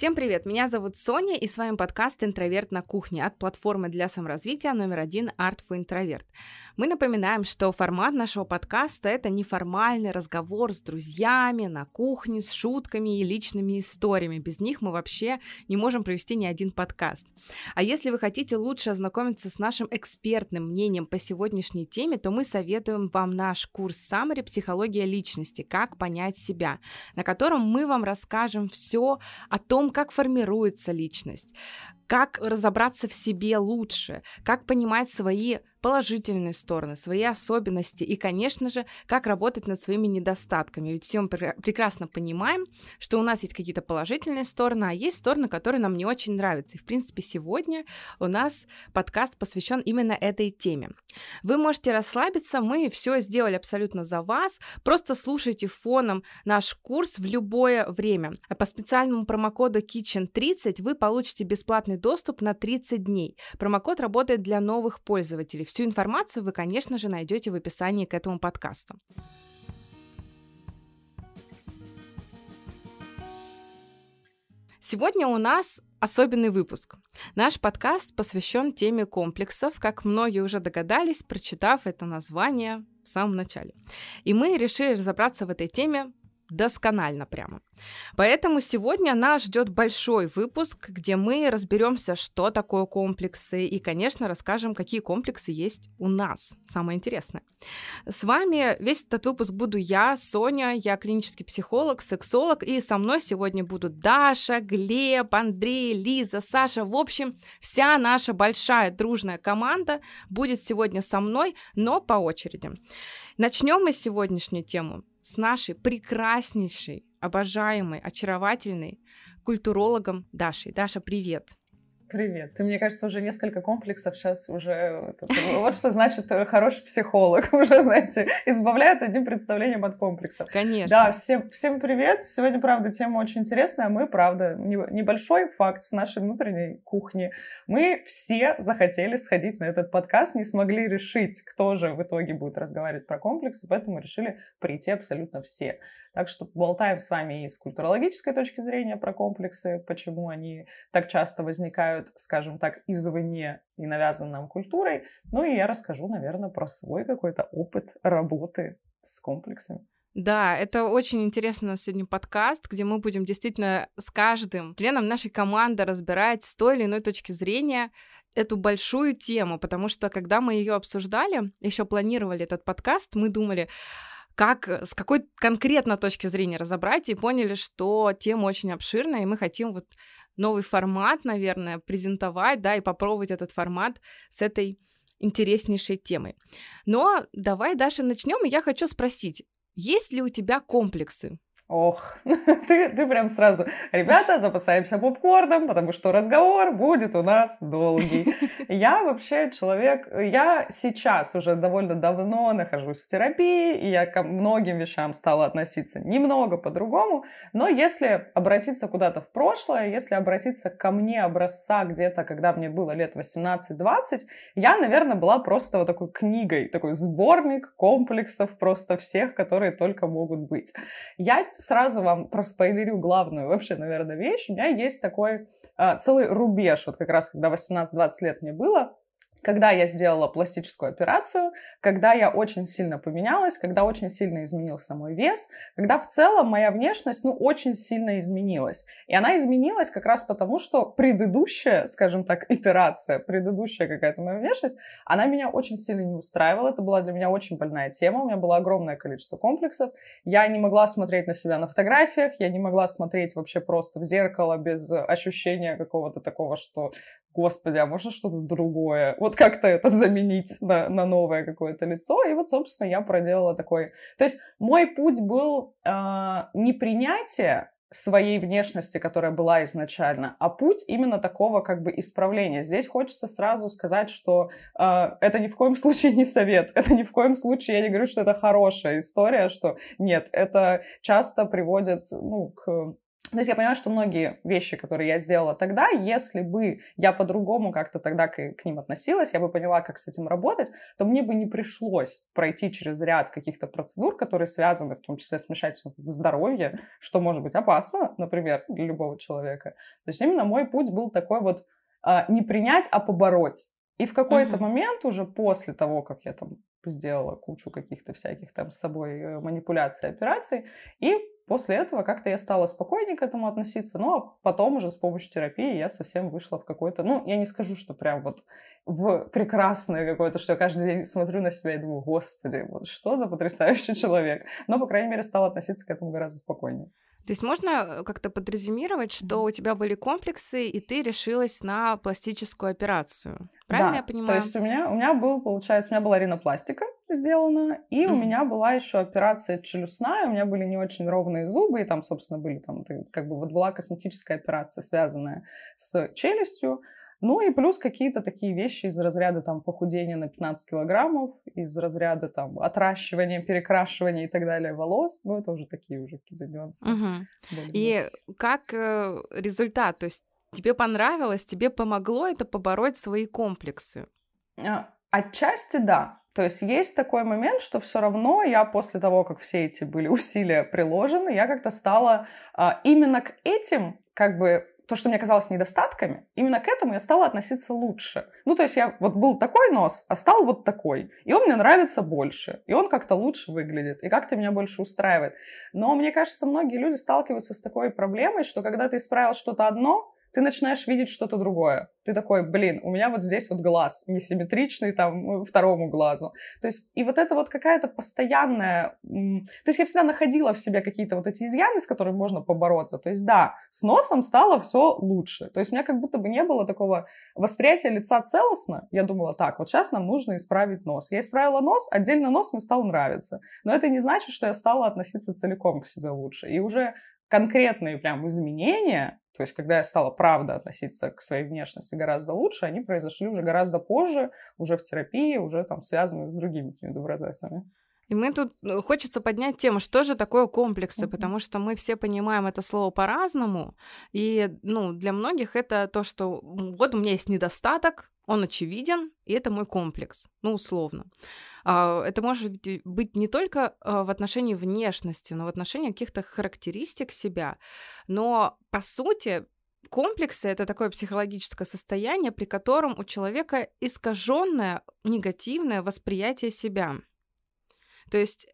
Всем привет! Меня зовут Соня, и с вами подкаст «Интроверт на кухне» от платформы для саморазвития номер один «Art for Introvert». Мы напоминаем, что формат нашего подкаста — это неформальный разговор с друзьями, на кухне, с шутками и личными историями. Без них мы вообще не можем провести ни один подкаст. А если вы хотите лучше ознакомиться с нашим экспертным мнением по сегодняшней теме, то мы советуем вам наш курс «Саммари. Психология личности. Как понять себя», на котором мы вам расскажем все о том, как формируется личность, как разобраться в себе лучше, как понимать свои положительные стороны, свои особенности и, конечно же, как работать над своими недостатками. Ведь все мы пр прекрасно понимаем, что у нас есть какие-то положительные стороны, а есть стороны, которые нам не очень нравятся. И, в принципе, сегодня у нас подкаст посвящен именно этой теме. Вы можете расслабиться, мы все сделали абсолютно за вас. Просто слушайте фоном наш курс в любое время. А по специальному промокоду Kitchen30 вы получите бесплатный доступ на 30 дней. Промокод работает для новых пользователей. Всю информацию вы, конечно же, найдете в описании к этому подкасту. Сегодня у нас особенный выпуск. Наш подкаст посвящен теме комплексов, как многие уже догадались, прочитав это название в самом начале. И мы решили разобраться в этой теме досконально прямо. Поэтому сегодня нас ждет большой выпуск, где мы разберемся, что такое комплексы, и, конечно, расскажем, какие комплексы есть у нас. Самое интересное. С вами весь этот выпуск буду я, Соня, я клинический психолог, сексолог, и со мной сегодня будут Даша, Глеб, Андрей, Лиза, Саша. В общем, вся наша большая дружная команда будет сегодня со мной, но по очереди. Начнем мы сегодняшнюю тему с нашей прекраснейшей, обожаемой, очаровательной культурологом Дашей. Даша, привет! Привет. Ты, мне кажется, уже несколько комплексов сейчас уже... Вот что значит э, хороший психолог. Уже, знаете, избавляет одним представлением от комплексов. Конечно. Да, всем, всем привет. Сегодня, правда, тема очень интересная. Мы, правда, небольшой факт с нашей внутренней кухни. Мы все захотели сходить на этот подкаст, не смогли решить, кто же в итоге будет разговаривать про комплексы, поэтому решили прийти абсолютно все. Так что болтаем с вами и с культурологической точки зрения про комплексы, почему они так часто возникают, скажем так, извне и навязаны нам культурой. Ну и я расскажу, наверное, про свой какой-то опыт работы с комплексами. Да, это очень интересный интересно сегодня подкаст, где мы будем действительно с каждым членом нашей команды разбирать с той или иной точки зрения эту большую тему, потому что когда мы ее обсуждали, еще планировали этот подкаст, мы думали, как, э, с какой конкретно точки зрения разобрать, и поняли, что тема очень обширная, и мы хотим вот новый формат, наверное, презентовать, да, и попробовать этот формат с этой интереснейшей темой. Но давай, Даша, начнем, и я хочу спросить, есть ли у тебя комплексы? Ох, ты, ты прям сразу, ребята, запасаемся попкорном, потому что разговор будет у нас долгий. Я вообще человек, я сейчас уже довольно давно нахожусь в терапии, и я ко многим вещам стала относиться немного по-другому, но если обратиться куда-то в прошлое, если обратиться ко мне образца где-то, когда мне было лет 18-20, я, наверное, была просто вот такой книгой, такой сборник комплексов просто всех, которые только могут быть. Я сразу вам проспойлерю главную вообще, наверное, вещь. У меня есть такой а, целый рубеж, вот как раз когда 18-20 лет мне было, когда я сделала пластическую операцию, когда я очень сильно поменялась, когда очень сильно изменился мой вес, когда в целом моя внешность, ну, очень сильно изменилась. И она изменилась как раз потому, что предыдущая, скажем так, итерация, предыдущая какая-то моя внешность, она меня очень сильно не устраивала. Это была для меня очень больная тема. У меня было огромное количество комплексов. Я не могла смотреть на себя на фотографиях, я не могла смотреть вообще просто в зеркало без ощущения какого-то такого, что господи, а можно что-то другое? Вот как-то это заменить на, на новое какое-то лицо. И вот, собственно, я проделала такой... То есть мой путь был э, не принятие своей внешности, которая была изначально, а путь именно такого как бы исправления. Здесь хочется сразу сказать, что э, это ни в коем случае не совет, это ни в коем случае, я не говорю, что это хорошая история, что нет, это часто приводит ну, к то есть я понимаю, что многие вещи, которые я сделала тогда, если бы я по-другому как-то тогда к, к ним относилась, я бы поняла, как с этим работать, то мне бы не пришлось пройти через ряд каких-то процедур, которые связаны в том числе с вмешательством здоровья, что может быть опасно, например, для любого человека. То есть именно мой путь был такой вот а, не принять, а побороть. И в какой-то mm-hmm. момент уже после того, как я там сделала кучу каких-то всяких там с собой э, манипуляций, операций, и После этого как-то я стала спокойнее к этому относиться, ну а потом уже с помощью терапии я совсем вышла в какой-то, ну, я не скажу, что прям вот в прекрасное какое-то, что я каждый день смотрю на себя и думаю, господи, вот что за потрясающий человек. Но, по крайней мере, стала относиться к этому гораздо спокойнее. То есть можно э, как-то подрезюмировать, что у тебя были комплексы, и ты решилась на пластическую операцию. Правильно да, я понимаю? То есть у меня, у меня был, получается, у меня была ринопластика сделана, и mm-hmm. у меня была еще операция челюстная, у меня были не очень ровные зубы, и там, собственно, были там, как бы вот была косметическая операция, связанная с челюстью. Ну и плюс какие-то такие вещи из разряда там похудения на 15 килограммов, из разряда там отращивания, перекрашивания и так далее волос. Ну это уже такие уже какие-то нюансы. Угу. И как э, результат? То есть тебе понравилось, тебе помогло это побороть свои комплексы? А, отчасти да. То есть есть такой момент, что все равно я после того, как все эти были усилия приложены, я как-то стала а, именно к этим как бы то, что мне казалось недостатками, именно к этому я стала относиться лучше. Ну, то есть я вот был такой нос, а стал вот такой. И он мне нравится больше, и он как-то лучше выглядит, и как-то меня больше устраивает. Но мне кажется, многие люди сталкиваются с такой проблемой, что когда ты исправил что-то одно, ты начинаешь видеть что-то другое. Ты такой, блин, у меня вот здесь вот глаз несимметричный там второму глазу. То есть и вот это вот какая-то постоянная... То есть я всегда находила в себе какие-то вот эти изъяны, с которыми можно побороться. То есть да, с носом стало все лучше. То есть у меня как будто бы не было такого восприятия лица целостно. Я думала, так, вот сейчас нам нужно исправить нос. Я исправила нос, отдельно нос мне стал нравиться. Но это не значит, что я стала относиться целиком к себе лучше. И уже конкретные прям изменения, то есть когда я стала правда относиться к своей внешности гораздо лучше, они произошли уже гораздо позже, уже в терапии, уже там связаны с другими какими-то процессами. И мы тут ну, хочется поднять тему, что же такое комплексы, mm-hmm. потому что мы все понимаем это слово по-разному, и ну для многих это то, что вот у меня есть недостаток, он очевиден, и это мой комплекс, ну условно. А, это может быть не только а, в отношении внешности, но в отношении каких-то характеристик себя. Но, по сути, Комплексы — это такое психологическое состояние, при котором у человека искаженное негативное восприятие себя. То есть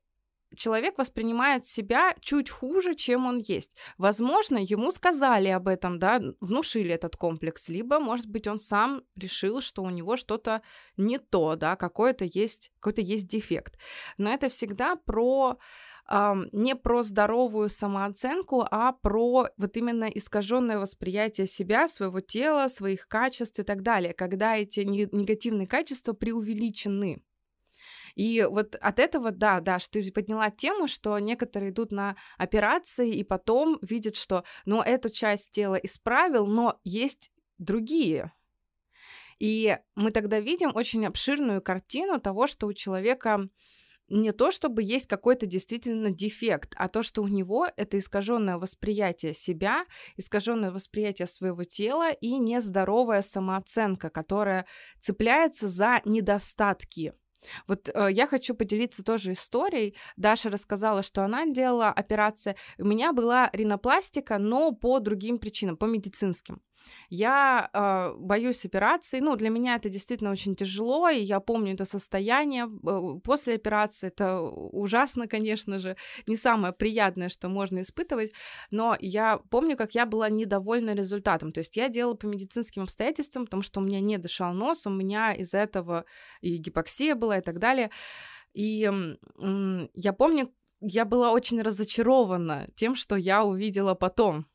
человек воспринимает себя чуть хуже, чем он есть. Возможно, ему сказали об этом, да, внушили этот комплекс, либо, может быть, он сам решил, что у него что-то не то, да, какой-то есть, какой-то есть дефект. Но это всегда про не про здоровую самооценку, а про вот именно искаженное восприятие себя, своего тела, своих качеств и так далее, когда эти негативные качества преувеличены. И вот от этого, да, Даш, ты подняла тему, что некоторые идут на операции и потом видят, что, ну, эту часть тела исправил, но есть другие. И мы тогда видим очень обширную картину того, что у человека не то, чтобы есть какой-то действительно дефект, а то, что у него это искаженное восприятие себя, искаженное восприятие своего тела и нездоровая самооценка, которая цепляется за недостатки. Вот э, я хочу поделиться тоже историей. Даша рассказала, что она делала операцию. У меня была ринопластика, но по другим причинам, по медицинским. Я э, боюсь операции, Ну, для меня это действительно очень тяжело, и я помню это состояние э, после операции. Это ужасно, конечно же, не самое приятное, что можно испытывать, но я помню, как я была недовольна результатом. То есть я делала по медицинским обстоятельствам, потому что у меня не дышал нос, у меня из-за этого и гипоксия была и так далее. И я помню, я была очень разочарована тем, что я увидела потом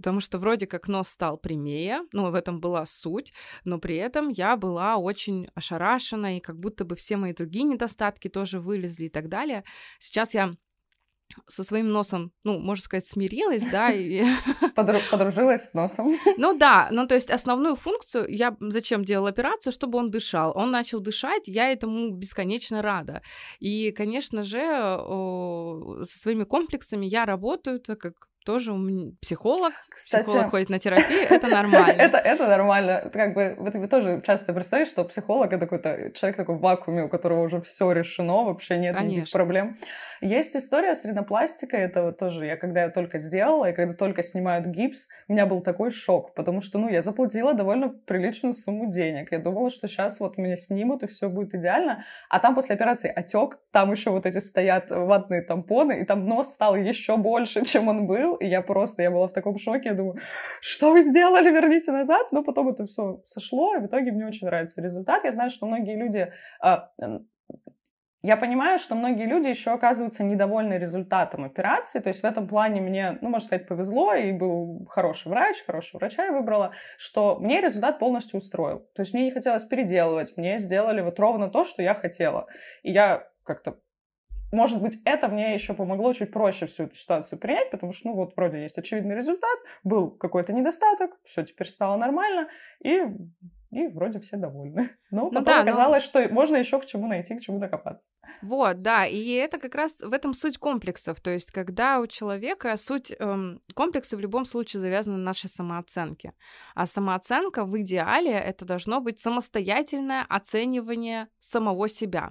потому что вроде как нос стал прямее, ну, в этом была суть, но при этом я была очень ошарашена, и как будто бы все мои другие недостатки тоже вылезли и так далее. Сейчас я со своим носом, ну, можно сказать, смирилась, да, и... Подружилась с носом. Ну да, ну то есть основную функцию, я зачем делала операцию, чтобы он дышал. Он начал дышать, я этому бесконечно рада. И, конечно же, со своими комплексами я работаю, так как тоже психолог, Кстати, психолог ходит на терапию, это нормально. это, это нормально. это Как бы вот ты тоже часто представляешь, что психолог это какой-то человек такой в вакууме, у которого уже все решено, вообще нет Конечно. никаких проблем. Есть история с ринопластикой, это вот тоже я когда я только сделала, и когда только снимают гипс, у меня был такой шок, потому что, ну, я заплатила довольно приличную сумму денег. Я думала, что сейчас вот меня снимут, и все будет идеально, а там после операции отек, там еще вот эти стоят ватные тампоны, и там нос стал еще больше, чем он был, и я просто, я была в таком шоке, я думаю, что вы сделали, верните назад, но потом это все сошло, и в итоге мне очень нравится результат. Я знаю, что многие люди а, я понимаю, что многие люди еще оказываются недовольны результатом операции, то есть в этом плане мне, ну, можно сказать, повезло, и был хороший врач, хорошего врача я выбрала, что мне результат полностью устроил. То есть мне не хотелось переделывать, мне сделали вот ровно то, что я хотела. И я как-то может быть, это мне еще помогло чуть проще всю эту ситуацию принять, потому что, ну, вот вроде есть очевидный результат, был какой-то недостаток, все теперь стало нормально, и и вроде все довольны. Но ну, потом да, оказалось, но... что можно еще к чему найти, к чему докопаться. Вот, да, и это как раз в этом суть комплексов. То есть, когда у человека суть эм, комплекса в любом случае завязана на нашей самооценке. А самооценка в идеале это должно быть самостоятельное оценивание самого себя.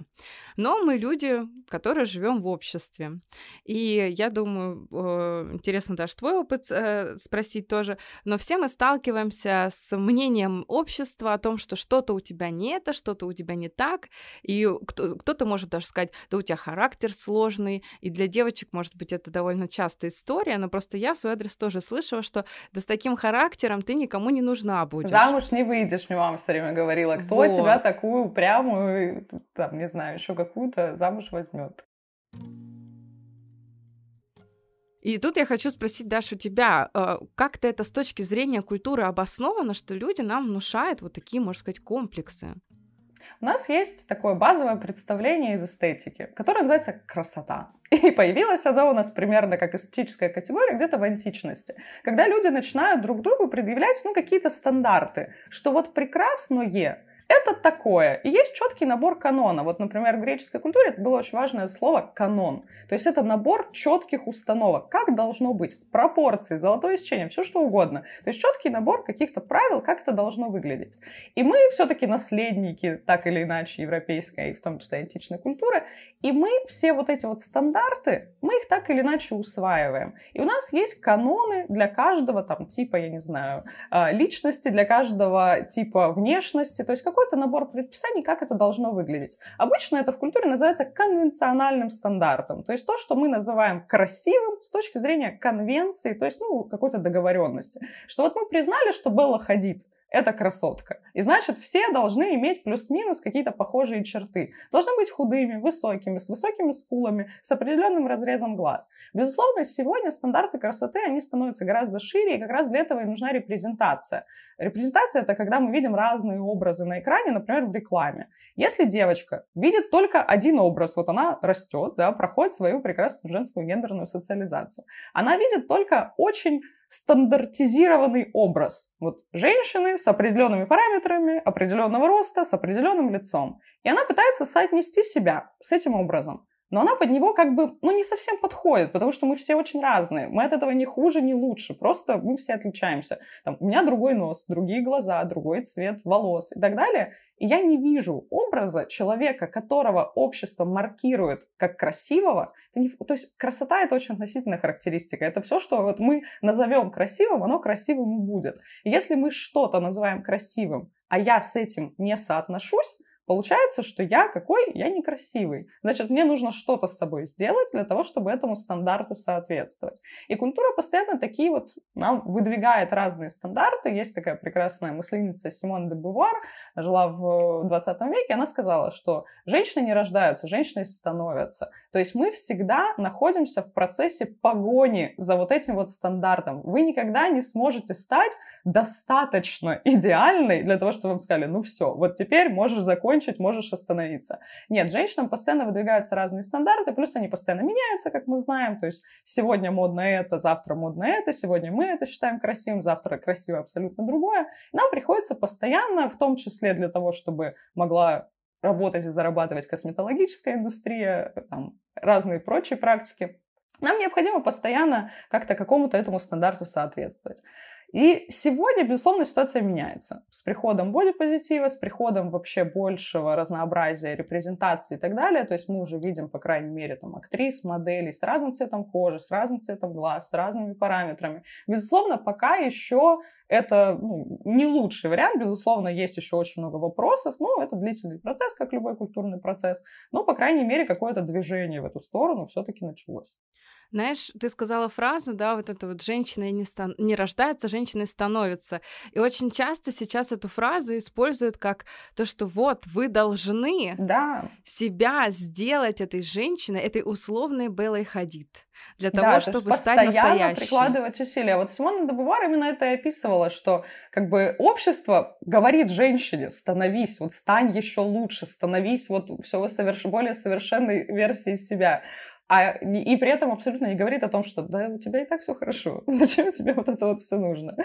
Но мы люди, которые живем в обществе. И я думаю, э, интересно даже твой опыт э, спросить тоже, но все мы сталкиваемся с мнением общества о том, что что-то у тебя не это, что-то у тебя не так, и кто-то может даже сказать, да у тебя характер сложный, и для девочек, может быть, это довольно частая история, но просто я в свой адрес тоже слышала, что да с таким характером ты никому не нужна будешь. Замуж не выйдешь, мне мама все время говорила, кто вот. тебя такую упрямую, там, не знаю, еще какую-то замуж возьмет. thank you и тут я хочу спросить, Даша, у тебя э, как-то это с точки зрения культуры обосновано, что люди нам внушают вот такие, можно сказать, комплексы? У нас есть такое базовое представление из эстетики, которое называется красота. И появилась она у нас примерно как эстетическая категория где-то в античности, когда люди начинают друг другу предъявлять ну, какие-то стандарты, что вот прекрасное это такое. И есть четкий набор канона. Вот, например, в греческой культуре это было очень важное слово «канон». То есть это набор четких установок. Как должно быть? Пропорции, золотое сечение, все что угодно. То есть четкий набор каких-то правил, как это должно выглядеть. И мы все-таки наследники, так или иначе, европейской, и в том числе античной культуры. И мы все вот эти вот стандарты, мы их так или иначе усваиваем. И у нас есть каноны для каждого там типа, я не знаю, а, личности, для каждого типа внешности. То есть какой какой-то набор предписаний, как это должно выглядеть. Обычно это в культуре называется конвенциональным стандартом, то есть то, что мы называем красивым с точки зрения конвенции, то есть ну, какой-то договоренности. Что вот мы признали, что Белла ходит это красотка. И значит, все должны иметь плюс-минус какие-то похожие черты. Должны быть худыми, высокими, с высокими скулами, с определенным разрезом глаз. Безусловно, сегодня стандарты красоты, они становятся гораздо шире, и как раз для этого и нужна репрезентация. Репрезентация — это когда мы видим разные образы на экране, например, в рекламе. Если девочка видит только один образ, вот она растет, да, проходит свою прекрасную женскую гендерную социализацию, она видит только очень стандартизированный образ. Вот женщины с определенными параметрами, определенного роста, с определенным лицом. И она пытается соотнести себя с этим образом. Но она под него как бы, ну, не совсем подходит, потому что мы все очень разные. Мы от этого не хуже, не лучше. Просто мы все отличаемся. Там, у меня другой нос, другие глаза, другой цвет волос и так далее. И я не вижу образа человека, которого общество маркирует как красивого. Это не... То есть красота — это очень относительная характеристика. Это все, что вот мы назовем красивым, оно красивым будет. И если мы что-то называем красивым, а я с этим не соотношусь, Получается, что я какой? Я некрасивый. Значит, мне нужно что-то с собой сделать для того, чтобы этому стандарту соответствовать. И культура постоянно такие вот нам выдвигает разные стандарты. Есть такая прекрасная мыслительница Симон де Бувар, жила в 20 э, веке, она сказала, что женщины не рождаются, женщины становятся. То есть мы всегда находимся в процессе погони за вот этим вот стандартом. Вы никогда не сможете стать достаточно идеальной для того, чтобы вам сказали, ну все, вот теперь можешь закончить закончить, можешь остановиться. Нет, женщинам постоянно выдвигаются разные стандарты, плюс они постоянно меняются, как мы знаем. То есть сегодня модно это, завтра модно это, сегодня мы это считаем красивым, завтра красиво абсолютно другое. Нам приходится постоянно, в том числе для того, чтобы могла работать и зарабатывать косметологическая индустрия, там, разные прочие практики, нам необходимо постоянно как-то какому-то этому стандарту соответствовать. И сегодня, безусловно, ситуация меняется. С приходом более позитива, с приходом вообще большего разнообразия репрезентации и так далее. То есть мы уже видим, по крайней мере, там, актрис, моделей с разным цветом кожи, с разным цветом глаз, с разными параметрами. Безусловно, пока еще это ну, не лучший вариант. Безусловно, есть еще очень много вопросов. Но это длительный процесс, как любой культурный процесс. Но, по крайней мере, какое-то движение в эту сторону все-таки началось. Знаешь, ты сказала фразу, да, вот это вот «женщина не, стан... не рождается, женщиной становится». И очень часто сейчас эту фразу используют как то, что вот, вы должны да. себя сделать этой женщиной, этой условной Белой ходит для того, да, чтобы то стать настоящей. прикладывать усилия. Вот Симона Добувар именно это и описывала, что как бы общество говорит женщине «становись, вот стань еще лучше, становись вот все соверш... более совершенной версией себя» а, и при этом абсолютно не говорит о том, что да, у тебя и так все хорошо, зачем тебе вот это вот все нужно.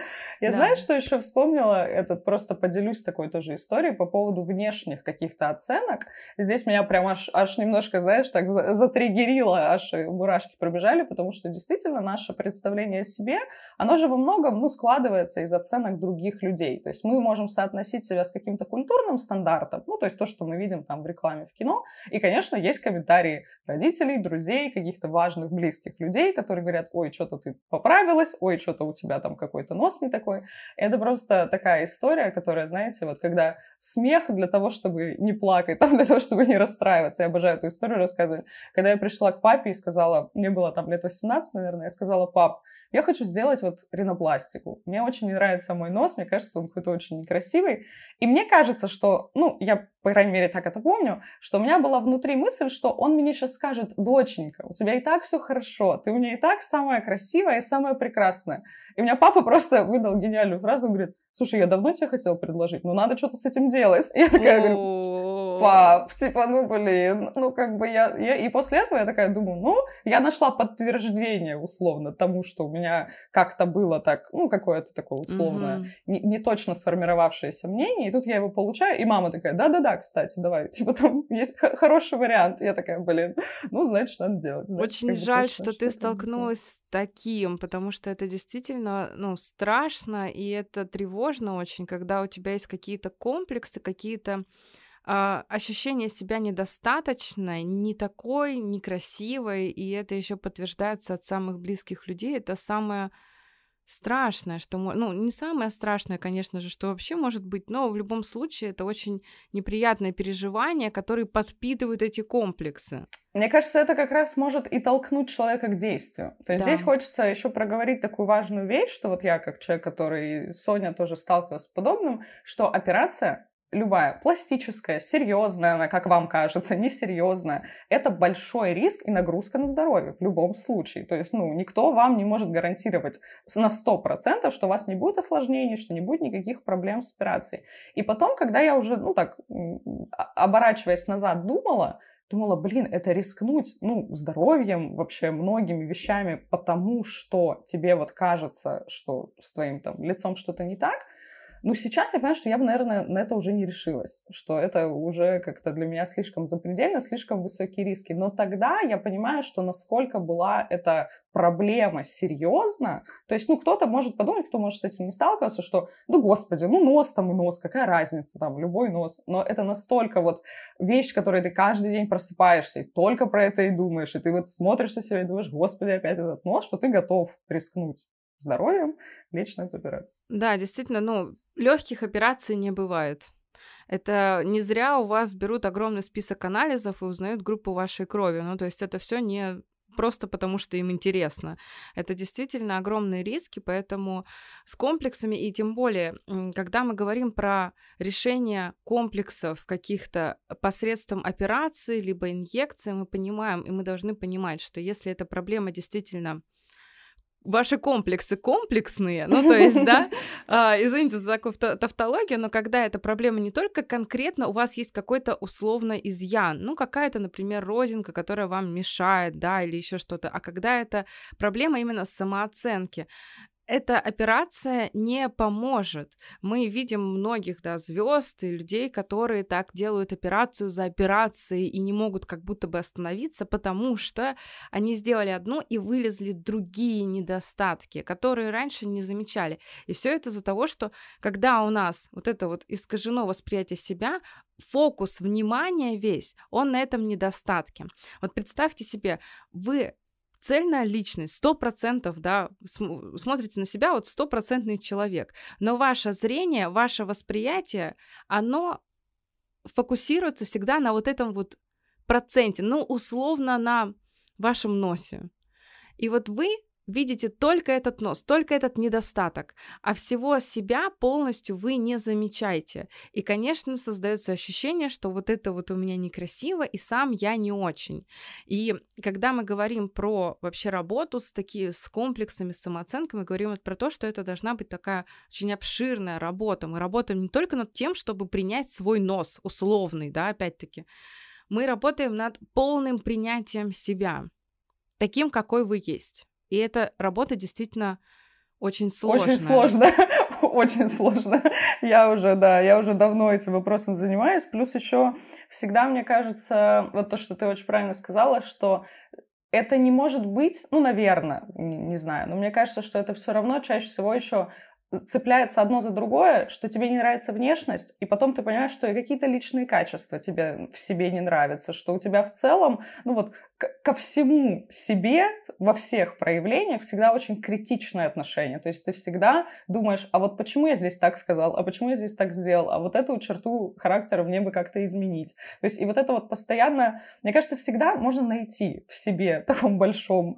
Я да. знаю, что еще вспомнила, этот просто поделюсь такой тоже историей по поводу внешних каких-то оценок. Здесь меня прям аж, аж немножко, знаешь, так затригерило, аж мурашки пробежали, потому что действительно наше представление о себе, оно же во многом, ну, складывается из оценок других людей. То есть мы можем соотносить себя с каким-то культурным стандартом, ну, то есть то, что мы видим там в рекламе в кино, и, конечно, есть комментарии родителей, друзей, друзей, каких-то важных, близких людей, которые говорят, ой, что-то ты поправилась, ой, что-то у тебя там какой-то нос не такой. Это просто такая история, которая, знаете, вот когда смех для того, чтобы не плакать, там для того, чтобы не расстраиваться. Я обожаю эту историю рассказывать. Когда я пришла к папе и сказала, мне было там лет 18, наверное, я сказала, пап, я хочу сделать вот ринопластику. Мне очень не нравится мой нос, мне кажется, он какой-то очень некрасивый. И мне кажется, что, ну, я, по крайней мере, так это помню, что у меня была внутри мысль, что он мне сейчас скажет, доченька, у тебя и так все хорошо, ты у меня и так самая красивая и самая прекрасная. И у меня папа просто выдал гениальную фразу, он говорит, слушай, я давно тебе хотел предложить, но надо что-то с этим делать. И Я такая говорю, пап, типа, типа, ну, блин, ну, как бы я, я... И после этого я такая думаю, ну, я нашла подтверждение, условно, тому, что у меня как-то было так, ну, какое-то такое условное, угу. не, не точно сформировавшееся мнение, и тут я его получаю, и мама такая, да-да-да, кстати, давай, типа, там есть хороший вариант. Я такая, блин, ну, значит, надо делать. Да, Очень как жаль, точно, что, что ты столкнулась с таким, потому что это действительно, ну, страшно, и это тревожно очень, когда у тебя есть какие-то комплексы, какие-то а, ощущение себя недостаточной, не такой, некрасивой, и это еще подтверждается от самых близких людей. Это самое страшное, что... Ну, не самое страшное, конечно же, что вообще может быть, но в любом случае это очень неприятное переживание, которые подпитывают эти комплексы. Мне кажется, это как раз может и толкнуть человека к действию. То есть да. здесь хочется еще проговорить такую важную вещь, что вот я как человек, который... Соня тоже сталкивалась с подобным, что операция любая, пластическая, серьезная она, как вам кажется, несерьезная, это большой риск и нагрузка на здоровье в любом случае. То есть, ну, никто вам не может гарантировать на 100%, что у вас не будет осложнений, что не будет никаких проблем с операцией. И потом, когда я уже, ну, так, а, оборачиваясь назад, думала, думала, блин, это рискнуть, ну, здоровьем, вообще многими вещами, потому что тебе вот кажется, что с твоим там лицом что-то не так – ну, сейчас я понимаю, что я бы, наверное, на это уже не решилась, что это уже как-то для меня слишком запредельно, слишком высокие риски. Но тогда я понимаю, что насколько была эта проблема серьезна, то есть, ну, кто-то может подумать, кто может с этим не сталкиваться, что, ну, господи, ну, нос там и нос, какая разница там, любой нос. Но это настолько вот вещь, которой ты каждый день просыпаешься, и только про это и думаешь, и ты вот смотришь на себя и думаешь, господи, опять этот нос, что ты готов рискнуть здоровьем лечь на эту операцию. Да, действительно, ну, легких операций не бывает. Это не зря у вас берут огромный список анализов и узнают группу вашей крови. Ну, то есть это все не просто потому, что им интересно. Это действительно огромные риски, поэтому с комплексами и тем более, когда мы говорим про решение комплексов каких-то посредством операции либо инъекции, мы понимаем и мы должны понимать, что если эта проблема действительно ваши комплексы комплексные, ну, то есть, да, а, извините за такую тавтологию, но когда эта проблема не только конкретно, у вас есть какой-то условно изъян, ну, какая-то, например, родинка, которая вам мешает, да, или еще что-то, а когда это проблема именно самооценки, эта операция не поможет. Мы видим многих да, звезд и людей, которые так делают операцию за операцией и не могут как будто бы остановиться, потому что они сделали одну и вылезли другие недостатки, которые раньше не замечали. И все это из-за того, что когда у нас вот это вот искажено восприятие себя, фокус внимания весь, он на этом недостатке. Вот представьте себе, вы цельная личность, сто процентов, да, см- смотрите на себя, вот стопроцентный человек, но ваше зрение, ваше восприятие, оно фокусируется всегда на вот этом вот проценте, ну, условно на вашем носе. И вот вы видите только этот нос, только этот недостаток, а всего себя полностью вы не замечаете. И, конечно, создается ощущение, что вот это вот у меня некрасиво, и сам я не очень. И когда мы говорим про вообще работу с такими, с комплексами, с самооценкой, мы говорим вот про то, что это должна быть такая очень обширная работа. Мы работаем не только над тем, чтобы принять свой нос, условный, да, опять-таки, мы работаем над полным принятием себя, таким, какой вы есть. И эта работа действительно очень сложная. Очень сложно, очень сложно. Я уже, да, я уже давно этим вопросом занимаюсь. Плюс еще всегда, мне кажется, вот то, что ты очень правильно сказала, что это не может быть, ну, наверное, не, не знаю, но мне кажется, что это все равно чаще всего еще цепляется одно за другое, что тебе не нравится внешность, и потом ты понимаешь, что и какие-то личные качества тебе в себе не нравятся, что у тебя в целом, ну вот ко всему себе во всех проявлениях всегда очень критичное отношение. То есть ты всегда думаешь, а вот почему я здесь так сказал, а почему я здесь так сделал, а вот эту черту характера мне бы как-то изменить. То есть и вот это вот постоянно, мне кажется, всегда можно найти в себе таком большом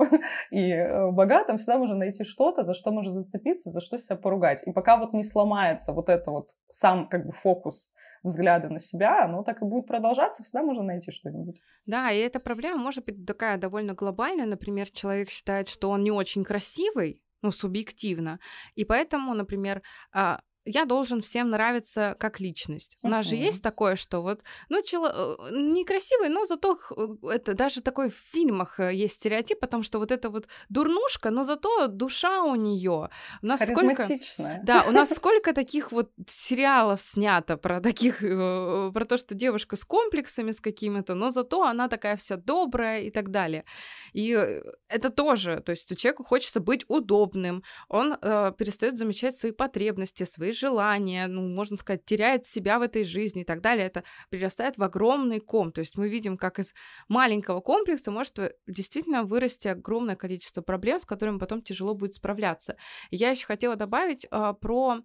и э, богатом, всегда можно найти что-то, за что можно зацепиться, за что себя поругать. И пока вот не сломается вот это вот сам как бы фокус взгляды на себя, оно так и будет продолжаться, всегда можно найти что-нибудь. Да, и эта проблема может быть такая довольно глобальная. Например, человек считает, что он не очень красивый, ну, субъективно. И поэтому, например, а, я должен всем нравиться как личность. У нас же есть такое, что вот, ну, чело... Э, некрасивый, но зато э, это даже такой в фильмах э, есть стереотип потому что вот это вот дурнушка, но зато душа у нее. У нас сколько... Да, у нас сколько таких вот сериалов снято про таких, про то, что девушка с комплексами, с какими-то, но зато она такая вся добрая и так далее. И это тоже, то есть у человека хочется быть удобным, он э, перестает замечать свои потребности, свои желания, ну, можно сказать, теряет себя в этой жизни и так далее, это прирастает в огромный ком. То есть мы видим, как из маленького комплекса может действительно вырасти огромное количество проблем, с которыми потом тяжело будет справляться. Я еще хотела добавить а, про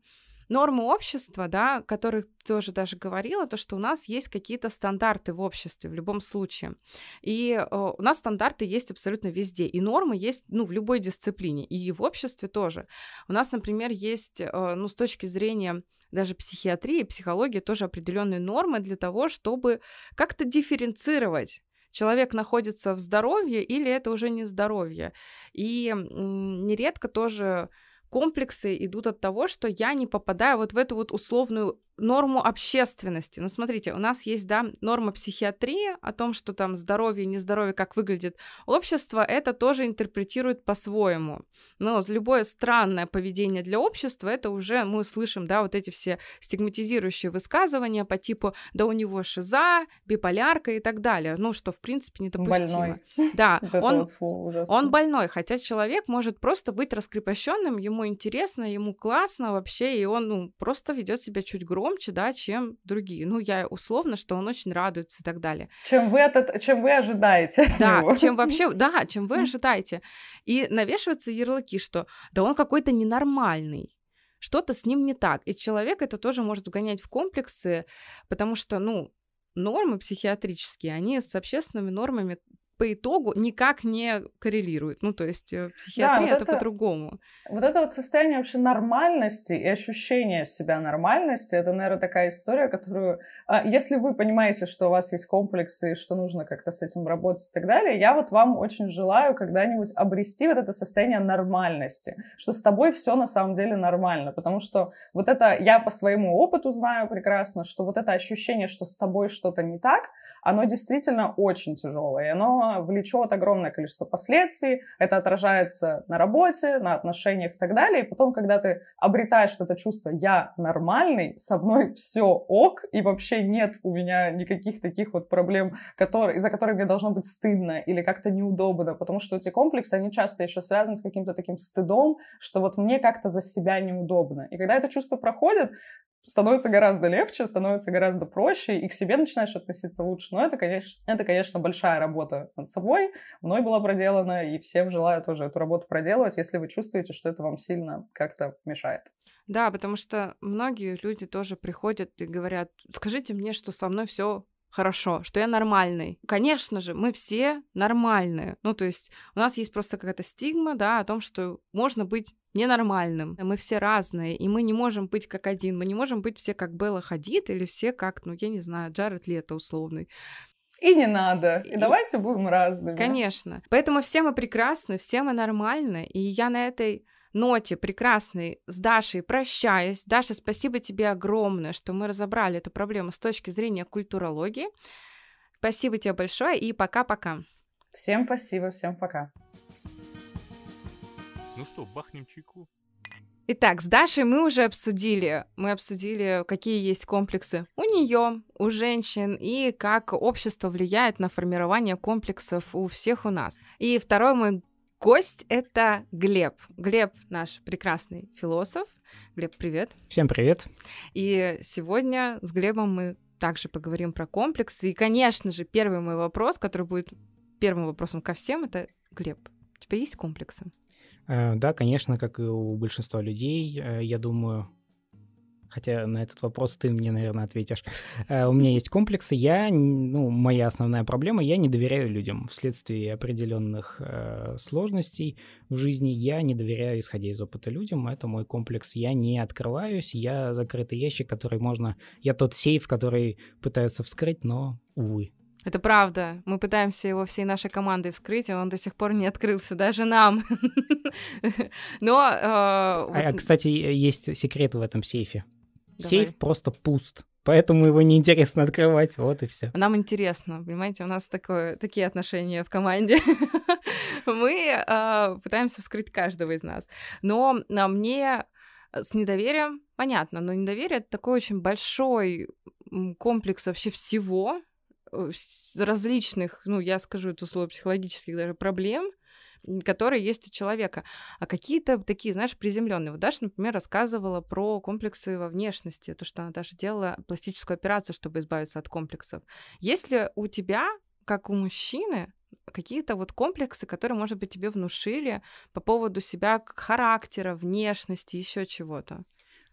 нормы общества, да, о которых тоже даже говорила, то, что у нас есть какие-то стандарты в обществе в любом случае. И э, у нас стандарты есть абсолютно везде. И нормы есть, ну, в любой дисциплине. И в обществе тоже. У нас, например, есть, э, ну, с точки зрения даже психиатрии, психологии тоже определенные нормы для того, чтобы как-то дифференцировать человек находится в здоровье или это уже не здоровье. И нередко тоже комплексы идут от того, что я не попадаю вот в эту вот условную норму общественности. Ну, смотрите, у нас есть, да, норма психиатрии о том, что там здоровье, нездоровье, как выглядит общество, это тоже интерпретирует по-своему. Но любое странное поведение для общества, это уже мы слышим, да, вот эти все стигматизирующие высказывания по типу, да у него шиза, биполярка и так далее, ну, что, в принципе, недопустимо. Больной. Да, он, он больной, хотя человек может просто быть раскрепощенным, ему интересно, ему классно вообще, и он, ну, просто ведет себя чуть громче, громче, да, чем другие. Ну, я условно, что он очень радуется и так далее. Чем вы, этот, чем вы ожидаете. Да, него. чем вообще, да, чем вы ожидаете. И навешиваются ярлыки, что да он какой-то ненормальный что-то с ним не так. И человек это тоже может вгонять в комплексы, потому что, ну, нормы психиатрические, они с общественными нормами по итогу никак не коррелирует. Ну, то есть психиатрия э, да, вот это, это по-другому. Вот это вот состояние вообще нормальности и ощущение себя нормальности, это, наверное, такая история, которую... А, если вы понимаете, что у вас есть комплексы, что нужно как-то с этим работать и так далее, я вот вам очень желаю когда-нибудь обрести вот это состояние нормальности, что с тобой все на самом деле нормально, потому что вот это я по своему опыту знаю прекрасно, что вот это ощущение, что с тобой что-то не так — оно действительно очень тяжелое, и оно влечет огромное количество последствий, это отражается на работе, на отношениях и так далее, и потом, когда ты обретаешь это чувство «я нормальный, со мной все ок, и вообще нет у меня никаких таких вот проблем, которые, из-за которых мне должно быть стыдно или как-то неудобно, потому что эти комплексы, они часто еще связаны с каким-то таким стыдом, что вот мне как-то за себя неудобно. И когда это чувство проходит, становится гораздо легче, становится гораздо проще, и к себе начинаешь относиться лучше. Но это, конечно, это, конечно, большая работа над собой. Мной была проделана, и всем желаю тоже эту работу проделывать, если вы чувствуете, что это вам сильно как-то мешает. Да, потому что многие люди тоже приходят и говорят, скажите мне, что со мной все хорошо, что я нормальный. Конечно же, мы все нормальные. Ну, то есть у нас есть просто какая-то стигма, да, о том, что можно быть ненормальным. Мы все разные, и мы не можем быть как один. Мы не можем быть все как Белла Хадид или все как, ну, я не знаю, Джаред Лето условный. И не надо. И, и давайте будем разными. Конечно. Поэтому все мы прекрасны, все мы нормальны. И я на этой ноте прекрасной с Дашей прощаюсь. Даша, спасибо тебе огромное, что мы разобрали эту проблему с точки зрения культурологии. Спасибо тебе большое и пока-пока. Всем спасибо, всем пока. Ну что, бахнем чайку? Итак, с Дашей мы уже обсудили, мы обсудили, какие есть комплексы у нее, у женщин, и как общество влияет на формирование комплексов у всех у нас. И второй мой гость — это Глеб. Глеб — наш прекрасный философ. Глеб, привет. Всем привет. И сегодня с Глебом мы также поговорим про комплексы. И, конечно же, первый мой вопрос, который будет первым вопросом ко всем, это Глеб, у тебя есть комплексы? Э, да, конечно, как и у большинства людей, э, я думаю, хотя на этот вопрос ты мне, наверное, ответишь. Э, у меня есть комплексы, я, ну, моя основная проблема, я не доверяю людям вследствие определенных сложностей в жизни, я не доверяю, исходя из опыта людям, это мой комплекс, я не открываюсь, я закрытый ящик, который можно, я тот сейф, который пытаются вскрыть, но, увы. Это правда. Мы пытаемся его всей нашей командой вскрыть, а он до сих пор не открылся даже нам. Но... Э, а, кстати, есть секрет в этом сейфе. Сейф просто пуст. Поэтому его неинтересно открывать, вот и все. Нам интересно, понимаете, у нас такое, такие отношения в команде. Мы э, пытаемся вскрыть каждого из нас. Но на мне э, с недоверием понятно, но недоверие это такой очень большой комплекс вообще всего, Э, различных, ну, я скажу это слово, психологических даже проблем, которые есть у человека, а какие-то такие, знаешь, приземленные. Вот Даша, например, рассказывала про комплексы во внешности, то, что она даже делала пластическую операцию, чтобы избавиться от комплексов. Есть ли у тебя, как у мужчины, какие-то вот комплексы, которые, может быть, тебе внушили по поводу себя, характера, внешности, еще чего-то?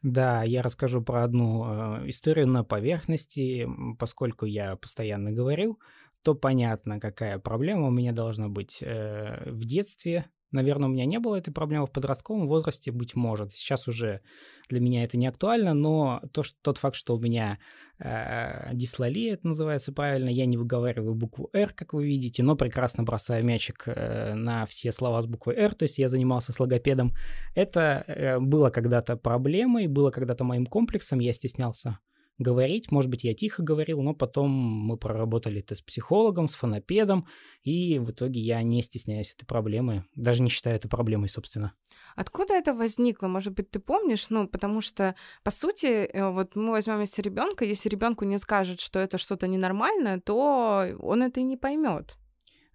Да, я расскажу про одну а, историю на поверхности, поскольку я постоянно говорил, то понятно, какая проблема у меня должна быть э, в детстве, Наверное, у меня не было этой проблемы в подростковом возрасте, быть может. Сейчас уже для меня это не актуально, но то, что, тот факт, что у меня э, дислалия, это называется правильно, я не выговариваю букву «Р», как вы видите, но прекрасно бросаю мячик э, на все слова с буквой «Р», то есть я занимался с логопедом. Это э, было когда-то проблемой, было когда-то моим комплексом, я стеснялся говорить. Может быть, я тихо говорил, но потом мы проработали это с психологом, с фонопедом, и в итоге я не стесняюсь этой проблемы, даже не считаю это проблемой, собственно. Откуда это возникло? Может быть, ты помнишь? Ну, потому что, по сути, э, вот мы возьмем если ребенка, если ребенку не скажет, что это что-то ненормальное, то он это и не поймет.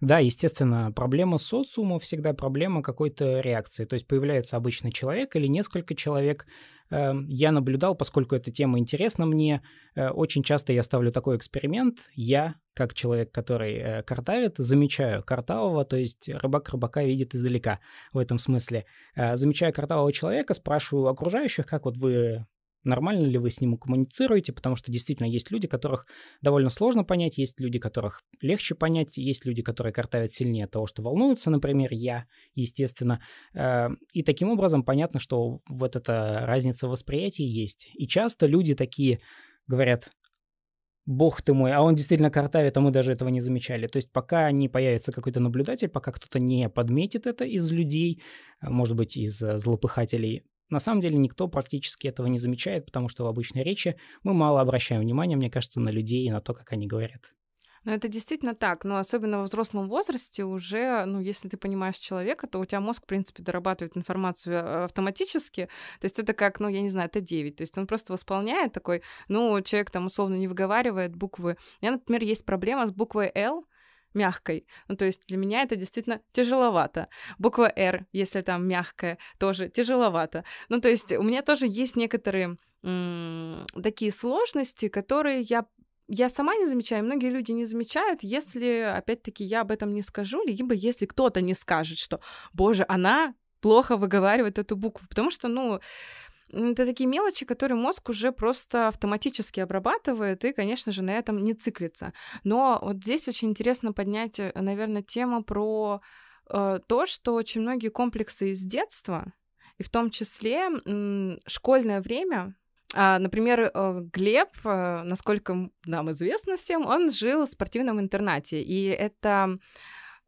Да, естественно, проблема социума всегда проблема какой-то реакции. То есть появляется обычный человек или несколько человек. Эм, я наблюдал, поскольку эта тема интересна мне, э, очень часто я ставлю такой эксперимент. Я, как человек, который э, картавит, замечаю картавого, то есть рыбак рыбака видит издалека в этом смысле. Э, замечаю картавого человека, спрашиваю окружающих, как вот вы нормально ли вы с ним коммуницируете, потому что действительно есть люди, которых довольно сложно понять, есть люди, которых легче понять, есть люди, которые картавят сильнее того, что волнуются, например, я, естественно. Э, и таким образом понятно, что вот эта разница восприятия есть. И часто люди такие говорят, бог ты мой, а он действительно картавит, а мы даже этого не замечали. То есть пока не появится какой-то наблюдатель, пока кто-то не подметит это из людей, может быть, из э, злопыхателей, на самом деле никто практически этого не замечает, потому что в обычной речи мы мало обращаем внимания, мне кажется, на людей и на то, как они говорят. Но ну, это действительно так, но особенно во взрослом возрасте уже, ну, если ты понимаешь человека, то у тебя мозг, в принципе, дорабатывает информацию э, автоматически, то есть это как, ну, я не знаю, это 9, то есть он просто восполняет такой, ну, человек там условно не выговаривает буквы. У меня, например, есть проблема с буквой L, мягкой. Ну, то есть для меня это действительно тяжеловато. Буква «Р», если там мягкая, тоже тяжеловато. Ну, то есть у меня тоже есть некоторые такие сложности, которые я я сама не замечаю, многие люди не замечают, если, опять-таки, я об этом не скажу, либо если кто-то не скажет, что, боже, она плохо выговаривает эту букву, потому что, ну, это такие мелочи, которые мозг уже просто автоматически обрабатывает и, конечно же, на этом не циклится. Но вот здесь очень интересно поднять, э, наверное, тему про э, то, что очень многие комплексы из детства, и в том числе э, школьное время, а, Например, э, Глеб, э, насколько нам известно всем, он жил в спортивном интернате, и это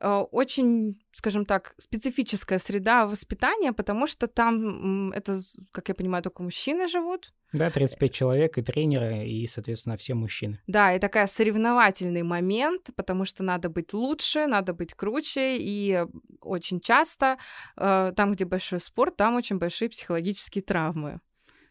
Э, очень, скажем так, специфическая среда воспитания, потому что там, это, как я понимаю, только мужчины живут. Да, 35 человек и тренера, и, соответственно, все мужчины. Да, и такая соревновательный момент, потому что надо быть лучше, надо быть круче, и очень часто э, там, где большой спорт, там очень большие психологические травмы.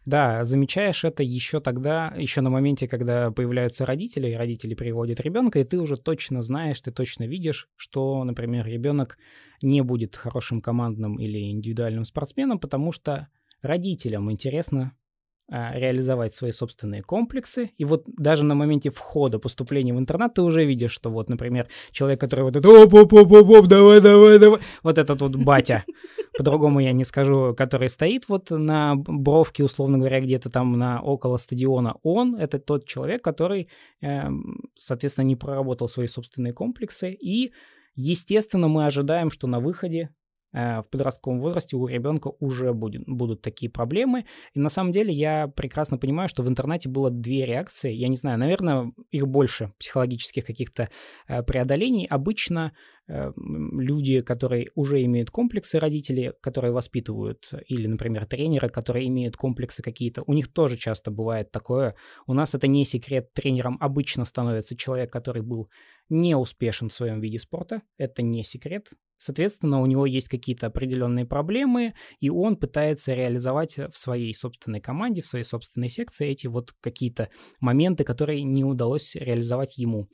Да, замечаешь это еще тогда, еще на моменте, когда появляются родители, и родители приводят ребенка, и ты уже точно знаешь, ты точно видишь, что, например, ребенок не будет хорошим командным или индивидуальным спортсменом, потому что родителям интересно а, реализовать свои собственные комплексы. И вот даже на моменте входа, поступления в интернат, ты уже видишь, что вот, например, человек, который вот этот, оп оп оп оп оп давай, давай, давай, вот этот вот батя, по-другому я не скажу, который стоит вот на бровке, условно говоря, где-то там на около стадиона, он — это тот человек, который, эм, соответственно, не проработал свои собственные комплексы, и Естественно, мы ожидаем, что на выходе Э, в подростковом возрасте у ребенка уже будет, будут такие проблемы. И на самом деле я прекрасно понимаю, что в интернете было две реакции. Я не знаю, наверное, их больше психологических каких-то э, преодолений. Обычно э, люди, которые уже имеют комплексы, родители, которые воспитывают, или, например, тренеры, которые имеют комплексы какие-то, у них тоже часто бывает такое. У нас это не секрет, тренером обычно становится человек, который был не успешен в своем виде спорта, это не секрет, Соответственно, у него есть какие-то определенные проблемы, и он пытается реализовать э, в своей собственной команде, в своей собственной секции эти вот какие-то моменты, которые не удалось реализовать ему.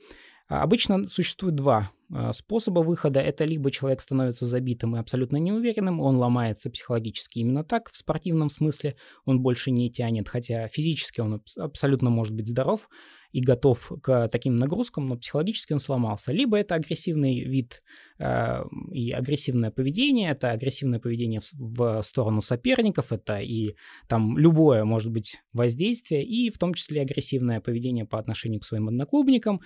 Обычно существует два а, способа выхода. Это либо человек становится забитым и абсолютно неуверенным, он ломается психологически именно так, в спортивном смысле он больше не тянет, хотя физически он абсолютно может быть здоров и готов к таким нагрузкам, но психологически он сломался. Либо это агрессивный вид э, и агрессивное поведение, это агрессивное поведение в, в сторону соперников, это и там любое, может быть, воздействие, и в том числе агрессивное поведение по отношению к своим одноклубникам,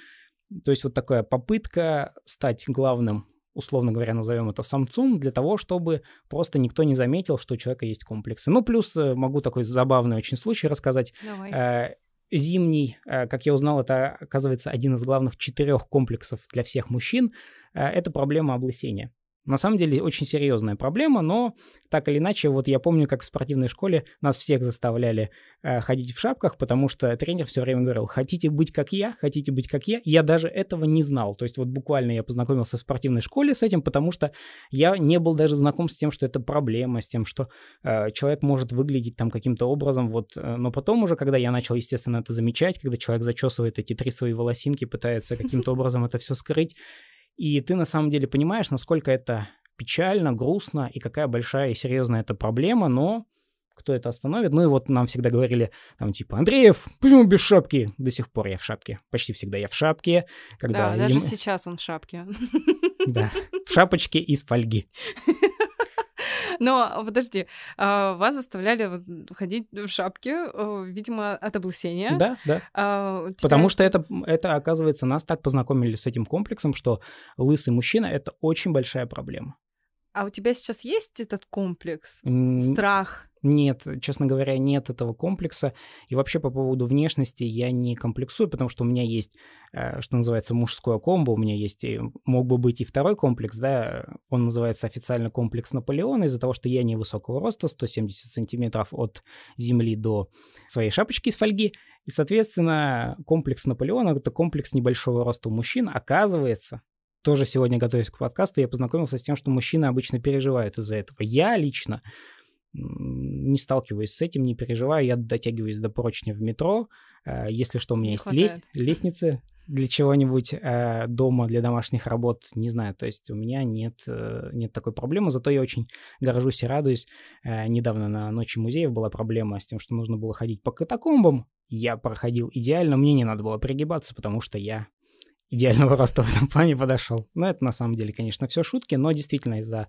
то есть вот такая попытка стать главным, условно говоря, назовем это самцом, для того, чтобы просто никто не заметил, что у человека есть комплексы. Ну, плюс э, могу такой забавный очень случай рассказать. Давай. Э, зимний, э, как я узнал, это, оказывается, один из главных четырех комплексов для всех мужчин. Это проблема облысения. На самом деле очень серьезная проблема, но так или иначе, вот я помню, как в спортивной школе нас всех заставляли э, ходить в шапках, потому что тренер все время говорил, хотите быть как я, хотите быть как я. Я даже этого не знал. То есть вот буквально я познакомился в спортивной школе с этим, потому что я не был даже знаком с тем, что это проблема, с тем, что э, человек может выглядеть там каким-то образом. Вот. Э, но потом уже, когда я начал, естественно, это замечать, когда человек зачесывает эти три свои волосинки, пытается каким-то образом это все скрыть, и ты на самом деле понимаешь, насколько это печально, грустно и какая большая и серьезная эта проблема, но кто это остановит? Ну и вот нам всегда говорили, там типа, Андреев, почему без шапки? До сих пор я в шапке. Почти всегда я в шапке. Когда да, зим... даже сейчас он в шапке. Да, в шапочке из фольги. Но подожди, а, вас заставляли ходить в шапке, э, видимо, от облысения. Да, да. А, Потому что это, это, оказывается, нас так познакомили с этим комплексом, что лысый мужчина — это очень большая проблема. А у тебя сейчас есть этот комплекс? Страх? Нет, честно говоря, нет этого комплекса. И вообще по поводу внешности я не комплексую, потому что у меня есть, э, что называется, мужское комбо, у меня есть, мог бы быть и второй комплекс, да, он называется официально комплекс Наполеона, из-за того, что я невысокого роста, 170 сантиметров от земли до своей шапочки из фольги, и, соответственно, комплекс Наполеона — это комплекс небольшого роста у мужчин, оказывается, тоже сегодня, готовясь к подкасту, я познакомился с тем, что мужчины обычно переживают из-за этого. Я лично не сталкиваюсь с этим, не переживаю, я дотягиваюсь до поручня в метро. Э, если что, у меня не есть лест, лестницы для чего-нибудь э, дома, для домашних работ, не знаю. То есть у меня нет, э, нет такой проблемы, зато я очень горжусь и радуюсь. Недавно на Ночи музеев была проблема с тем, что нужно было ходить по катакомбам. Я проходил идеально, мне не надо было пригибаться, потому что я идеального роста в этом плане подошел. Но ну, это на самом деле, конечно, все шутки, но действительно из-за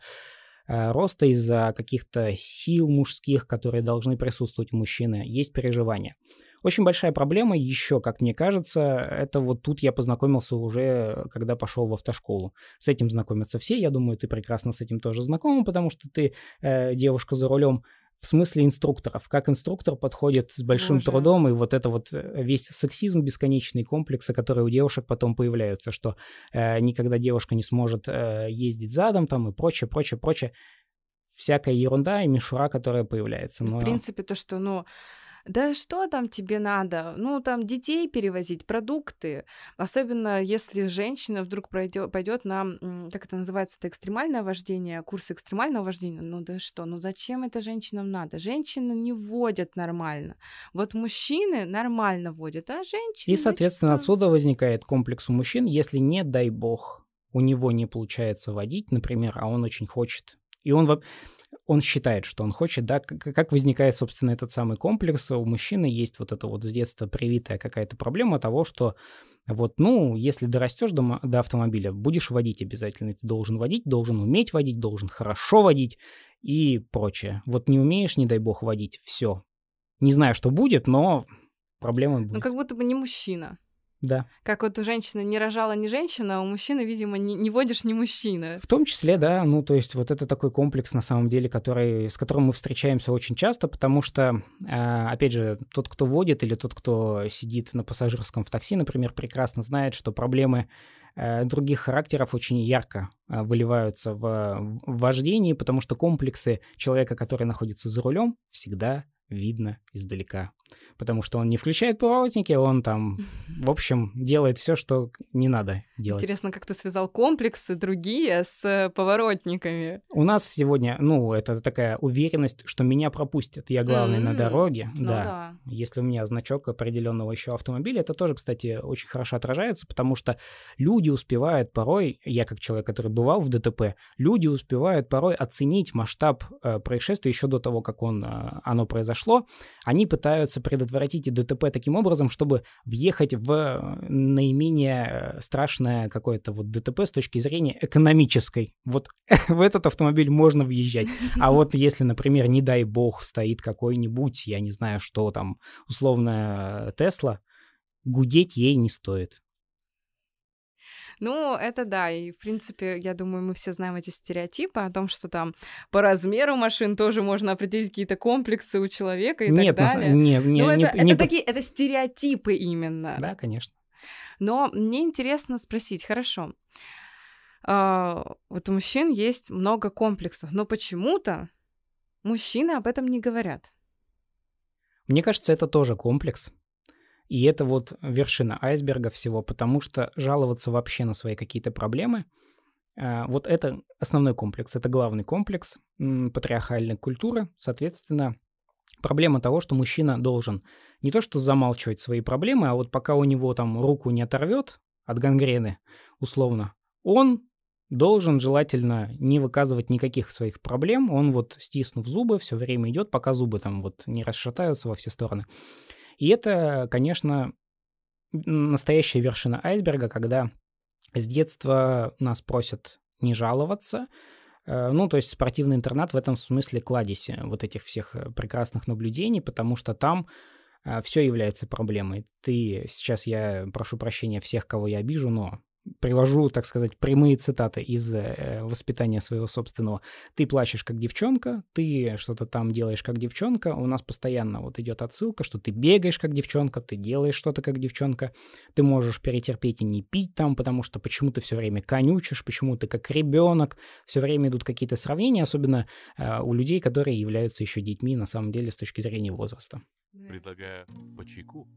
Э, роста, из-за каких-то сил мужских, которые должны присутствовать у мужчины, есть переживания. Очень большая проблема еще, как мне кажется, это вот тут я познакомился уже, когда пошел в автошколу. С этим знакомятся все, я думаю, ты прекрасно с этим тоже знакома, потому что ты э, девушка за рулем, в смысле инструкторов. Как инструктор подходит с большим Боже. трудом, и вот это вот э, весь сексизм бесконечный, комплексы, которые у девушек потом появляются, что э, никогда девушка не сможет э, ездить задом там и прочее, прочее, прочее. Всякая ерунда и мишура, которая появляется. Но... В принципе, то, что, ну, да что там тебе надо? Ну, там детей перевозить, продукты. Особенно если женщина вдруг пойдет на, как это называется, это экстремальное вождение, курс экстремального вождения. Ну да что, ну зачем это женщинам надо? Женщины не водят нормально. Вот мужчины нормально водят, а женщины... И, соответственно, зачем? отсюда возникает комплекс у мужчин, если не дай бог у него не получается водить, например, а он очень хочет. И он он считает, что он хочет, да, как возникает, собственно, этот самый комплекс. У мужчины есть вот это вот с детства привитая какая-то проблема того, что вот, ну, если дорастешь до, до автомобиля, будешь водить обязательно. Ты должен водить, должен уметь водить, должен хорошо водить и прочее. Вот не умеешь, не дай бог, водить, все. Не знаю, что будет, но проблема будет. Ну, как будто бы не мужчина. Да. Как вот у женщины не рожала не женщина, а у мужчины, видимо, не, не водишь не мужчина. В том числе, да, ну то есть вот это такой комплекс на самом деле, который, с которым мы встречаемся очень часто, потому что, а, опять же, тот, кто водит или тот, кто сидит на пассажирском в такси, например, прекрасно знает, что проблемы э, других характеров очень ярко а, выливаются в вождении, потому что комплексы человека, который находится за рулем, всегда видно издалека потому что он не включает поворотники, он там, в общем, делает все, что не надо делать. Интересно, как ты связал комплексы другие с э, поворотниками? У нас сегодня, ну, это такая уверенность, что меня пропустят, я главный на дороге, ну, да. да. Если у меня значок определенного еще автомобиля, это тоже, кстати, очень хорошо отражается, потому что люди успевают порой, я как человек, который бывал в ДТП, люди успевают порой оценить масштаб э, происшествия еще до того, как он, э, оно произошло, они пытаются пытаются предотвратить ДТП таким образом, чтобы въехать в э, наименее э, страшное какое-то вот ДТП с точки зрения экономической. Вот в этот автомобиль можно въезжать. А вот если, например, не дай бог, стоит какой-нибудь, я не знаю, что там, условно, э, Тесла, гудеть ей не стоит. Ну, это да, и в принципе, я думаю, мы все знаем эти стереотипы о том, что там по размеру машин тоже можно определить какие-то комплексы у человека и Нет, так далее. Нет, не, ну, не, это, не, это такие, это стереотипы именно. Да, конечно. Но мне интересно спросить, хорошо, а, вот у мужчин есть много комплексов, но почему-то мужчины об этом не говорят. Мне кажется, это тоже комплекс. И это вот вершина айсберга всего, потому что жаловаться вообще на свои какие-то проблемы, а, вот это основной комплекс, это главный комплекс патриархальной культуры, соответственно, проблема того, что мужчина должен не то что замалчивать свои проблемы, а вот пока у него там руку не оторвет от гангрены, условно, он должен желательно не выказывать никаких своих проблем, он вот стиснув зубы, все время идет, пока зубы там вот не расшатаются во все стороны. И это, конечно, настоящая вершина айсберга, когда с детства нас просят не жаловаться, э, ну, то есть спортивный интернат в этом смысле кладезь э, вот этих всех э, прекрасных наблюдений, потому что там все является проблемой. Ты сейчас я прошу прощения всех, кого я обижу, но привожу, так сказать, прямые цитаты из э, воспитания своего собственного. Ты плачешь как девчонка, ты что-то там делаешь как девчонка. У нас постоянно вот идет отсылка, что ты бегаешь как девчонка, ты делаешь что-то как девчонка. Ты можешь перетерпеть и не пить там, потому что почему ты все время конючишь, почему ты как ребенок. Все время идут какие-то сравнения, особенно э, у людей, которые являются еще детьми на самом деле с точки зрения возраста. Предлагаю по чайку.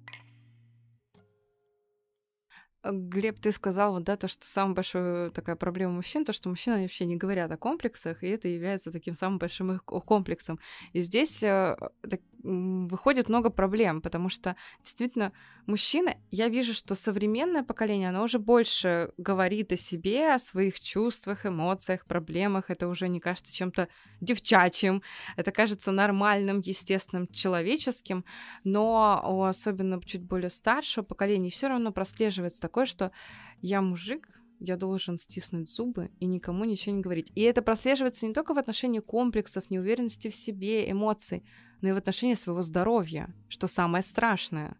Глеб, ты сказал вот, да, то, что самая большая такая проблема мужчин, то, что мужчины вообще не говорят о комплексах, и это является таким самым большим их комплексом. И здесь э, так, выходит много проблем, потому что действительно мужчины, я вижу, что современное поколение, оно уже больше говорит о себе, о своих чувствах, эмоциях, проблемах. Это уже не кажется чем-то девчачьим, это кажется нормальным, естественным, человеческим. Но у особенно чуть более старшего поколения все равно прослеживается такое, что я мужик, я должен стиснуть зубы и никому ничего не говорить. И это прослеживается не только в отношении комплексов, неуверенности в себе, эмоций, но и в отношении своего здоровья, что самое страшное.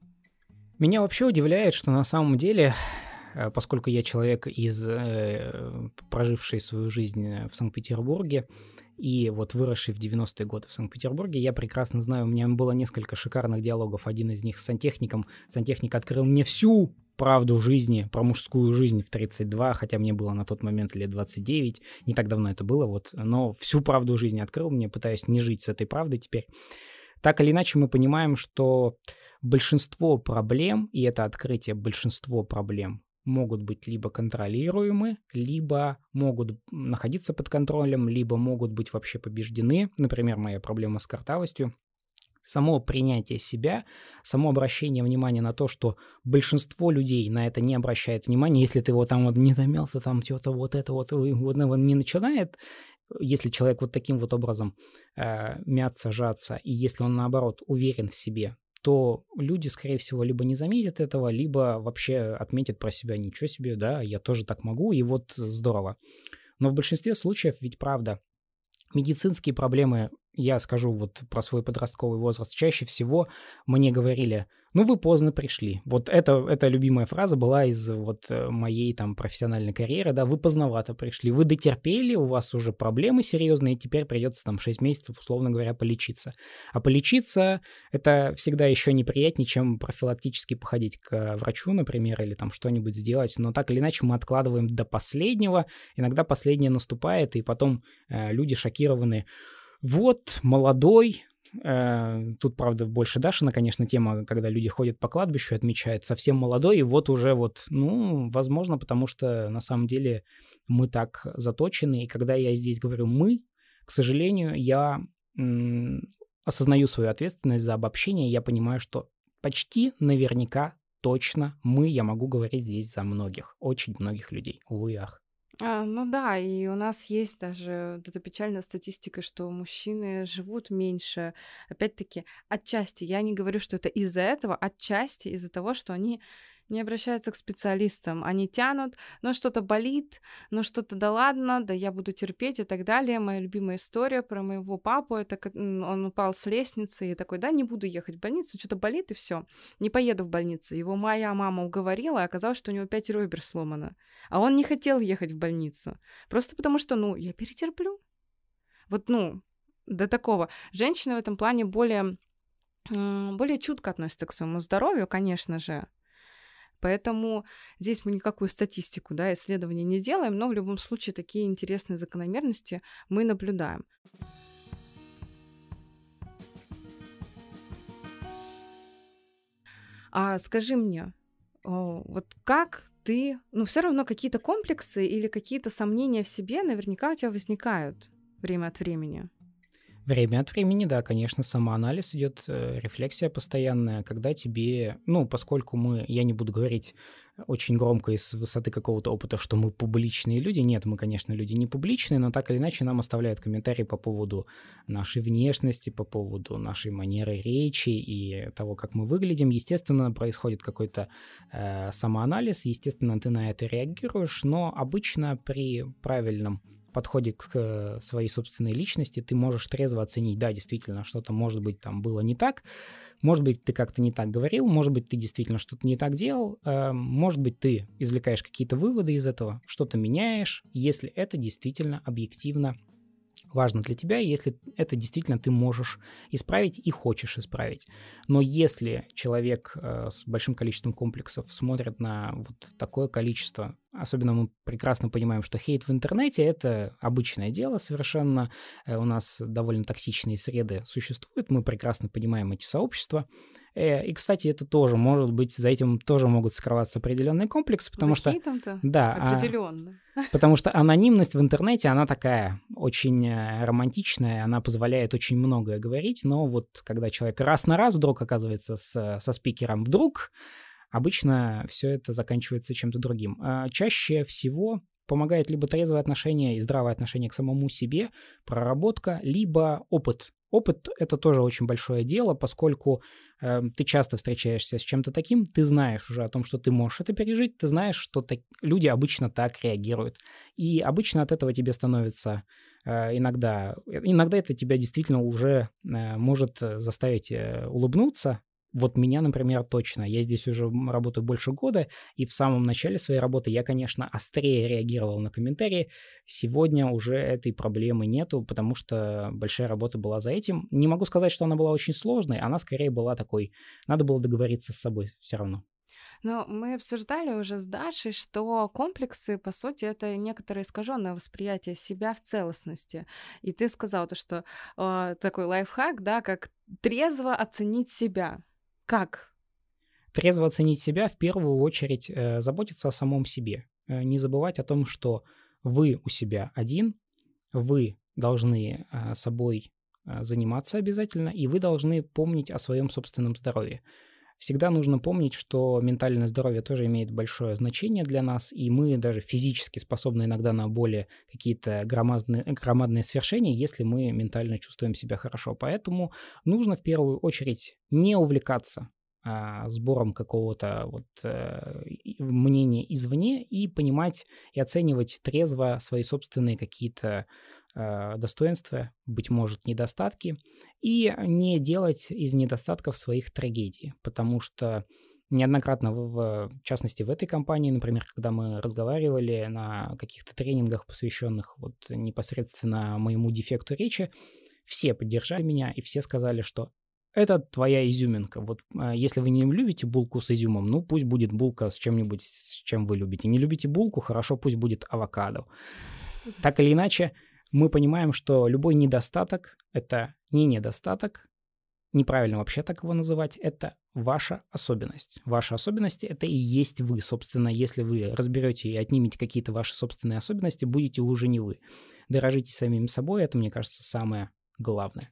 Меня вообще удивляет, что на самом деле э, поскольку я человек из э, проживший свою жизнь в Санкт-Петербурге и вот выросший в 90-е годы в Санкт-Петербурге, я прекрасно знаю, у меня было несколько шикарных диалогов, один из них с сантехником. Сантехник открыл мне всю правду жизни, про мужскую жизнь в 32, хотя мне было на тот момент лет 29, не так давно это было, вот, но всю правду жизни открыл мне, пытаясь не жить с этой правдой теперь. Так или иначе мы понимаем, что большинство проблем, и это открытие большинство проблем, могут быть либо контролируемы, либо могут находиться под контролем, либо могут быть вообще побеждены. Например, моя проблема с картавостью. Само принятие себя, само обращение внимания на то, что большинство людей на это не обращает внимания, если ты его там вот не замялся, там что-то вот это вот, ну, вот не начинает, если человек вот таким вот образом э, мяться, жаться, и если он наоборот уверен в себе, то люди, скорее всего, либо не заметят этого, либо вообще отметят про себя, ничего себе, да, я тоже так могу, и вот здорово. Но в большинстве случаев ведь правда, медицинские проблемы я скажу вот про свой подростковый возраст, чаще всего мне говорили, ну вы поздно пришли. Вот это, эта любимая фраза была из вот э, моей там профессиональной карьеры, да, вы поздновато пришли, вы дотерпели, у вас уже проблемы серьезные, теперь придется там 6 месяцев, условно говоря, полечиться. А полечиться это всегда еще неприятнее, чем профилактически походить к врачу, например, или там что-нибудь сделать, но так или иначе мы откладываем до последнего, иногда последнее наступает, и потом э, люди шокированы, вот, молодой, э, Тут, правда, больше Дашина, конечно, тема, когда люди ходят по кладбищу, и отмечают совсем молодой, и вот уже вот, ну, возможно, потому что на самом деле мы так заточены, и когда я здесь говорю «мы», к сожалению, я осознаю свою ответственность за обобщение, я понимаю, что почти наверняка точно мы, я могу говорить здесь за многих, очень многих людей, увы ах. А, ну да, и у нас есть даже эта печальная статистика, что мужчины живут меньше. Опять-таки, отчасти, я не говорю, что это из-за этого, отчасти из-за того, что они не обращаются к специалистам. Они тянут, но «Ну, что-то болит, но ну, что-то да ладно, да я буду терпеть и так далее. Моя любимая история про моего папу, это он упал с лестницы и такой, да, не буду ехать в больницу, что-то болит и все, не поеду в больницу. Его моя мама уговорила, и а оказалось, что у него пять ребер сломано. А он не хотел ехать в больницу. Просто потому что, ну, я перетерплю. Вот, ну, до такого. Женщина в этом плане более более чутко относится к своему здоровью, конечно же, Поэтому здесь мы никакую статистику, да, исследования не делаем, но в любом случае такие интересные закономерности мы наблюдаем. А скажи мне, вот как ты, ну все равно какие-то комплексы или какие-то сомнения в себе наверняка у тебя возникают время от времени. Время от времени, да, конечно, самоанализ идет, э, рефлексия постоянная, когда тебе, ну, поскольку мы, я не буду говорить очень громко из высоты какого-то опыта, что мы публичные люди. Нет, мы, конечно, люди не публичные, но так или иначе нам оставляют комментарии по поводу нашей внешности, по поводу нашей манеры речи и того, как мы выглядим. Естественно, происходит какой-то э, самоанализ, естественно, ты на это реагируешь, но обычно при правильном подходе к э, своей собственной личности ты можешь трезво оценить, да, действительно, что-то, может быть, там было не так, может быть, ты как-то не так говорил, может быть, ты действительно что-то не так делал, э, может быть, ты извлекаешь какие-то выводы из этого, что-то меняешь, если это действительно объективно важно для тебя, если это действительно ты можешь исправить и хочешь исправить. Но если человек э, с большим количеством комплексов смотрит на вот такое количество, особенно мы прекрасно понимаем, что хейт в интернете — это обычное дело совершенно, э, у нас довольно токсичные среды существуют, мы прекрасно понимаем эти сообщества, э, и, кстати, это тоже может быть, за этим тоже могут скрываться определенные комплексы. потому за что... Да. Определенно. А, потому что анонимность в интернете, она такая очень сильно романтичная, она позволяет очень многое говорить, но вот когда человек раз на раз вдруг оказывается с, со спикером, вдруг обычно все это заканчивается чем-то другим. А, чаще всего помогает либо трезвое отношение и здравое отношение к самому себе, проработка, либо опыт. Опыт — это тоже очень большое дело, поскольку э, ты часто встречаешься с чем-то таким, ты знаешь уже о том, что ты можешь это пережить, ты знаешь, что так... люди обычно так реагируют. И обычно от этого тебе становится Э, иногда. Э, иногда это тебя действительно уже э, может заставить улыбнуться. Вот меня, например, точно. Я здесь уже работаю больше года, и в самом начале своей работы я, конечно, острее реагировал на комментарии. Сегодня уже этой проблемы нету, потому что большая работа была за этим. Не могу сказать, что она была очень сложной, она скорее была такой. Надо было договориться с собой все равно. Но мы обсуждали уже с Дашей, что комплексы, по сути, это некоторое искаженное восприятие себя в целостности. И ты сказал то, что э, такой лайфхак, да, как трезво оценить себя. Как? Трезво оценить себя в первую очередь э, заботиться о самом себе. Э, не забывать о том, что вы у себя один, вы должны э, собой э, заниматься обязательно, и вы должны помнить о своем собственном здоровье. Всегда нужно помнить, что ментальное здоровье тоже имеет большое значение для нас, и мы даже физически способны иногда на более какие-то громадные, громадные свершения, если мы ментально чувствуем себя хорошо. Поэтому нужно в первую очередь не увлекаться а, сбором какого-то вот э, мнения извне и понимать и оценивать трезво свои собственные какие-то Э, достоинства, быть может, недостатки, и не делать из недостатков своих трагедий, потому что неоднократно, в, в частности, в этой компании, например, когда мы разговаривали на каких-то тренингах, посвященных вот непосредственно моему дефекту речи, все поддержали меня и все сказали, что это твоя изюминка. Вот э, если вы не любите булку с изюмом, ну пусть будет булка с чем-нибудь, с чем вы любите. Не любите булку, хорошо, пусть будет авокадо. Так или иначе, мы понимаем, что любой недостаток — это не недостаток, неправильно вообще так его называть, это ваша особенность. Ваши особенности — это и есть вы, собственно, если вы разберете и отнимете какие-то ваши собственные особенности, будете уже не вы. Дорожите самим собой, это, мне кажется, самое главное.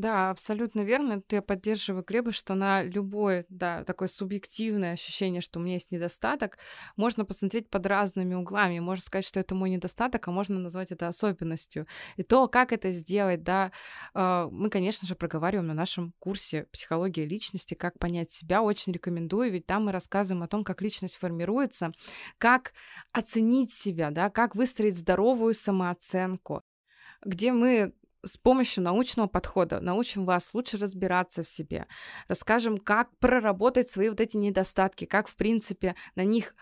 Да, абсолютно верно. Ты поддерживаю крепость, что на любое, да, такое субъективное ощущение, что у меня есть недостаток, можно посмотреть под разными углами. Можно сказать, что это мой недостаток, а можно назвать это особенностью. И то, как это сделать, да, а, мы, конечно же, проговариваем на нашем курсе «Психология личности. Как понять себя». Очень рекомендую, ведь там мы рассказываем о том, как личность формируется, как оценить себя, да, как выстроить здоровую самооценку, где мы с помощью научного подхода научим вас лучше разбираться в себе, расскажем, как проработать свои вот эти недостатки, как, в принципе, на них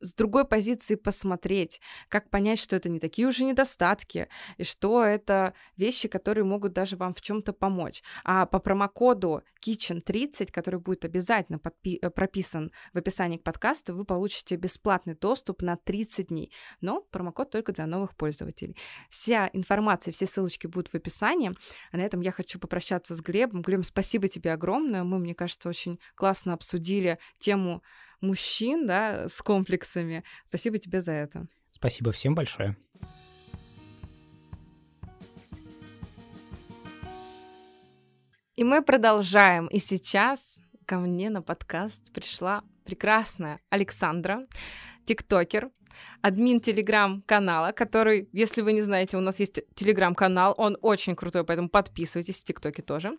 с другой позиции посмотреть, как понять, что это не такие уже недостатки, и что это вещи, которые могут даже вам в чем-то помочь. А по промокоду Kitchen30, который будет обязательно подпи- э, прописан в описании к подкасту, вы получите бесплатный доступ на 30 дней. Но промокод только для новых пользователей. Вся информация, все ссылочки будут в описании. А на этом я хочу попрощаться с Глебом. Глеб, спасибо тебе огромное. Мы, мне кажется, очень классно обсудили тему мужчин, да, с комплексами. Спасибо тебе за это. Спасибо всем большое. И мы продолжаем. И сейчас ко мне на подкаст пришла прекрасная Александра, тиктокер, админ телеграм-канала, который, если вы не знаете, у нас есть телеграм-канал, он очень крутой, поэтому подписывайтесь, в тиктоке тоже.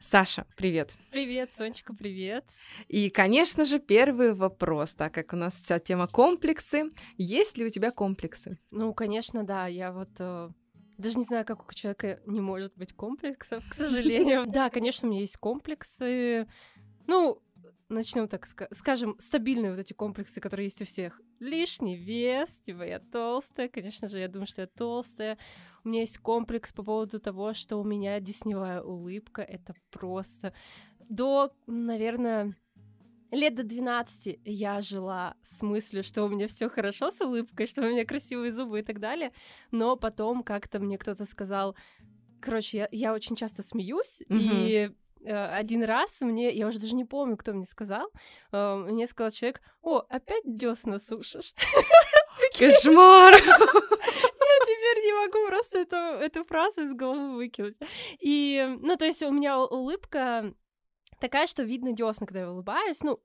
Саша, привет. Привет, Сонечка, привет. И, конечно же, первый вопрос, так как у нас вся тема комплексы. Есть ли у тебя комплексы? Ну, конечно, да. Я вот э, даже не знаю, как у человека не может быть комплексов, к сожалению. Да, конечно, у меня есть комплексы. Ну, начнем так, скажем, стабильные вот эти комплексы, которые есть у всех. Лишний вес, типа я толстая, конечно же, я думаю, что я толстая. У меня есть комплекс по поводу того, что у меня десневая улыбка, это просто... До, наверное, лет до 12 я жила с мыслью, что у меня все хорошо с улыбкой, что у меня красивые зубы и так далее. Но потом как-то мне кто-то сказал, короче, я, я очень часто смеюсь, mm-hmm. и Э, один раз мне, я уже даже не помню, кто мне сказал, э, мне сказал человек, о, опять десна сушишь. Кошмар! Я теперь не могу просто эту, эту фразу из головы выкинуть. И, ну, то есть у меня улыбка такая, что видно десна, когда я улыбаюсь. Ну,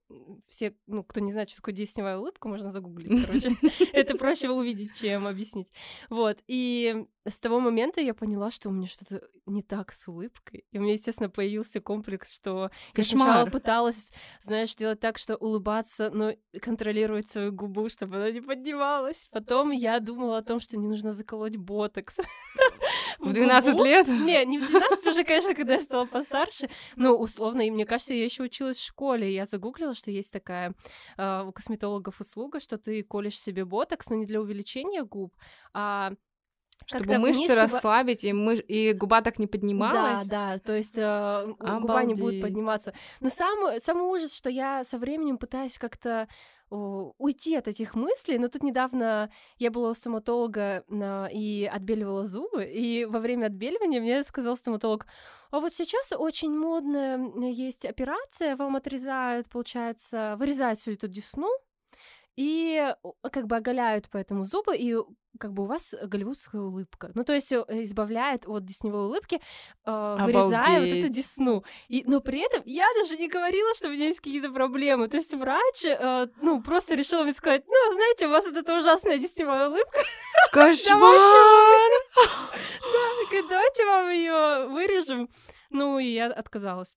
все, ну, кто не знает, что такое десневая улыбка, можно загуглить, короче. Это проще увидеть, чем объяснить. Вот. И с того момента я поняла, что у меня что-то не так с улыбкой. И у меня, естественно, появился комплекс, что я сначала пыталась, знаешь, делать так, что улыбаться, но контролировать свою губу, чтобы она не поднималась. Потом я думала о том, что не нужно заколоть ботокс. В 12 Губу? лет? Не, не в 12, уже, конечно, когда я стала постарше. Ну, условно, и мне кажется, я еще училась в школе. Я загуглила, что есть такая э, у косметологов услуга, что ты колешь себе ботокс, но не для увеличения губ, а чтобы мышцы вниз, чтобы... расслабить, и, мыш... и губа так не поднималась. Да, да, то есть э, губа не будет подниматься. Но сам, самый ужас, что я со временем пытаюсь как-то уйти от этих мыслей, но тут недавно я была у стоматолога а, и отбеливала зубы, и во время отбеливания мне сказал стоматолог, а вот сейчас очень модная есть операция, вам отрезают, получается, вырезают всю эту десну, и э, как бы оголяют поэтому зубы, и э, как бы у вас голливудская улыбка. Ну, то есть э, избавляет от десневой улыбки, э, а, вырезая вот эту десну. И, но при этом я даже не говорила, что у меня есть какие-то проблемы. То есть врач, э, ну, просто решил мне сказать, ну, знаете, у вас вот эта ужасная десневая улыбка. Кошмар! Давайте вам ее вырежем. Ну, и я отказалась.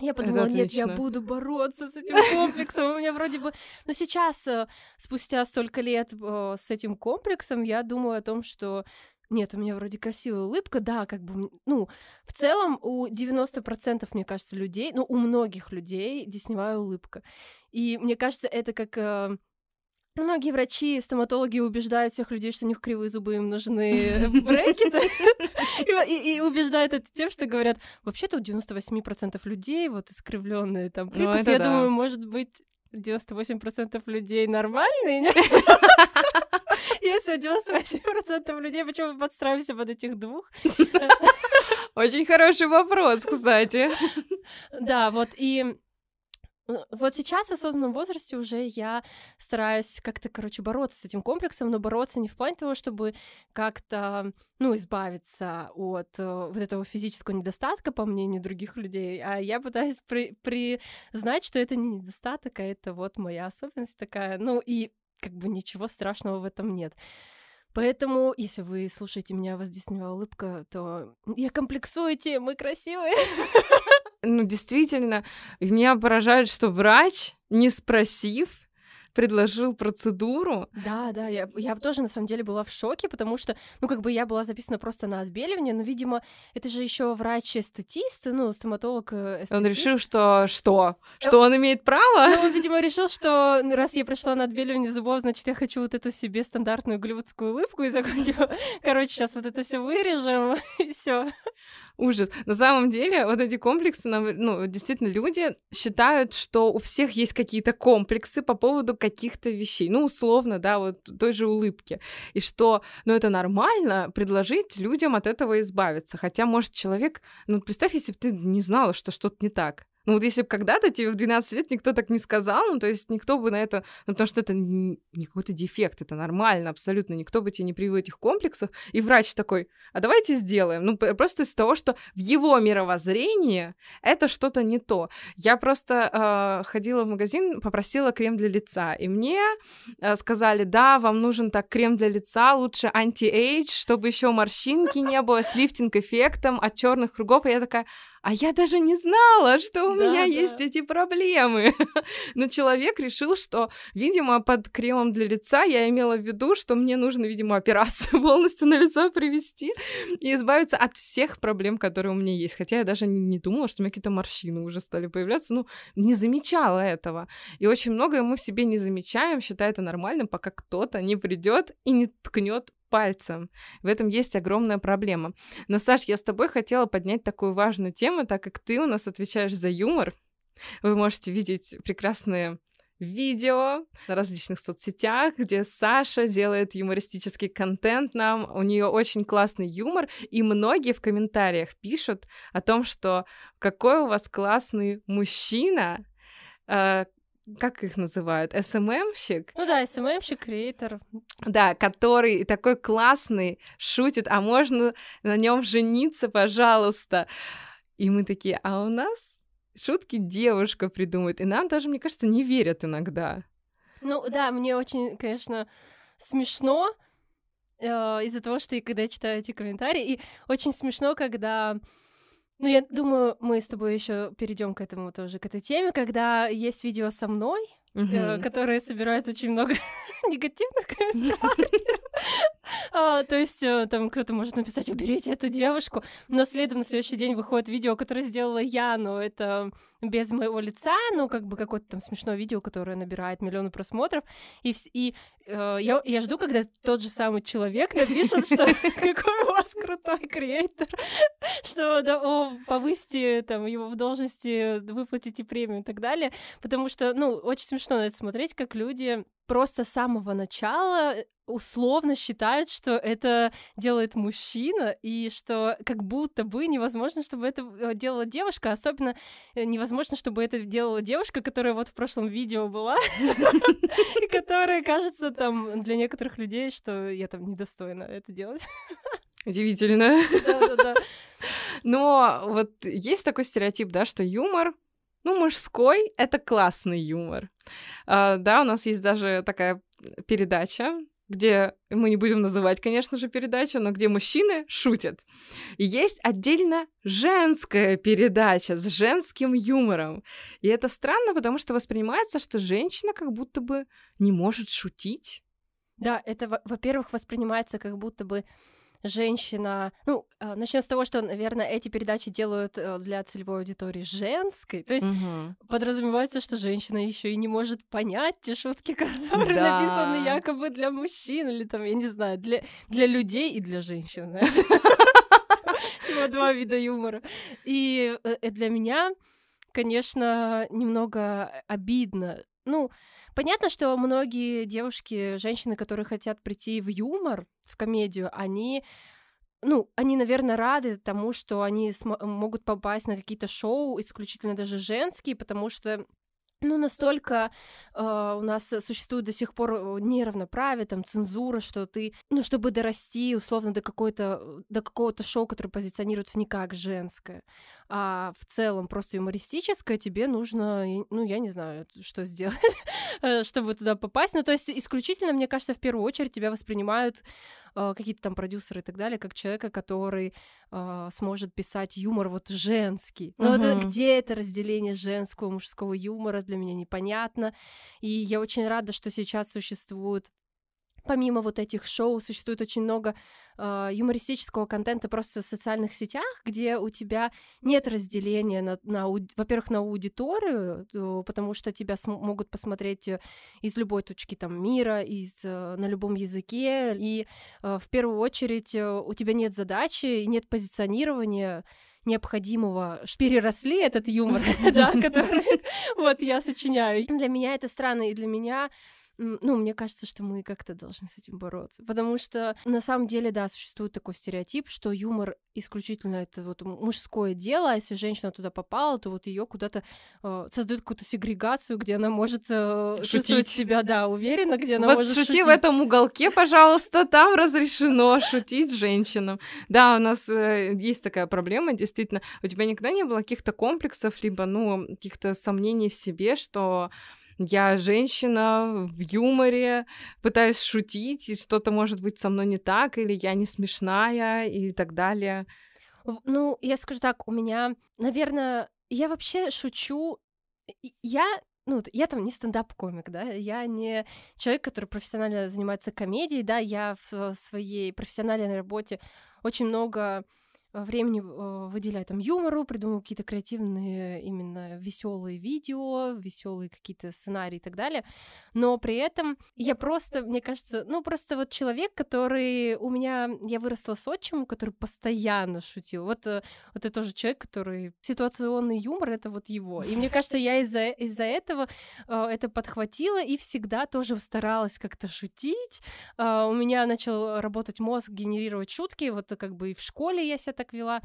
Я подумала, Это нет, я буду бороться с этим комплексом. У меня вроде бы... Но сейчас, э, спустя столько лет э, с этим комплексом, я думаю о том, что нет, у меня вроде красивая улыбка, да, как бы, ну, в целом у 90%, мне кажется, людей, ну, у многих людей десневая улыбка. И мне кажется, это как э, Многие врачи, стоматологи убеждают всех людей, что у них кривые зубы, им нужны брекеты. И убеждают это тем, что говорят, вообще-то у 98% людей вот искривленные там ну, прикусы. Я думаю, может быть, 98% людей нормальные, если 98% людей, почему мы подстраиваемся под этих двух? Очень хороший вопрос, кстати. Да, вот, и Э, вот сейчас в осознанном возрасте уже я стараюсь как-то, короче, бороться с этим комплексом, но бороться не в плане того, чтобы как-то, ну, избавиться от э, вот этого физического недостатка, по мнению других людей, а я пытаюсь при признать, что это не недостаток, а это вот моя особенность такая, ну, и как бы ничего страшного в этом нет. Поэтому, если вы слушаете меня, у вас здесь улыбка, то я комплексуете мы красивые. ну, действительно, меня поражает, что врач, не спросив, предложил процедуру. Да, да, я, я тоже на самом деле была в шоке, потому что, ну, как бы я была записана просто на отбеливание, но, видимо, это же еще врач-эстетист, ну, стоматолог э, эстетист. Он решил, что что? Э, что он имеет право? Ну, он, видимо, решил, что раз я пришла на отбеливание зубов, значит, я хочу вот эту себе стандартную голливудскую улыбку и такой, типа, короче, сейчас вот это все вырежем, и все. Ужас. На самом деле, вот эти комплексы, ну, действительно, люди считают, что у всех есть какие-то комплексы по поводу каких-то вещей. Ну, условно, да, вот той же улыбки. И что, ну, это нормально предложить людям от этого избавиться. Хотя, может, человек... Ну, представь, если бы ты не знала, что что-то не так. Ну вот если бы когда-то тебе в 12 лет никто так не сказал, ну то есть никто бы на это... Ну потому что это не какой-то дефект, это нормально абсолютно, никто бы тебе не привел этих комплексов. И врач такой, а давайте сделаем. Ну просто из того, что в его мировоззрении это что-то не то. Я просто э, ходила в магазин, попросила крем для лица, и мне э, сказали, да, вам нужен так крем для лица, лучше анти-эйдж, чтобы еще морщинки не было, с лифтинг-эффектом от черных кругов. И я такая, а я даже не знала, что у да, меня да. есть эти проблемы. Но человек решил, что, видимо, под кремом для лица я имела в виду, что мне нужно, видимо, операцию полностью на лицо привести и избавиться от всех проблем, которые у меня есть. Хотя я даже не думала, что у меня какие-то морщины уже стали появляться. Ну, не замечала этого. И очень многое мы в себе не замечаем, считая это нормальным, пока кто-то не придет и не ткнет пальцем. В этом есть огромная проблема. Но, Саш, я с тобой хотела поднять такую важную тему, так как ты у нас отвечаешь за юмор. Вы можете видеть прекрасные видео на различных соцсетях, где Саша делает юмористический контент нам. У нее очень классный юмор, и многие в комментариях пишут о том, что какой у вас классный мужчина, э, как их называют, СММщик. Ну да, СММщик, креатор. Да, который такой классный, шутит, а можно на нем жениться, пожалуйста. И мы такие, а у нас шутки девушка придумает. И нам даже, мне кажется, не верят иногда. Ну да, мне очень, конечно, смешно э, из-за того, что я когда читаю эти комментарии, и очень смешно, когда ну, я думаю, мы с тобой еще перейдем к этому тоже, к этой теме, когда есть видео со мной, угу. э, которое собирает очень много негативных комментариев. А, то есть э, там кто-то может написать «уберите эту девушку», но следом на следующий день выходит видео, которое сделала я, но это без моего лица, ну как бы какое-то там смешное видео, которое набирает миллионы просмотров, и, и Э, я, я жду, когда тот же самый человек напишет, что какой у вас крутой креатор, что да, о, повысьте там, его в должности, выплатите премию и так далее. Потому что, ну, очень смешно на это смотреть, как люди просто с самого начала э, условно считают, что это делает мужчина, и что как будто бы невозможно, чтобы это э, делала девушка, особенно э, невозможно, чтобы это делала девушка, которая вот в прошлом видео была, и которая, кажется, там для некоторых людей, что я там недостойна это делать. Удивительно. Да-да-да. Но вот есть такой стереотип, да, что юмор ну, мужской — это классный юмор. А, да, у нас есть даже такая передача, где мы не будем называть, конечно же, передачу, но где мужчины шутят. И есть отдельно женская передача с женским юмором. И это странно, потому что воспринимается, что женщина как будто бы не может шутить. Да, это, во-первых, воспринимается как будто бы женщина... Ну, а, начнем с того, что, наверное, эти передачи делают э, для целевой аудитории женской. То есть угу. подразумевается, что женщина еще и не может понять те шутки, которые да. написаны якобы для мужчин или там, я не знаю, для, для людей и для женщин. Два вида юмора. И э, э, для меня, конечно, немного обидно. Ну, Понятно, что многие девушки, женщины, которые хотят прийти в юмор, в комедию, они ну, они, наверное, рады тому, что они могут попасть на какие-то шоу, исключительно даже женские, потому что ну, настолько э, у нас существует до сих пор неравноправие, там, цензура, что ты, ну, чтобы дорасти, условно, до какой-то, до какого-то шоу, которое позиционируется не как женское, а в целом просто юмористическое, тебе нужно, ну, я не знаю, что сделать, э, чтобы туда попасть. Ну, то есть исключительно, мне кажется, в первую очередь тебя воспринимают а, какие-то там продюсеры и так далее, как человека, который а, сможет писать юмор вот женский. Но угу. это, где это разделение женского, мужского юмора для меня непонятно. И я очень рада, что сейчас существуют помимо вот этих шоу, существует очень много э, юмористического контента просто в социальных сетях, где у тебя нет разделения на, на во-первых, на аудиторию, потому что тебя могут посмотреть э, из любой точки там мира, из э, на любом языке, и э, в первую очередь э, у тебя нет задачи, нет позиционирования необходимого переросли этот юмор, да, который вот я сочиняю. Для меня это странно, и для меня ну, мне кажется, что мы как-то должны с этим бороться. Потому что на самом деле, да, существует такой стереотип, что юмор исключительно это вот мужское дело, а если женщина туда попала, то вот ее куда-то э, создают какую-то сегрегацию, где она может э, чувствовать себя, да, уверенно, где она вот может шути шутить. в этом уголке, пожалуйста, там разрешено шутить женщинам. Да, у нас э, есть такая проблема, действительно. У тебя никогда не было каких-то комплексов, либо, ну, каких-то сомнений в себе, что я женщина в юморе, пытаюсь шутить, и что-то может быть со мной не так, или я не смешная, и так далее. Ну, я скажу так, у меня, наверное, я вообще шучу. Я ну, я там не стендап-комик, да, я не человек, который профессионально занимается комедией, да, я в своей профессиональной работе очень много Э, времени э, выделяю там юмору, придумываю какие-то креативные именно веселые видео, веселые какие-то сценарии и так далее. Но при этом я просто, мне кажется, ну просто вот человек, который у меня, я выросла с отчимом, который постоянно шутил. Вот, э, вот это тоже человек, который ситуационный юмор, это вот его. И мне кажется, я из-за из этого это подхватила и всегда тоже старалась как-то шутить. У меня начал работать мозг, генерировать шутки. Вот как бы и в школе я себя так так вела.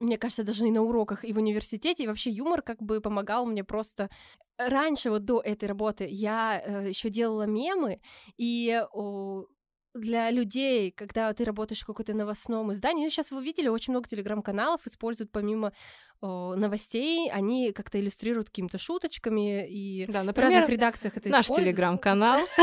Мне кажется, даже и на уроках, и в университете, и вообще юмор как бы помогал мне просто раньше, вот до этой работы, я э, еще делала мемы, и о, для людей, когда ты работаешь в каком-то новостном издании, ну, сейчас вы видели, очень много телеграм-каналов используют помимо о, новостей, они как-то иллюстрируют какими-то шуточками, и да, например, в разных редакциях это наш используют. телеграм-канал.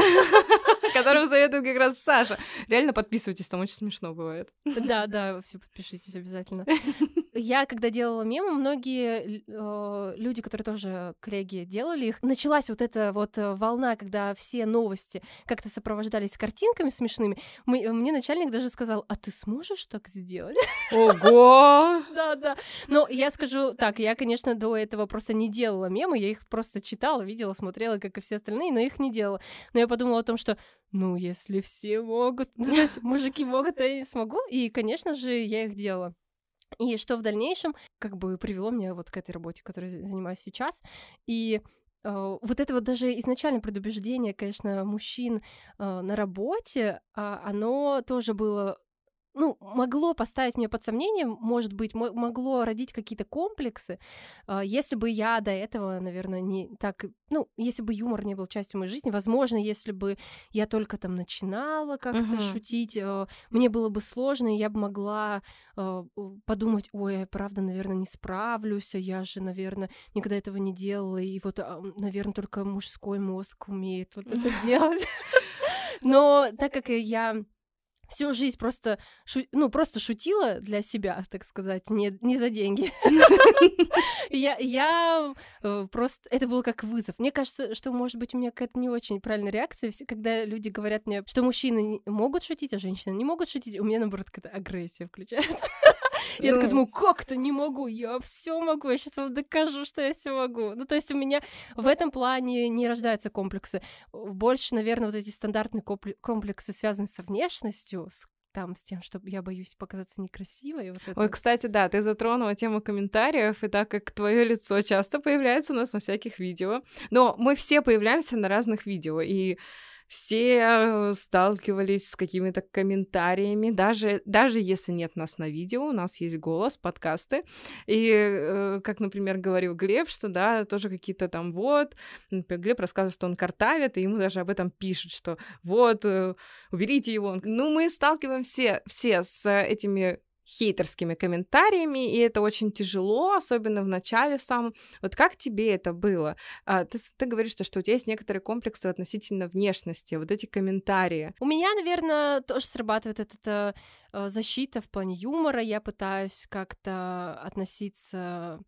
которым советует как раз Саша. Реально подписывайтесь, там очень смешно бывает. Да, да, все подпишитесь обязательно. Я, когда делала мемы, многие э, люди, которые тоже коллеги делали их, началась вот эта вот э, волна, когда все новости как-то сопровождались картинками смешными. Мы, э, мне начальник даже сказал, а ты сможешь так сделать? Ого! Да-да. Но я скажу так, я, конечно, до этого просто не делала мемы, я их просто читала, видела, смотрела, как и все остальные, но их не делала. Но я подумала о том, что ну, если все могут, то мужики могут, а я не смогу. И, конечно же, я их делала. И что в дальнейшем как бы привело меня вот к этой работе, которой я занимаюсь сейчас. И э, вот это вот даже изначально предубеждение, конечно, мужчин э, на работе, а оно тоже было ну, могло поставить меня под сомнение, может быть, могло родить какие-то комплексы, а, если бы я до этого, наверное, не так, ну, если бы юмор не был частью моей жизни, возможно, если бы я только там начинала как-то угу. шутить, а, мне было бы сложно, и я бы могла а, подумать, ой, я правда, наверное, не справлюсь, я же, наверное, никогда этого не делала, и вот, наверное, только мужской мозг умеет вот это делать. Ну, Но э, так как я всю жизнь просто, шу... ну, просто шутила для себя, так сказать, не, не за деньги. Я, я э, просто... Это было как вызов. Мне кажется, что, может быть, у меня какая-то не очень правильная реакция, когда люди говорят мне, что мужчины могут шутить, а женщины не могут шутить, у меня, наоборот, какая-то агрессия включается. Я такая ну. думаю, как-то не могу, я все могу, я сейчас вам докажу, что я все могу. Ну, то есть у меня в этом плане не рождаются комплексы. Больше, наверное, вот эти стандартные комплексы связаны со внешностью, с там с тем, что я боюсь показаться некрасивой. Вот это. Ой, кстати, да, ты затронула тему комментариев, и так как твое лицо часто появляется у нас на всяких видео, но мы все появляемся на разных видео, и все э, сталкивались с какими-то комментариями, даже, даже если нет нас на видео, у нас есть голос, подкасты, и, э, как, например, говорил Глеб, что, да, тоже какие-то там вот, например, Глеб рассказывает, что он картавит, и ему даже об этом пишут, что вот, э, уберите его. Ну, мы сталкиваемся все с этими хейтерскими комментариями, и это очень тяжело, особенно в начале в самом. Вот как тебе это было? А, ты, ты говоришь, что, у тебя есть некоторые комплексы относительно внешности, вот эти комментарии. У меня, наверное, тоже срабатывает эта э, э, защита в плане юмора. Я пытаюсь как-то относиться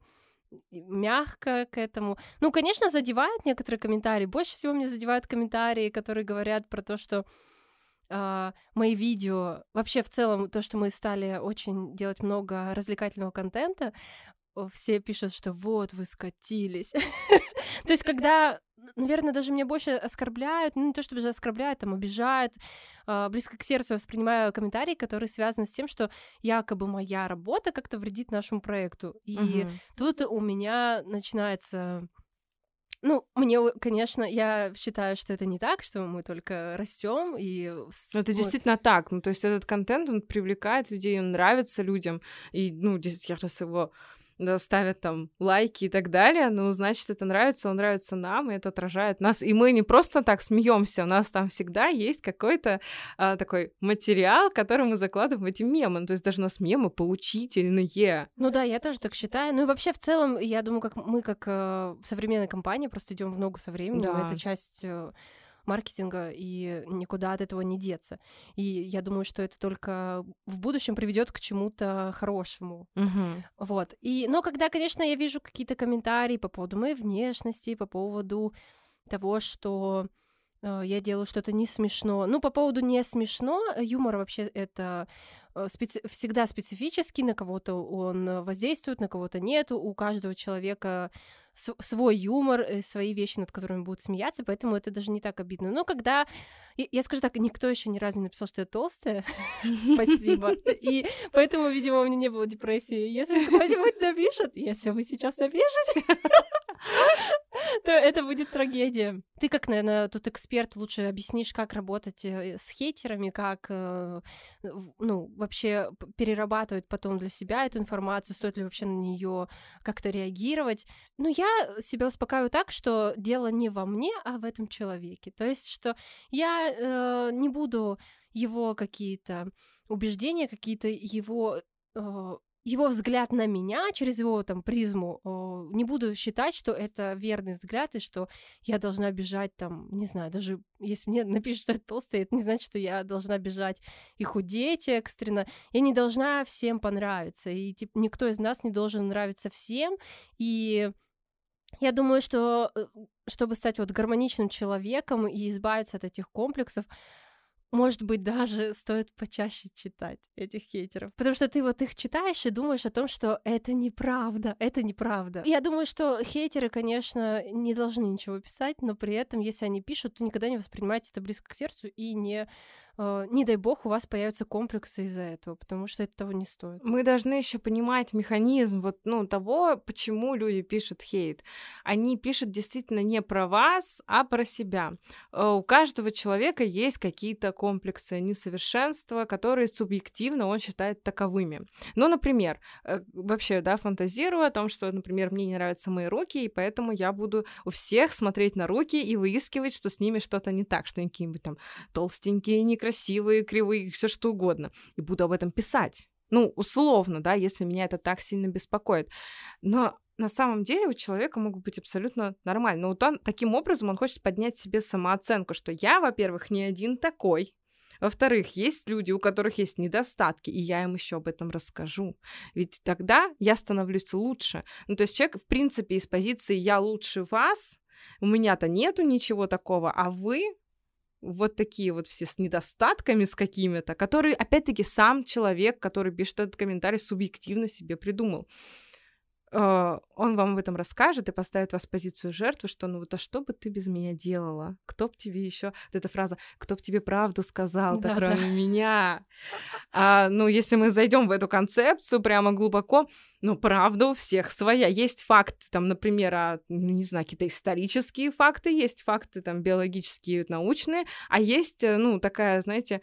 мягко к этому. Ну, конечно, задевают некоторые комментарии. Больше всего мне задевают комментарии, которые говорят про то, что а, мои видео, вообще в целом то, что мы стали очень делать много развлекательного контента, все пишут, что вот вы скатились. То есть, когда, наверное, даже мне больше оскорбляют, ну не то чтобы же оскорбляют, там обижают, а, близко к сердцу я воспринимаю комментарии, которые связаны с тем, что якобы моя работа как-то вредит нашему проекту. И тут у меня начинается ну, мне, конечно, я считаю, что это не так, что мы только растем и. Ну, это ну, действительно так. Ну, то есть этот контент он привлекает людей, он нравится людям, и ну, я раз его да, ставят там лайки и так далее, ну, значит, это нравится, он нравится нам, и это отражает нас. И мы не просто так смеемся, у нас там всегда есть какой-то а, такой материал, который мы закладываем в эти мемы. Ну, то есть даже у нас мемы поучительные. Ну да, я тоже так считаю. Ну и вообще в целом, я думаю, как мы, как э, современная компания, просто идем в ногу со временем. Да. Это часть... Э, маркетинга, и никуда от этого не деться. И я думаю, что это только в будущем приведет к чему-то хорошему. Угу. Вот. И, но когда, конечно, я вижу какие-то комментарии по поводу моей внешности, по поводу того, что э, я делаю что-то не смешно. Ну, по поводу не смешно, э, юмор вообще это э, специ... всегда специфический, на кого-то он воздействует, на кого-то нет, у каждого человека свой юмор, э, свои вещи, над которыми будут смеяться, поэтому это даже не так обидно. Но когда, я скажу так, никто еще ни разу не написал, что я толстая, спасибо, и поэтому, видимо, у меня не было депрессии. Если кто-нибудь напишет, если вы сейчас напишете, то это будет трагедия. Ты как, наверное, тут эксперт, лучше объяснишь, как работать э, с хейтерами, как, э, ну, вообще перерабатывать потом для себя эту информацию, стоит ли вообще на нее как-то реагировать. Ну, я себя успокаиваю так, что дело не во мне, а в этом человеке. То есть, что я э, не буду его какие-то убеждения, какие-то его э, его взгляд на меня через его там призму, э, не буду считать, что это верный взгляд и что я должна бежать там, не знаю, даже если мне напишут, что я толстая, это не значит, что я должна бежать и худеть экстренно. Я не должна всем понравиться, и типа, никто из нас не должен нравиться всем, и я думаю, что э, чтобы стать вот гармоничным человеком и избавиться от этих комплексов, может быть, даже стоит почаще читать этих хейтеров. Потому что ты вот их читаешь и думаешь о том, что это неправда, это неправда. Я думаю, что хейтеры, конечно, не должны ничего писать, но при этом, если они пишут, то никогда не воспринимайте это близко к сердцу и не Э, не дай бог, у вас появятся комплексы из-за этого, потому что это того не стоит. Мы должны еще понимать механизм вот, ну, того, почему люди пишут хейт. Они пишут действительно не про вас, а про себя. Э, у каждого человека есть какие-то комплексы, несовершенства, которые субъективно он считает таковыми. Ну, например, э, вообще, да, фантазирую о том, что, например, мне не нравятся мои руки, и поэтому я буду у всех смотреть на руки и выискивать, что с ними что-то не так, что они какие-нибудь там толстенькие, некрасивые, красивые, кривые, все что угодно. И буду об этом писать. Ну, условно, да, если меня это так сильно беспокоит. Но на самом деле у человека могут быть абсолютно нормально. Но вот он, таким образом он хочет поднять себе самооценку, что я, во-первых, не один такой, во-вторых, есть люди, у которых есть недостатки, и я им еще об этом расскажу. Ведь тогда я становлюсь лучше. Ну, то есть человек, в принципе, из позиции «я лучше вас», у меня-то нету ничего такого, а вы вот такие вот все с недостатками, с какими-то, которые, опять-таки, сам человек, который пишет этот комментарий, субъективно себе придумал. Э, он вам в этом расскажет и поставит вас в позицию жертвы, что ну вот а что бы ты без меня делала? Кто бы тебе еще вот эта фраза, кто бы тебе правду сказал, да, кроме да. меня? А, ну если мы зайдем в эту концепцию прямо глубоко, ну правда у всех своя. Есть факты, там, например, а, ну, не знаю, какие-то исторические факты, есть факты там биологические, научные, а есть э, ну такая, знаете,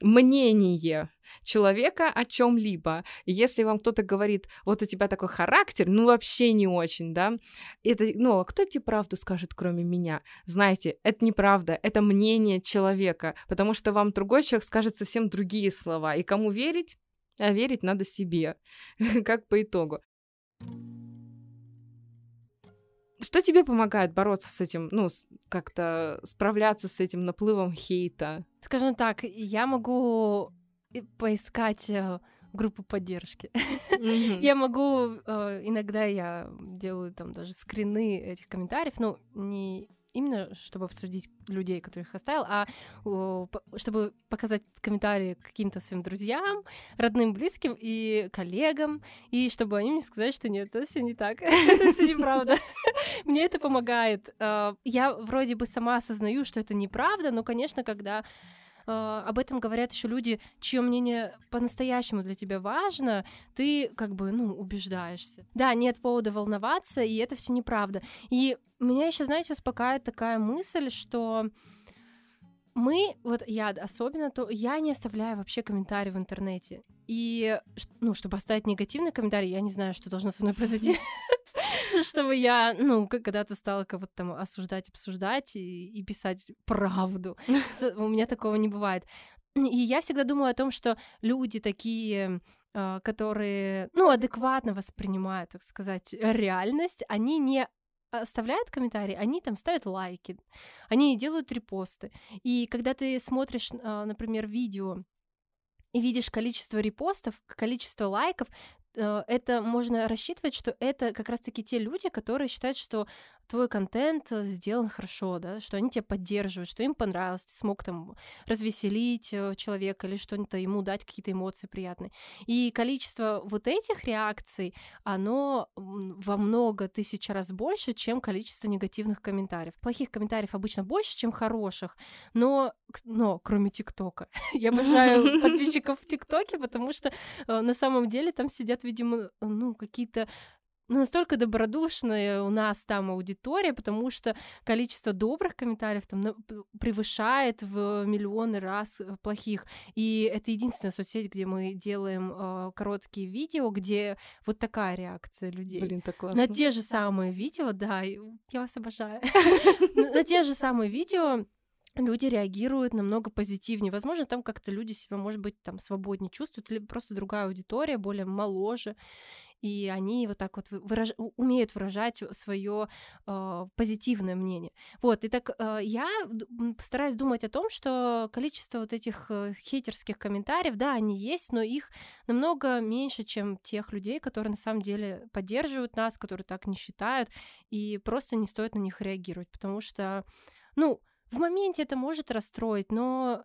мнение человека о чем-либо. Если вам кто-то говорит, вот у тебя такой характер, ну вообще не очень, да, это, ну, а кто тебе правду скажет, кроме меня? Знаете, это неправда, это мнение человека, потому что вам другой человек скажет совсем другие слова, и кому верить? А верить надо себе, как по итогу. Что тебе помогает бороться с этим, ну, как-то справляться с этим наплывом хейта? Скажем так, я могу э, поискать э, группу поддержки. Mm-hmm. я могу, э, иногда я делаю там даже скрины этих комментариев, ну, не именно чтобы обсудить людей, которых оставил, а чтобы показать комментарии каким-то своим друзьям, родным, близким и коллегам, и чтобы они мне сказали, что нет, это все не так, это все неправда. Мне это помогает. А, я вроде бы сама осознаю, что это неправда, но, конечно, когда а, об этом говорят еще люди, чье мнение по-настоящему для тебя важно, ты как бы, ну, убеждаешься. Да, нет повода волноваться, и это все неправда. И меня еще, знаете, успокаивает такая мысль, что мы, вот я особенно, то я не оставляю вообще комментарии в интернете. И, ну, чтобы оставить негативный комментарий, я не знаю, что должно со мной произойти. чтобы я, ну, когда-то стала кого-то там осуждать, обсуждать и, и писать правду. У меня такого не бывает. И я всегда думаю о том, что люди такие а, которые, ну, адекватно воспринимают, так сказать, реальность, они не оставляют комментарии, они там ставят лайки, они делают репосты. И когда ты смотришь, а, например, видео и видишь количество репостов, количество лайков, Э, это можно рассчитывать, что это как раз-таки те люди, которые считают, что твой контент э, сделан хорошо, да, что они тебя поддерживают, что им понравилось, ты смог там развеселить э, человека или что-то э, ему дать какие-то эмоции приятные. И количество вот этих реакций, оно во много тысяч раз больше, чем количество негативных комментариев. Плохих комментариев обычно больше, чем хороших, но, но кроме ТикТока. Я обожаю подписчиков в ТикТоке, потому что на самом деле там сидят, видимо, ну, какие-то ну, настолько добродушная у нас там аудитория, потому что количество добрых комментариев там ну, превышает в миллионы раз э, плохих. И это единственная соцсеть, где мы делаем э, короткие видео, где вот такая реакция людей. Блин, так классно. На те же самые видео, да, я вас обожаю. На те же самые видео люди реагируют намного позитивнее. Возможно, там как-то люди себя, может быть, там свободнее чувствуют, или просто другая аудитория, более моложе и они вот так вот выраж... умеют выражать свое э, а, позитивное мнение. Вот, и так э, я стараюсь думать о том, что количество вот этих э, хейтерских комментариев, да, они есть, но их намного меньше, чем тех людей, которые на самом деле поддерживают нас, которые так не считают, и просто не стоит на них реагировать, потому что, ну, в моменте это может расстроить, но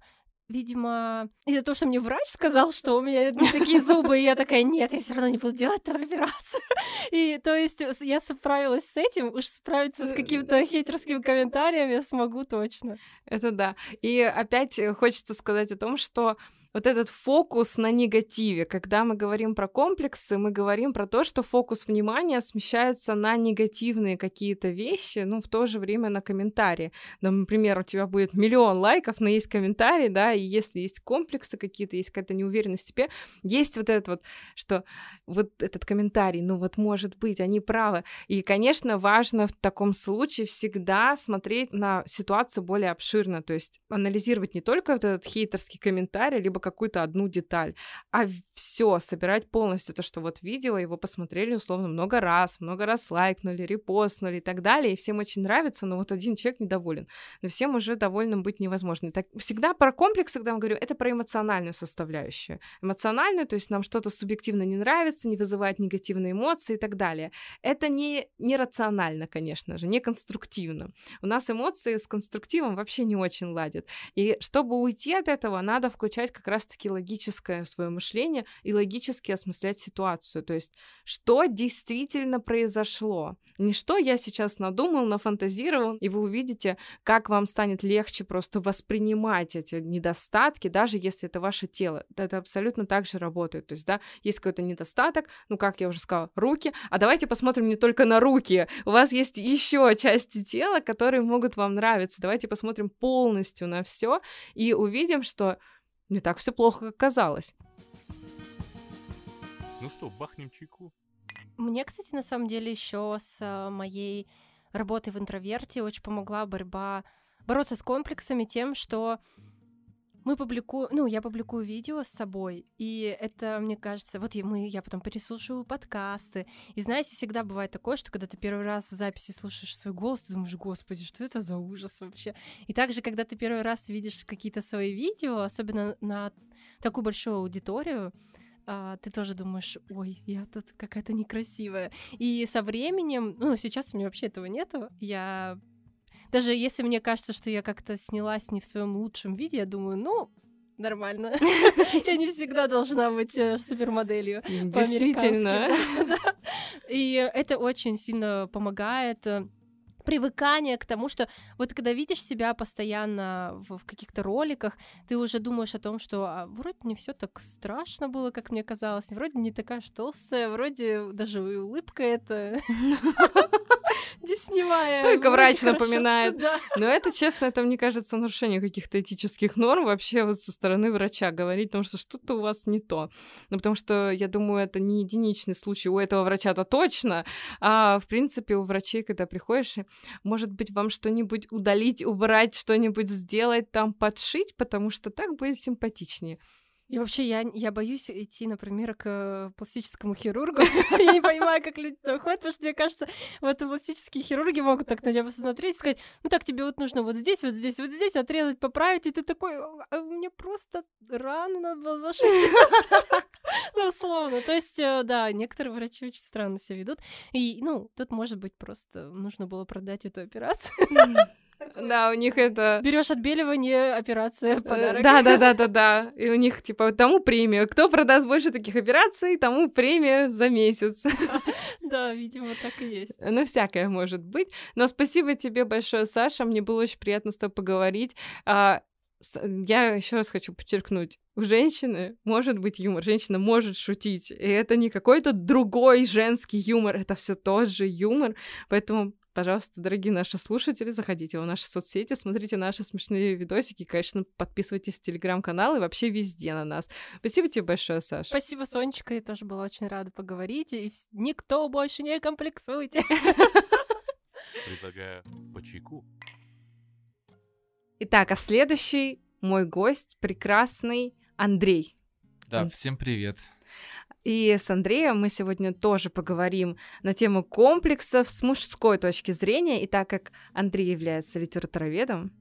видимо, из-за того, что мне врач сказал, что у меня не такие зубы, и я такая, нет, я все равно не буду делать эту операцию. И то есть я справилась с этим, уж справиться с э, каким-то хейтерским комментарием я смогу точно. Это да. И опять э, хочется сказать о том, что вот этот фокус на негативе. Когда мы говорим про комплексы, мы говорим про то, что фокус внимания смещается на негативные какие-то вещи, ну, в то же время на комментарии. например, у тебя будет миллион лайков, но есть комментарии, да, и если есть комплексы какие-то, есть какая-то неуверенность в себе, есть вот этот вот, что вот этот комментарий, ну, вот может быть, они правы. И, конечно, важно в таком случае всегда смотреть на ситуацию более обширно, то есть анализировать не только вот этот хейтерский комментарий, либо какую-то одну деталь, а все собирать полностью то, что вот видео, его посмотрели условно много раз, много раз лайкнули, репостнули и так далее, и всем очень нравится, но вот один человек недоволен. Но всем уже довольным быть невозможно. И так всегда про комплексы, когда я говорю, это про эмоциональную составляющую. Эмоциональную, то есть нам что-то субъективно не нравится, не вызывает негативные эмоции и так далее. Это не, не рационально, конечно же, не конструктивно. У нас эмоции с конструктивом вообще не очень ладят. И чтобы уйти от этого, надо включать как раз-таки логическое свое мышление и логически осмыслять ситуацию. То есть, что действительно произошло. Не что я сейчас надумал, нафантазировал, и вы увидите, как вам станет легче просто воспринимать эти недостатки, даже если это ваше тело. Это абсолютно так же работает. То есть, да, есть какой-то недостаток, ну, как я уже сказала, руки. А давайте посмотрим не только на руки. У вас есть еще части тела, которые могут вам нравиться. Давайте посмотрим полностью на все и увидим, что не так все плохо, как казалось. Ну что, бахнем чайку? Мне, кстати, на самом деле еще с э, моей работой в интроверте очень помогла борьба бороться с комплексами тем, что мы публикуем, ну, я публикую видео с собой, и это, мне кажется, вот я, мы, я потом переслушиваю подкасты, и знаете, всегда бывает такое, что когда ты первый раз в записи слушаешь свой голос, ты думаешь, господи, что это за ужас вообще? И также, когда ты первый раз видишь какие-то свои видео, особенно на такую большую аудиторию, а, ты тоже думаешь, ой, я тут какая-то некрасивая. И со временем, ну, сейчас у меня вообще этого нету, я даже если мне кажется, что я как-то снялась не в своем лучшем виде, я думаю, ну, нормально. Я не всегда должна быть э, супермоделью. Действительно. И это очень сильно помогает э, привыкание к тому, что вот когда видишь себя постоянно в, в каких-то роликах, ты уже думаешь о том, что а, вроде не все так страшно было, как мне казалось, вроде не такая что толстая, вроде даже улыбка это. Дисневая. Только ну, врач напоминает. Да. Но это, честно, это, мне кажется, нарушение каких-то этических норм вообще вот со стороны врача говорить, потому что что-то у вас не то. Ну, потому что, я думаю, это не единичный случай у этого врача-то точно, а, в принципе, у врачей, когда приходишь, может быть, вам что-нибудь удалить, убрать, что-нибудь сделать, там подшить, потому что так будет симпатичнее. И вообще, я, я боюсь идти, например, к э, пластическому хирургу. Я не понимаю, как люди туда ходят, потому что, мне кажется, вот пластические хирурги могут так на тебя посмотреть и сказать, ну так тебе вот нужно вот здесь, вот здесь, вот здесь отрезать, поправить, и ты такой, «А, а мне просто рану надо было зашить. Ну, условно. То есть, э, да, некоторые врачи очень странно себя ведут. И, ну, тут, может быть, просто нужно было продать эту операцию такое. Да, у них это... Берешь отбеливание, операция, э, подарок. Да, да, да, да, да. И у них, типа, тому премия. Кто продаст больше таких операций, тому премия за месяц. Да, видимо, так и есть. Ну, всякое может быть. Но спасибо тебе большое, Саша. Мне было очень приятно с тобой поговорить. А, я еще раз хочу подчеркнуть, у женщины может быть юмор, женщина может шутить, и это не какой-то другой женский юмор, это все тот же юмор, поэтому Пожалуйста, дорогие наши слушатели, заходите в наши соцсети, смотрите наши смешные видосики. Конечно, подписывайтесь в телеграм-канал и вообще везде на нас. Спасибо тебе большое, Саша. Спасибо, Сонечка. Я тоже была очень рада поговорить. И никто больше не комплексуйте. Предлагаю по чайку. Итак, а следующий мой гость прекрасный Андрей. Да, всем привет. И с Андреем мы сегодня тоже поговорим на тему комплексов с мужской точки зрения. И так как Андрей является литературоведом,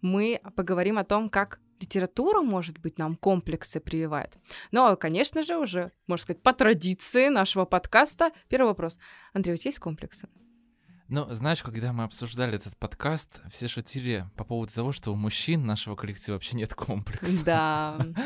мы поговорим о том, как литература, может быть, нам комплексы прививает. Ну, а, конечно же, уже, можно сказать, по традиции нашего подкаста, первый вопрос. Андрей, у тебя есть комплексы? Ну, знаешь, когда мы обсуждали этот подкаст, все шутили по поводу того, что у мужчин нашего коллектива вообще нет комплекса. Да.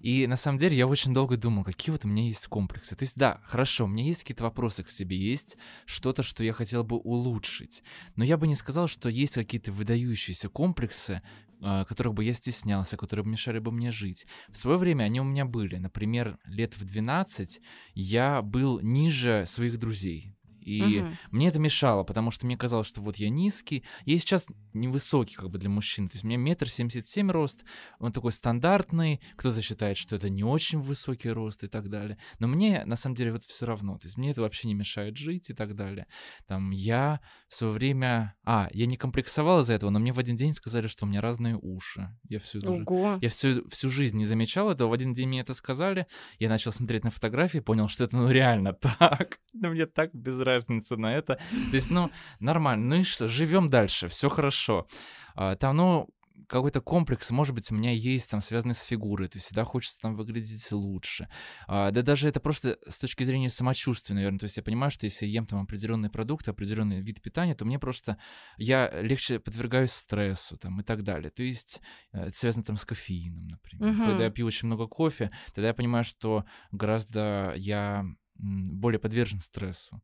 И на самом деле я очень долго думал, какие вот у меня есть комплексы. То есть, да, хорошо, у меня есть какие-то вопросы к себе, есть что-то, что я хотел бы улучшить. Но я бы не сказал, что есть какие-то выдающиеся комплексы, а, которых бы я стеснялся, которые бы мешали бы мне жить. В свое время они у меня были. Например, лет в 12 я был ниже своих друзей. И угу. мне это мешало, потому что мне казалось, что вот я низкий. Я сейчас невысокий как бы для мужчин. То есть у меня метр семьдесят семь рост. Он такой стандартный. Кто-то считает, что это не очень высокий рост и так далее. Но мне на самом деле вот все равно. То есть мне это вообще не мешает жить и так далее. Там я в свое время... А, я не комплексовал из-за этого, но мне в один день сказали, что у меня разные уши. Я всю, даже... я всю, всю жизнь не замечал этого. В один день мне это сказали. Я начал смотреть на фотографии, понял, что это ну реально так. Но ну, мне так без разница на это. То есть, ну, нормально. Ну и что, живем дальше, все хорошо. А, там, ну, какой-то комплекс, может быть, у меня есть, там, связанный с фигурой, то есть всегда хочется там выглядеть лучше. А, да даже это просто с точки зрения самочувствия, наверное, то есть я понимаю, что если я ем там определенные продукты, определенный вид питания, то мне просто, я легче подвергаюсь стрессу там и так далее. То есть э, это связано там с кофеином, например. Угу. Когда я пью очень много кофе, тогда я понимаю, что гораздо я более подвержен стрессу.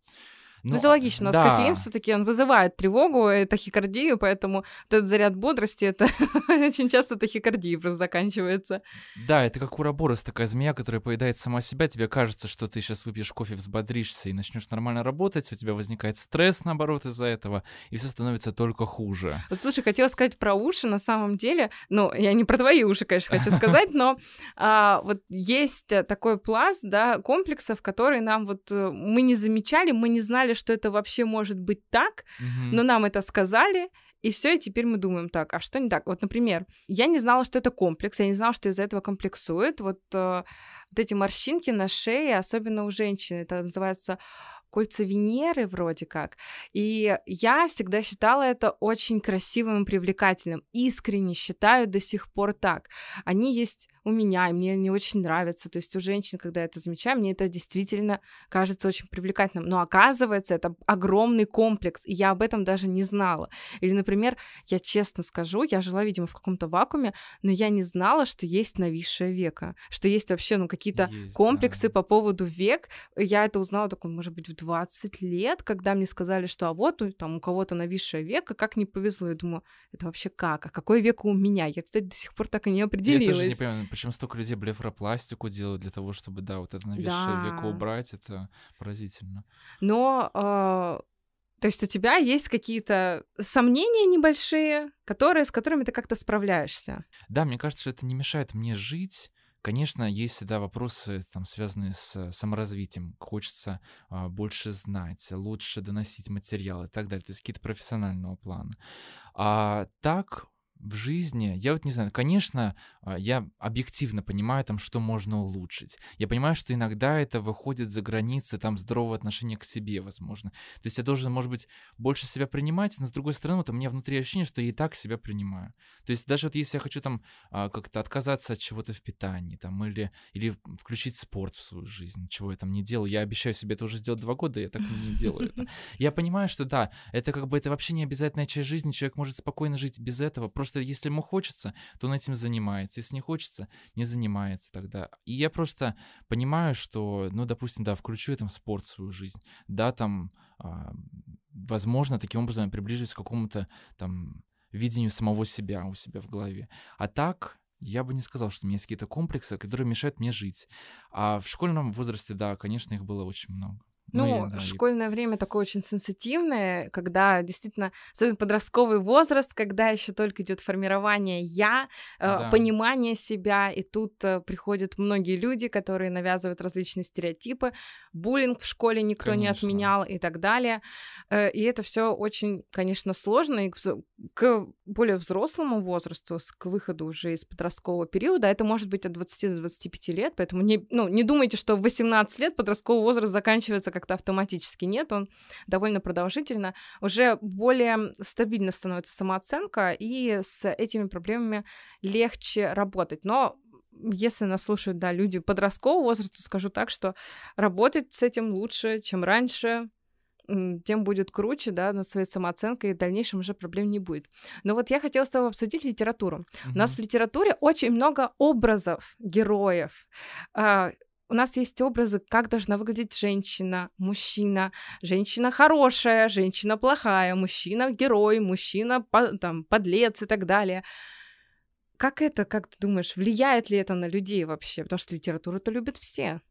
Но, ну, это логично, да. у нас кофеин все-таки он вызывает тревогу, э, тахикардию, поэтому этот заряд бодрости, это очень часто тахикардия просто заканчивается. Да, это как ураборос, такая змея, которая поедает сама себя, тебе кажется, что ты сейчас выпьешь кофе, взбодришься и начнешь нормально работать, у тебя возникает стресс, наоборот, из-за этого, и все становится только хуже. Слушай, хотела сказать про уши, на самом деле, ну, я не про твои уши, конечно, хочу сказать, но а, вот есть э, такой пласт, да, комплексов, которые нам вот э, мы не замечали, мы не знали, понимали, что это вообще может быть так, угу. но нам это сказали, и все, и теперь мы думаем так, а что не так? Вот, например, я не знала, что это комплекс, я не знала, что из-за этого комплексует. Вот, э, вот эти морщинки на шее, особенно у женщин, это называется кольца Венеры вроде как. И я всегда считала это очень красивым и привлекательным. Искренне считаю до сих пор так. Они есть у меня, и мне не очень нравится. То есть у женщин, когда я это замечаю, мне это действительно кажется очень привлекательным. Но оказывается, это огромный комплекс, и я об этом даже не знала. Или, например, я честно скажу, я жила, видимо, в каком-то вакууме, но я не знала, что есть нависшее века, что есть вообще, ну, какие-то комплексы да. по поводу век. Я это узнала, такой, может быть, в 20 лет, когда мне сказали, что а вот там у кого-то нависшее века, как не повезло. Я думаю, это вообще как? А какой век у меня? Я, кстати, до сих пор так и не определилась. Я тоже не понимаю, причем столько людей блефропластику делают для того, чтобы, да, вот это нависшее да. веко убрать, это поразительно. Но, э, то есть у тебя есть какие-то сомнения небольшие, которые, с которыми ты как-то справляешься? Да, мне кажется, что это не мешает мне жить, Конечно, есть всегда вопросы, там, связанные с саморазвитием. Хочется а, больше знать, лучше доносить материалы и так далее. То есть какие-то профессионального плана. А так, в жизни, я вот не знаю, конечно, а, я объективно понимаю там, что можно улучшить. Я понимаю, что иногда это выходит за границы там здорового отношения к себе, возможно. То есть я должен, может быть, больше себя принимать, но с другой стороны, вот у меня внутри ощущение, что я и так себя принимаю. То есть даже вот если я хочу там а, как-то отказаться от чего-то в питании, там, или, или включить спорт в свою жизнь, чего я там не делал, я обещаю себе это уже сделать два года, я так не делаю это. Я понимаю, что да, это как бы, это вообще не обязательная часть жизни, человек может спокойно жить без этого, просто что если ему хочется, то он этим занимается. Если не хочется, не занимается тогда. И я просто понимаю, что, ну, допустим, да, включу я там спорт в свою жизнь, да, там, а, возможно, таким образом я приближусь к какому-то там видению самого себя у себя в голове. А так, я бы не сказал, что у меня есть какие-то комплексы, которые мешают мне жить. А в школьном возрасте, да, конечно, их было очень много. Ну, ну да, школьное и... время такое очень сенситивное, когда действительно, особенно подростковый возраст, когда еще только идет формирование я, э, да. понимание себя, и тут э, приходят многие люди, которые навязывают различные стереотипы, буллинг в школе никто конечно. не отменял и так далее. Э, и это все очень, конечно, сложно, и к более взрослому возрасту, к выходу уже из подросткового периода, это может быть от 20 до 25 лет, поэтому не, ну, не думайте, что в 18 лет подростковый возраст заканчивается как как-то автоматически нет, он довольно продолжительно, уже более стабильно становится самооценка, и с этими проблемами легче работать. Но если нас слушают, да, люди подросткового возраста, скажу так, что работать с этим лучше, чем раньше, тем будет круче, да, над своей самооценкой, и в дальнейшем уже проблем не будет. Но вот я хотела с тобой обсудить литературу. Угу. У нас в литературе очень много образов, героев, а, у нас есть образы, как должна выглядеть женщина, мужчина, женщина хорошая, женщина плохая, мужчина герой, мужчина там, подлец и так далее. Как это, как ты думаешь, влияет ли это на людей вообще? Потому что литературу-то любят все.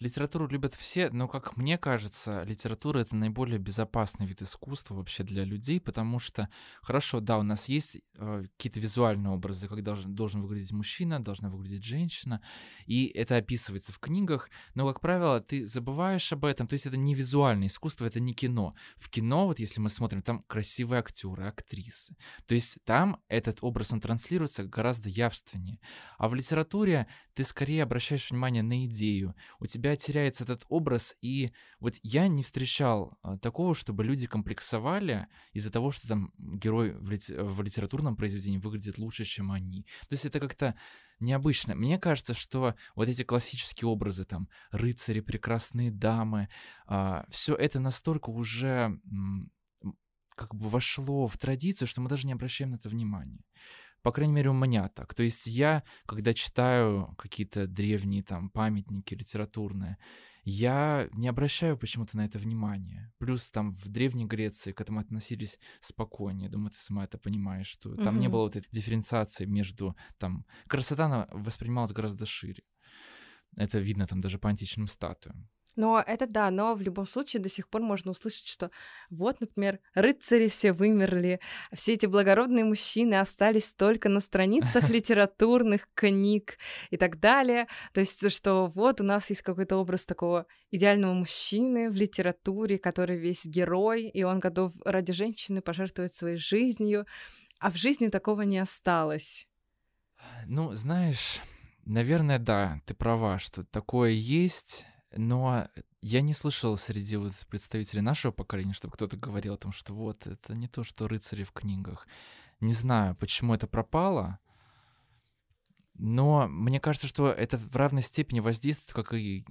Литературу любят все, но, как мне кажется, литература — это наиболее безопасный вид искусства вообще для людей, потому что, хорошо, да, у нас есть э, какие-то визуальные образы, как должен, должен выглядеть мужчина, должна выглядеть женщина, и это описывается в книгах, но, как правило, ты забываешь об этом, то есть это не визуальное искусство, это не кино. В кино, вот если мы смотрим, там красивые актеры, актрисы, то есть там этот образ, он транслируется гораздо явственнее. А в литературе ты скорее обращаешь внимание на идею, у тебя тебя теряется этот образ, и вот я не встречал а, такого, чтобы люди комплексовали из-за того, что там герой в, лит... в литературном произведении выглядит лучше, чем они. То есть это как-то необычно. Мне кажется, что вот эти классические образы, там, рыцари, прекрасные дамы, а, все это настолько уже как бы вошло в традицию, что мы даже не обращаем на это внимания. По крайней мере, у меня так. То есть я, когда читаю какие-то древние там памятники литературные, я не обращаю почему-то на это внимания. Плюс там в Древней Греции к этому относились спокойнее. Думаю, ты сама это понимаешь, что там угу. не было вот этой дифференциации между там... Красота она воспринималась гораздо шире. Это видно там даже по античным статуям. Но это да, но в любом случае до сих пор можно услышать, что вот, например, рыцари все вымерли, все эти благородные мужчины остались только на страницах литературных книг и так далее. То есть, э, что вот у нас есть какой-то образ такого идеального мужчины в литературе, который весь герой, и он готов ради женщины пожертвовать своей жизнью, а в жизни такого не осталось. Ну, знаешь, наверное, да, ты права, что такое есть, но я не слышал среди вот представителей нашего поколения, чтобы кто-то говорил о том, что вот это не то, что рыцари в книгах. Не знаю, почему это пропало, но мне кажется, что это в равной степени воздействует, как и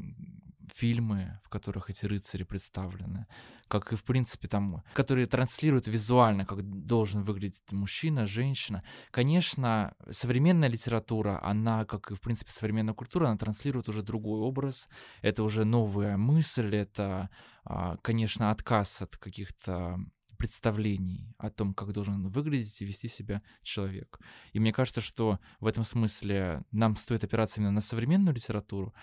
фильмы, в которых эти рыцари представлены, как и, в принципе, там, которые транслируют визуально, как должен выглядеть мужчина, женщина. Конечно, современная литература, она, как и, в принципе, современная культура, она транслирует уже другой образ, это уже новая мысль, это, а, конечно, отказ от каких-то представлений о том, как должен выглядеть и вести себя человек. И мне кажется, что в этом смысле нам стоит опираться именно на современную литературу,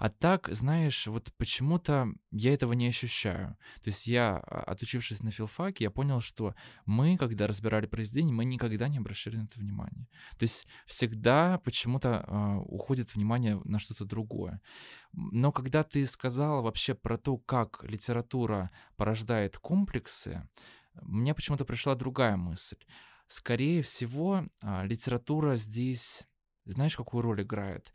а так, знаешь, вот почему-то я этого не ощущаю. То есть я, а, отучившись на филфаке, я понял, что мы, когда разбирали произведение, мы никогда не обращали на это внимание. То есть всегда почему-то э, уходит внимание на что-то другое. Но когда ты сказал вообще про то, как литература порождает комплексы, мне почему-то пришла другая мысль. Скорее всего, а, литература здесь, знаешь, какую роль играет?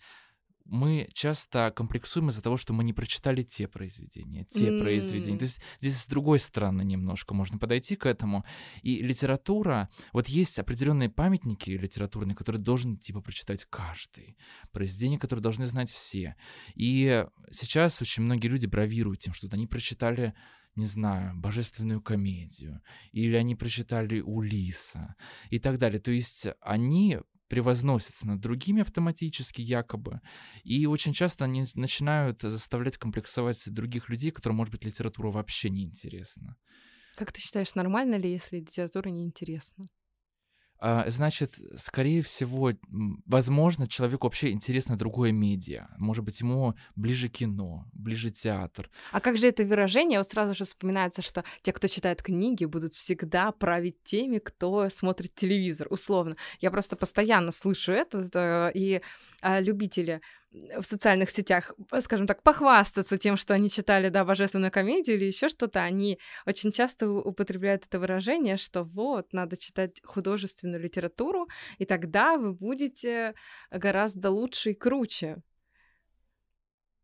мы часто комплексуем из-за того, что мы не прочитали те произведения, те mm. произведения. То есть здесь с другой стороны немножко можно подойти к этому. И литература, вот есть определенные памятники литературные, которые должен типа прочитать каждый, произведения, которые должны знать все. И сейчас очень многие люди бравируют тем, что они прочитали не знаю, божественную комедию, или они прочитали Улиса и так далее. То есть они превозносятся над другими автоматически якобы, и очень часто они начинают заставлять комплексовать других людей, которым, может быть, литература вообще не интересна. Как ты считаешь, нормально ли, если литература не интересна? А, значит, скорее всего, возможно, человеку вообще интересно другое медиа. Может быть, ему ближе кино, ближе театр. А как же это выражение? Вот сразу же вспоминается, что те, кто читает книги, будут всегда править теми, кто смотрит телевизор, условно. Я просто постоянно слышу это, э, и а, любители в социальных сетях, скажем так, похвастаться тем, что они читали, да, божественную комедию или еще что-то, они очень часто употребляют это выражение, что вот, надо читать художественную литературу, и тогда вы будете гораздо лучше и круче.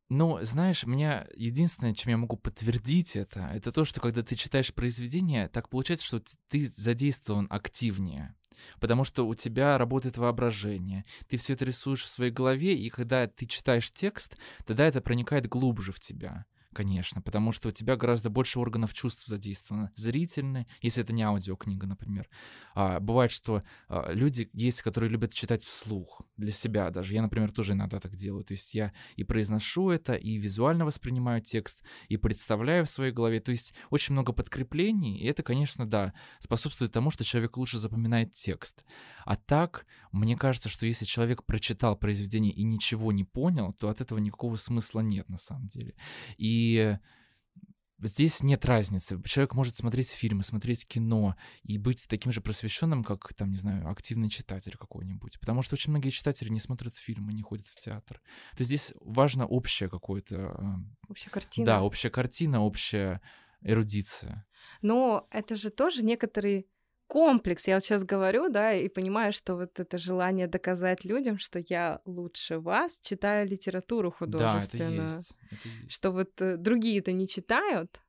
Ну, знаешь, меня единственное, чем я могу подтвердить это, это то, что когда ты читаешь произведение, так получается, что ты задействован активнее. Потому что у тебя работает воображение. Ты все это рисуешь в своей голове, и когда ты читаешь текст, тогда это проникает глубже в тебя конечно, потому что у тебя гораздо больше органов чувств задействовано. Зрительные, если это не аудиокнига, например. А, бывает, что а, люди есть, которые любят читать вслух для себя даже. Я, например, тоже иногда так делаю. То есть я и произношу это, и визуально воспринимаю текст, и представляю в своей голове. То есть очень много подкреплений, и это, конечно, да, способствует тому, что человек лучше запоминает текст. А так, мне кажется, что если человек прочитал произведение и ничего не понял, то от этого никакого смысла нет на самом деле. И здесь нет разницы. Человек может смотреть фильмы, смотреть кино и быть таким же просвещенным, как, там, не знаю, активный читатель какой-нибудь. Потому что очень многие читатели не смотрят фильмы, не ходят в театр. То есть здесь важно общее какое-то... А, общая картина. Да, общая картина, общая эрудиция. Но это же тоже некоторые комплекс. Я вот сейчас говорю, да, и понимаю, что вот это желание доказать людям, что я лучше вас, читаю литературу художественную. Да, это есть, это есть. Что вот э, другие-то не читают,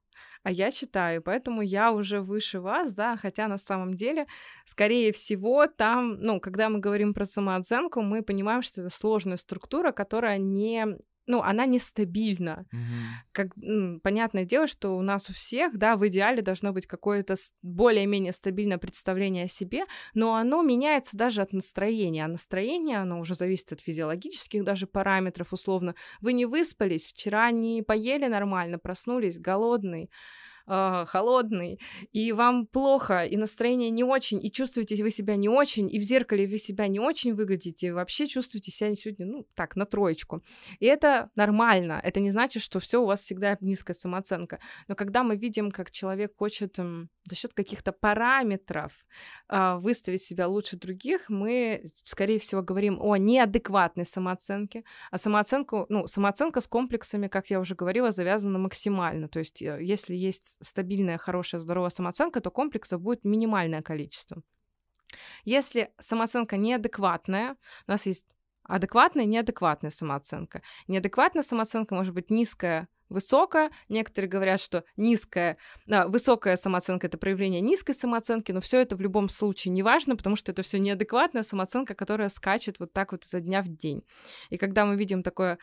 а я читаю, поэтому я уже выше вас, да, хотя на самом деле, скорее всего, там, ну, когда мы говорим про самооценку, мы понимаем, что это сложная структура, которая не ну, она нестабильна. Угу. Как, ну, понятное дело, что у нас у всех, да, в идеале должно быть какое-то более-менее стабильное представление о себе, но оно меняется даже от настроения. А настроение, оно уже зависит от физиологических даже параметров, условно. Вы не выспались, вчера не поели нормально, проснулись голодный, а, холодный, и вам плохо, и настроение не очень, и чувствуете вы себя не очень, и в зеркале вы себя не очень выглядите, и вообще чувствуете себя сегодня, ну, так, на троечку. И это нормально, это не значит, что все у вас всегда низкая самооценка. Но когда мы видим, как человек хочет э, за счет каких-то параметров э, выставить себя лучше других, мы, скорее всего, говорим о неадекватной самооценке, а самооценку, ну, самооценка с комплексами, как я уже говорила, завязана максимально. То есть, э, если есть стабильная, хорошая, здоровая самооценка, то комплексов будет минимальное количество. Если самооценка неадекватная, у нас есть адекватная и неадекватная самооценка. Неадекватная самооценка может быть низкая, высокая. Некоторые говорят, что низкая, а, высокая самооценка это проявление низкой самооценки, но все это в любом случае не важно, потому что это все неадекватная самооценка, которая скачет вот так вот изо дня в день. И когда мы видим такое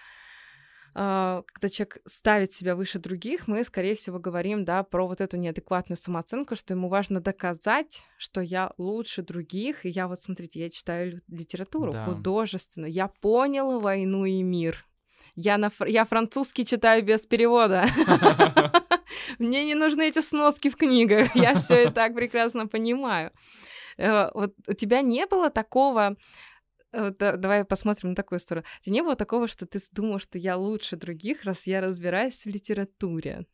а, когда человек ставит себя выше других, мы, скорее всего, говорим, да, про вот эту неадекватную самооценку, что ему важно доказать, что я лучше других, и я вот, смотрите, я читаю литературу да. художественную, я поняла войну и мир, я, на фр... я французский читаю без перевода. Мне не нужны эти сноски в книгах. Я все и так прекрасно понимаю. Э, вот у тебя не было такого да, давай посмотрим на такую сторону. Тебе не было такого, что ты думал, что я лучше других, раз я разбираюсь в литературе?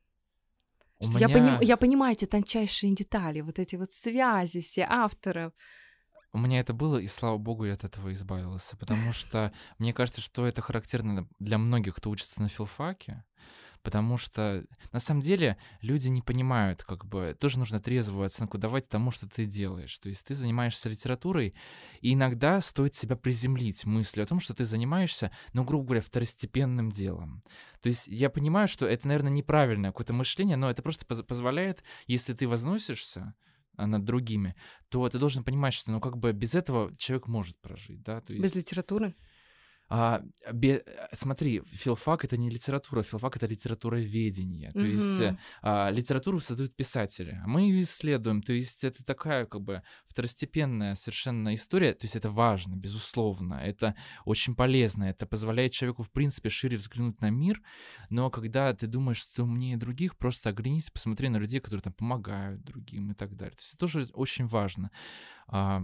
что меня... я, поним... я понимаю эти тончайшие детали, вот эти вот связи все авторов. У меня это было, и слава богу, я от этого избавился, потому что мне кажется, что это характерно для многих, кто учится на филфаке, потому что на самом деле люди не понимают, как бы тоже нужно трезвую оценку давать тому, что ты делаешь. То есть ты занимаешься литературой, и иногда стоит себя приземлить мыслью о том, что ты занимаешься, ну, грубо говоря, второстепенным делом. То есть я понимаю, что это, наверное, неправильное какое-то мышление, но это просто позволяет, если ты возносишься, а, над другими, то ты должен понимать, что ну как бы без этого человек может прожить, да? То есть... Без литературы? А, бе, э, смотри, филфак это не литература, филфак это литература ведения. Mm-hmm. То есть а, литературу создают писатели, а мы ее исследуем. То есть это такая как бы второстепенная совершенно история. То есть это важно, безусловно, это очень полезно, это позволяет человеку в принципе шире взглянуть на мир. Но когда ты думаешь, что ты умнее других, просто оглянись, посмотри на людей, которые там помогают другим и так далее. То есть это тоже очень важно. А,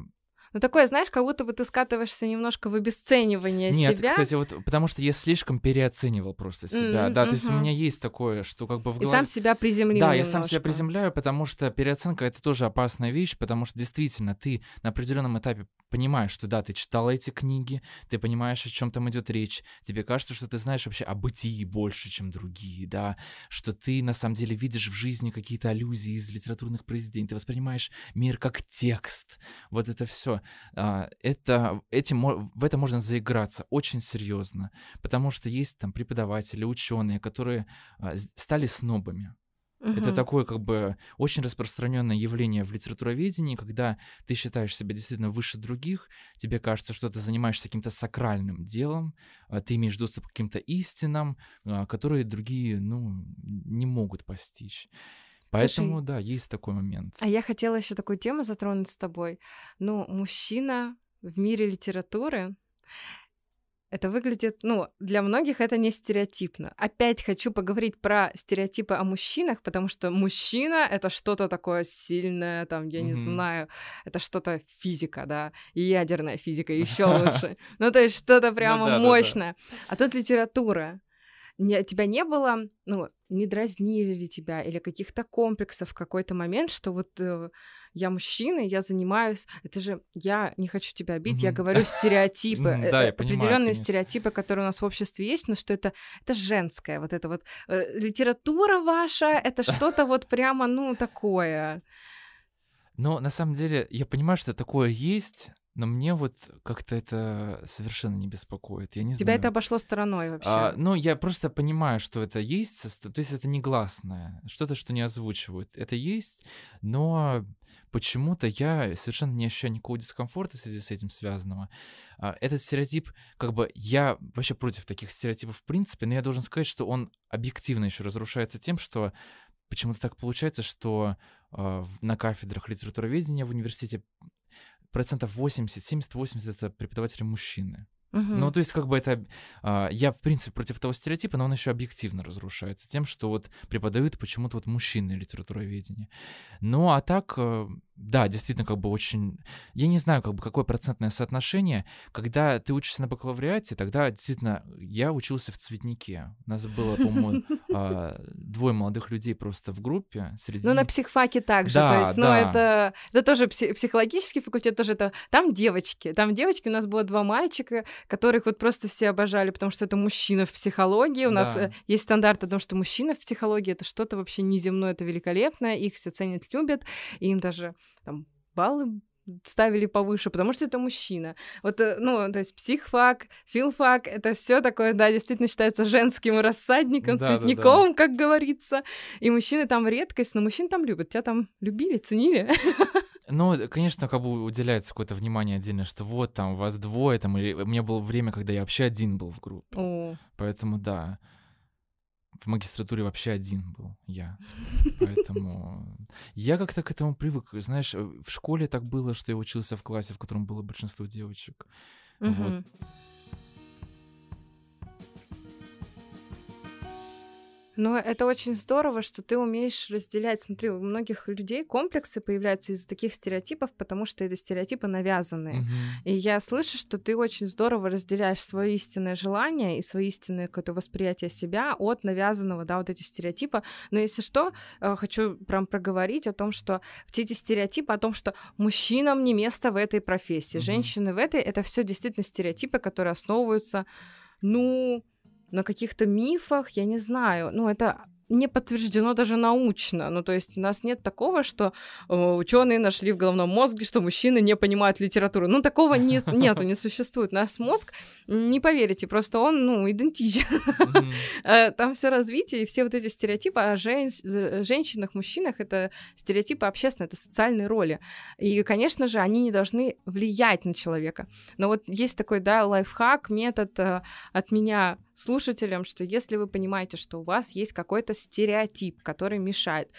ну, такое, знаешь, как будто бы ты скатываешься немножко в обесценивание Нет, себя. Нет, кстати, вот потому что я слишком переоценивал просто себя, mm-hmm, да, mm-hmm. то есть у меня есть такое, что как бы в голове... И сам себя приземлил Да, немножко. я сам себя приземляю, потому что переоценка — это тоже опасная вещь, потому что действительно ты на определенном этапе понимаешь, что да, ты читал эти книги, ты понимаешь, о чем там идет речь, тебе кажется, что ты знаешь вообще о бытии больше, чем другие, да, что ты на самом деле видишь в жизни какие-то аллюзии из литературных произведений, ты воспринимаешь мир как текст, вот это все. А, это, этим, в это можно заиграться очень серьезно, потому что есть там преподаватели, ученые, которые а, стали снобами. Угу. Это такое как бы очень распространенное явление в литературоведении, когда ты считаешь себя действительно выше других, тебе кажется, что ты занимаешься каким-то сакральным делом, а, ты имеешь доступ к каким-то истинам, которые другие, ну, не могут постичь. Поэтому, Слушай, да, есть такой момент. А я хотела еще такую тему затронуть с тобой. Ну, мужчина в мире литературы это выглядит, ну, для многих это не стереотипно. Опять хочу поговорить про стереотипы о мужчинах, потому что мужчина — это что-то такое сильное, там, я mm-hmm. не знаю, это что-то физика, да, и ядерная физика еще лучше. Ну, то есть что-то прямо ну мощное. А тут литература не, тебя не было, ну, не дразнили ли тебя или каких-то комплексов в какой-то момент, что вот э, я мужчина, я занимаюсь, это же я не хочу тебя обидеть, mm-hmm. я говорю стереотипы, э, э, определенные стереотипы, которые у нас в обществе есть, но что это это женское, вот это вот э, литература ваша, это что-то вот прямо ну такое. Но на самом деле я понимаю, что такое есть, но мне вот как-то это совершенно не беспокоит. Я не Тебя знаю. это обошло стороной вообще? А, ну, я просто понимаю, что это есть, то есть это негласное, что-то, что не озвучивают. Это есть, но почему-то я совершенно не ощущаю никакого дискомфорта в связи с этим связанного. А, этот стереотип, как бы, я вообще против таких стереотипов в принципе, но я должен сказать, что он объективно еще разрушается тем, что почему-то так получается, что э, на кафедрах литературоведения в университете процентов 80, 70-80 это преподаватели мужчины. Ну, то есть, как бы это... А, я, в принципе, против того стереотипа, но он еще объективно разрушается тем, что вот преподают почему-то вот мужчины литературоведение. Ну, а так, э, да, действительно, как бы очень... Я не знаю, как бы, какое процентное соотношение. Когда ты учишься на бакалавриате, тогда, действительно, э, я учился в цветнике. У нас было, по-моему, а, двое молодых людей просто в группе. Среди... Ну, на психфаке также. Да, то есть, ну, да. ну, это, это тоже психологический факультет, тоже это... Там девочки. Там девочки, у нас было два мальчика, которых вот просто все обожали, потому что это мужчина в психологии. У да. нас э, есть стандарт о том, что мужчина в психологии — это что-то вообще неземное, это великолепное, их все ценят, любят, и им даже там баллы ставили повыше, потому что это мужчина. Вот, э, ну, то есть психфак, филфак, это все такое, да, действительно считается женским рассадником, да, цветником, да, да. как говорится. И мужчины там редкость, но мужчин там любят. Тебя там любили, ценили. Ну, э, конечно, как бы уделяется какое-то внимание отдельно, что вот там вас двое, там, или у меня было время, когда я вообще один был в группе. О. Поэтому да. В магистратуре вообще один был я. Поэтому я как-то к этому привык. Знаешь, э, в школе так было, что я учился в классе, в котором было большинство девочек. Вот. Но это очень здорово, что ты умеешь разделять. Смотри, у многих людей комплексы появляются из-за таких стереотипов, потому что это стереотипы навязанные. Угу. И я слышу, что ты очень здорово разделяешь свое истинное желание и свое истинное какое-то восприятие себя от навязанного, да, вот эти стереотипы. Но если что, э, хочу прям проговорить о том, что все эти стереотипы о том, что мужчинам не место в этой профессии, угу. женщины в этой, это все действительно стереотипы, которые основываются ну, на каких-то мифах, я не знаю. Ну, это не подтверждено даже научно. Ну, то есть у нас нет такого, что э, ученые нашли в головном мозге, что мужчины не понимают литературу. Ну, такого не, нету, не существует. Наш мозг, не поверите, просто он, ну, идентичен. Mm-hmm. Там все развитие и все вот эти стереотипы о жен... женщинах, мужчинах, это стереотипы общественные, это социальные роли. И, конечно же, они не должны влиять на человека. Но вот есть такой, да, лайфхак, метод э, от меня слушателям, что если вы понимаете, что у вас есть какой-то стереотип, который мешает.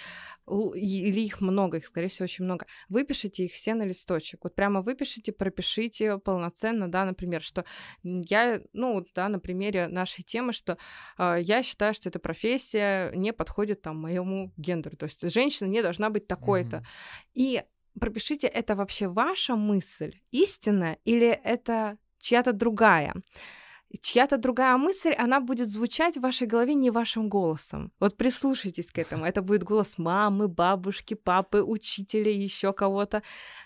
Или их много, их, скорее всего, очень много. Выпишите их все на листочек. Вот прямо выпишите, пропишите полноценно, да, например, что я, ну, да, на примере нашей темы, что э, я считаю, что эта профессия не подходит там моему гендеру. То есть женщина не должна быть такой-то. Mm-hmm. И пропишите, это вообще ваша мысль, истина, или это чья-то другая чья-то другая мысль, она будет звучать в вашей голове не вашим голосом. Вот прислушайтесь к этому. Это будет голос мамы, бабушки, папы, учителя, еще кого-то.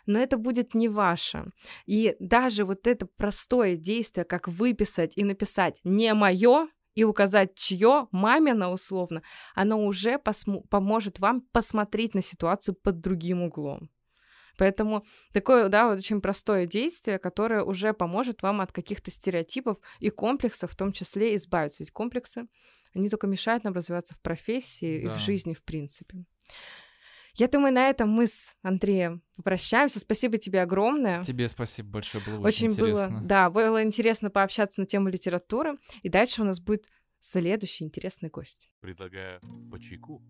Но это будет не ваше. И даже вот это простое действие, как выписать и написать «не мое», и указать, чье, мамина условно, оно уже посм- поможет вам посмотреть на ситуацию под другим углом. Поэтому такое, да, вот очень простое действие, которое уже поможет вам от каких-то стереотипов и комплексов в том числе избавиться. Ведь комплексы, они только мешают нам развиваться в профессии да. и в жизни, в принципе. Я думаю, на этом мы с Андреем попрощаемся. Спасибо тебе огромное. Тебе спасибо большое, было очень, очень интересно. да, было интересно пообщаться на тему литературы. И дальше у нас будет следующий интересный гость. Предлагаю по чайку.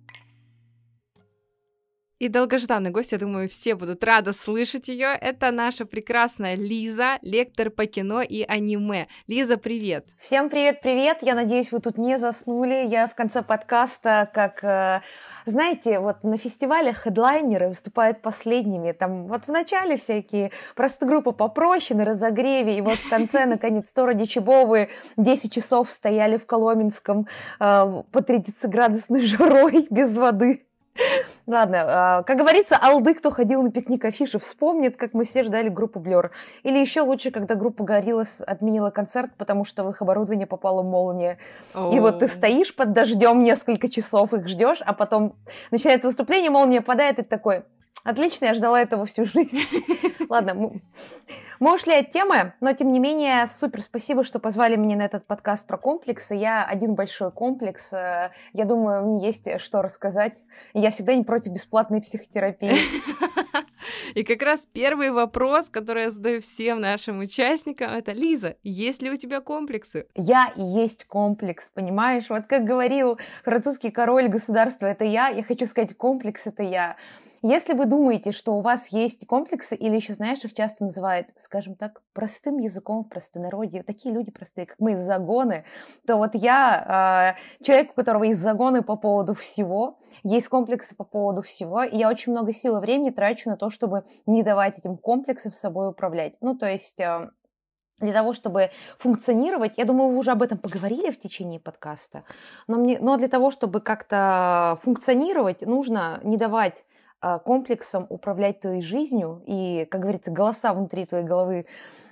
И долгожданный гость, я думаю, все будут рады слышать ее. Это наша прекрасная Лиза, лектор по кино и аниме. Лиза, привет! Всем привет-привет! Я надеюсь, вы тут не заснули. Я в конце подкаста, как, э, знаете, вот на фестивалях хедлайнеры выступают последними. Там вот в начале всякие просто группы попроще, на разогреве, и вот в конце, наконец, Тора Дичебовы 10 часов стояли в Коломенском э, по 30-градусной жарой без воды. Ладно, а, как говорится, алды, кто ходил на пикник афиши, вспомнит, как мы все ждали группу Блер. Или еще лучше, когда группа Гориллас отменила концерт, потому что в их оборудование попала молния. И вот ты стоишь под дождем несколько часов, их ждешь, а потом начинается выступление, молния падает, и ты такой, Отлично, я ждала этого всю жизнь. Ладно, мы, мы ушли от темы, но тем не менее, супер спасибо, что позвали меня на этот подкаст про комплексы. Я один большой комплекс. Э, я думаю, мне есть э, что рассказать. Я всегда не против бесплатной психотерапии. И как раз первый вопрос, который я задаю всем нашим участникам, это Лиза, есть ли у тебя комплексы? Я есть комплекс, понимаешь? Вот как говорил французский король государства, это я. Я хочу сказать, комплекс это я. Если вы думаете, что у вас есть комплексы, или еще, знаешь, их часто называют, скажем так, простым языком в простонародье, такие люди простые, как мы, из загоны, то вот я э, человек, у которого есть загоны по поводу всего, есть комплексы по поводу всего, и я очень много сил и времени трачу на то, чтобы не давать этим комплексам собой управлять. Ну, то есть... Э, для того, чтобы функционировать, я думаю, вы уже об этом поговорили в течение подкаста, но, мне, но для того, чтобы как-то функционировать, нужно не давать а, комплексом управлять твоей жизнью и, как говорится, голоса внутри твоей головы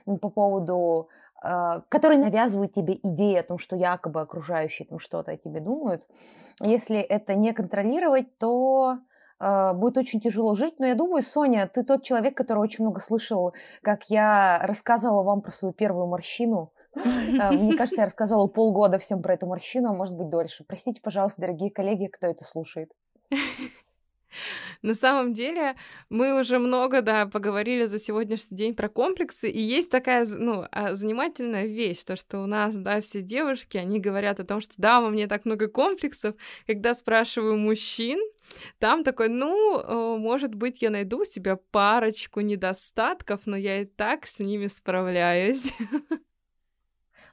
по поводу а, которые навязывают тебе идеи о том, что якобы окружающие там что-то о тебе думают. Если это не контролировать, то а, будет очень тяжело жить. Но я думаю, Соня, ты тот человек, который очень много слышал, как я рассказывала вам про свою первую морщину. Мне кажется, я рассказала полгода всем про эту морщину, а может быть дольше. Простите, пожалуйста, дорогие коллеги, кто это слушает. На самом деле, мы уже много, да, поговорили за сегодняшний день про комплексы, и есть такая, ну, а, занимательная вещь, то, что у нас, да, все девушки, они говорят о том, что, да, у меня так много комплексов, когда спрашиваю мужчин, там такой, ну, может быть, я найду у себя парочку недостатков, но я и так с ними справляюсь.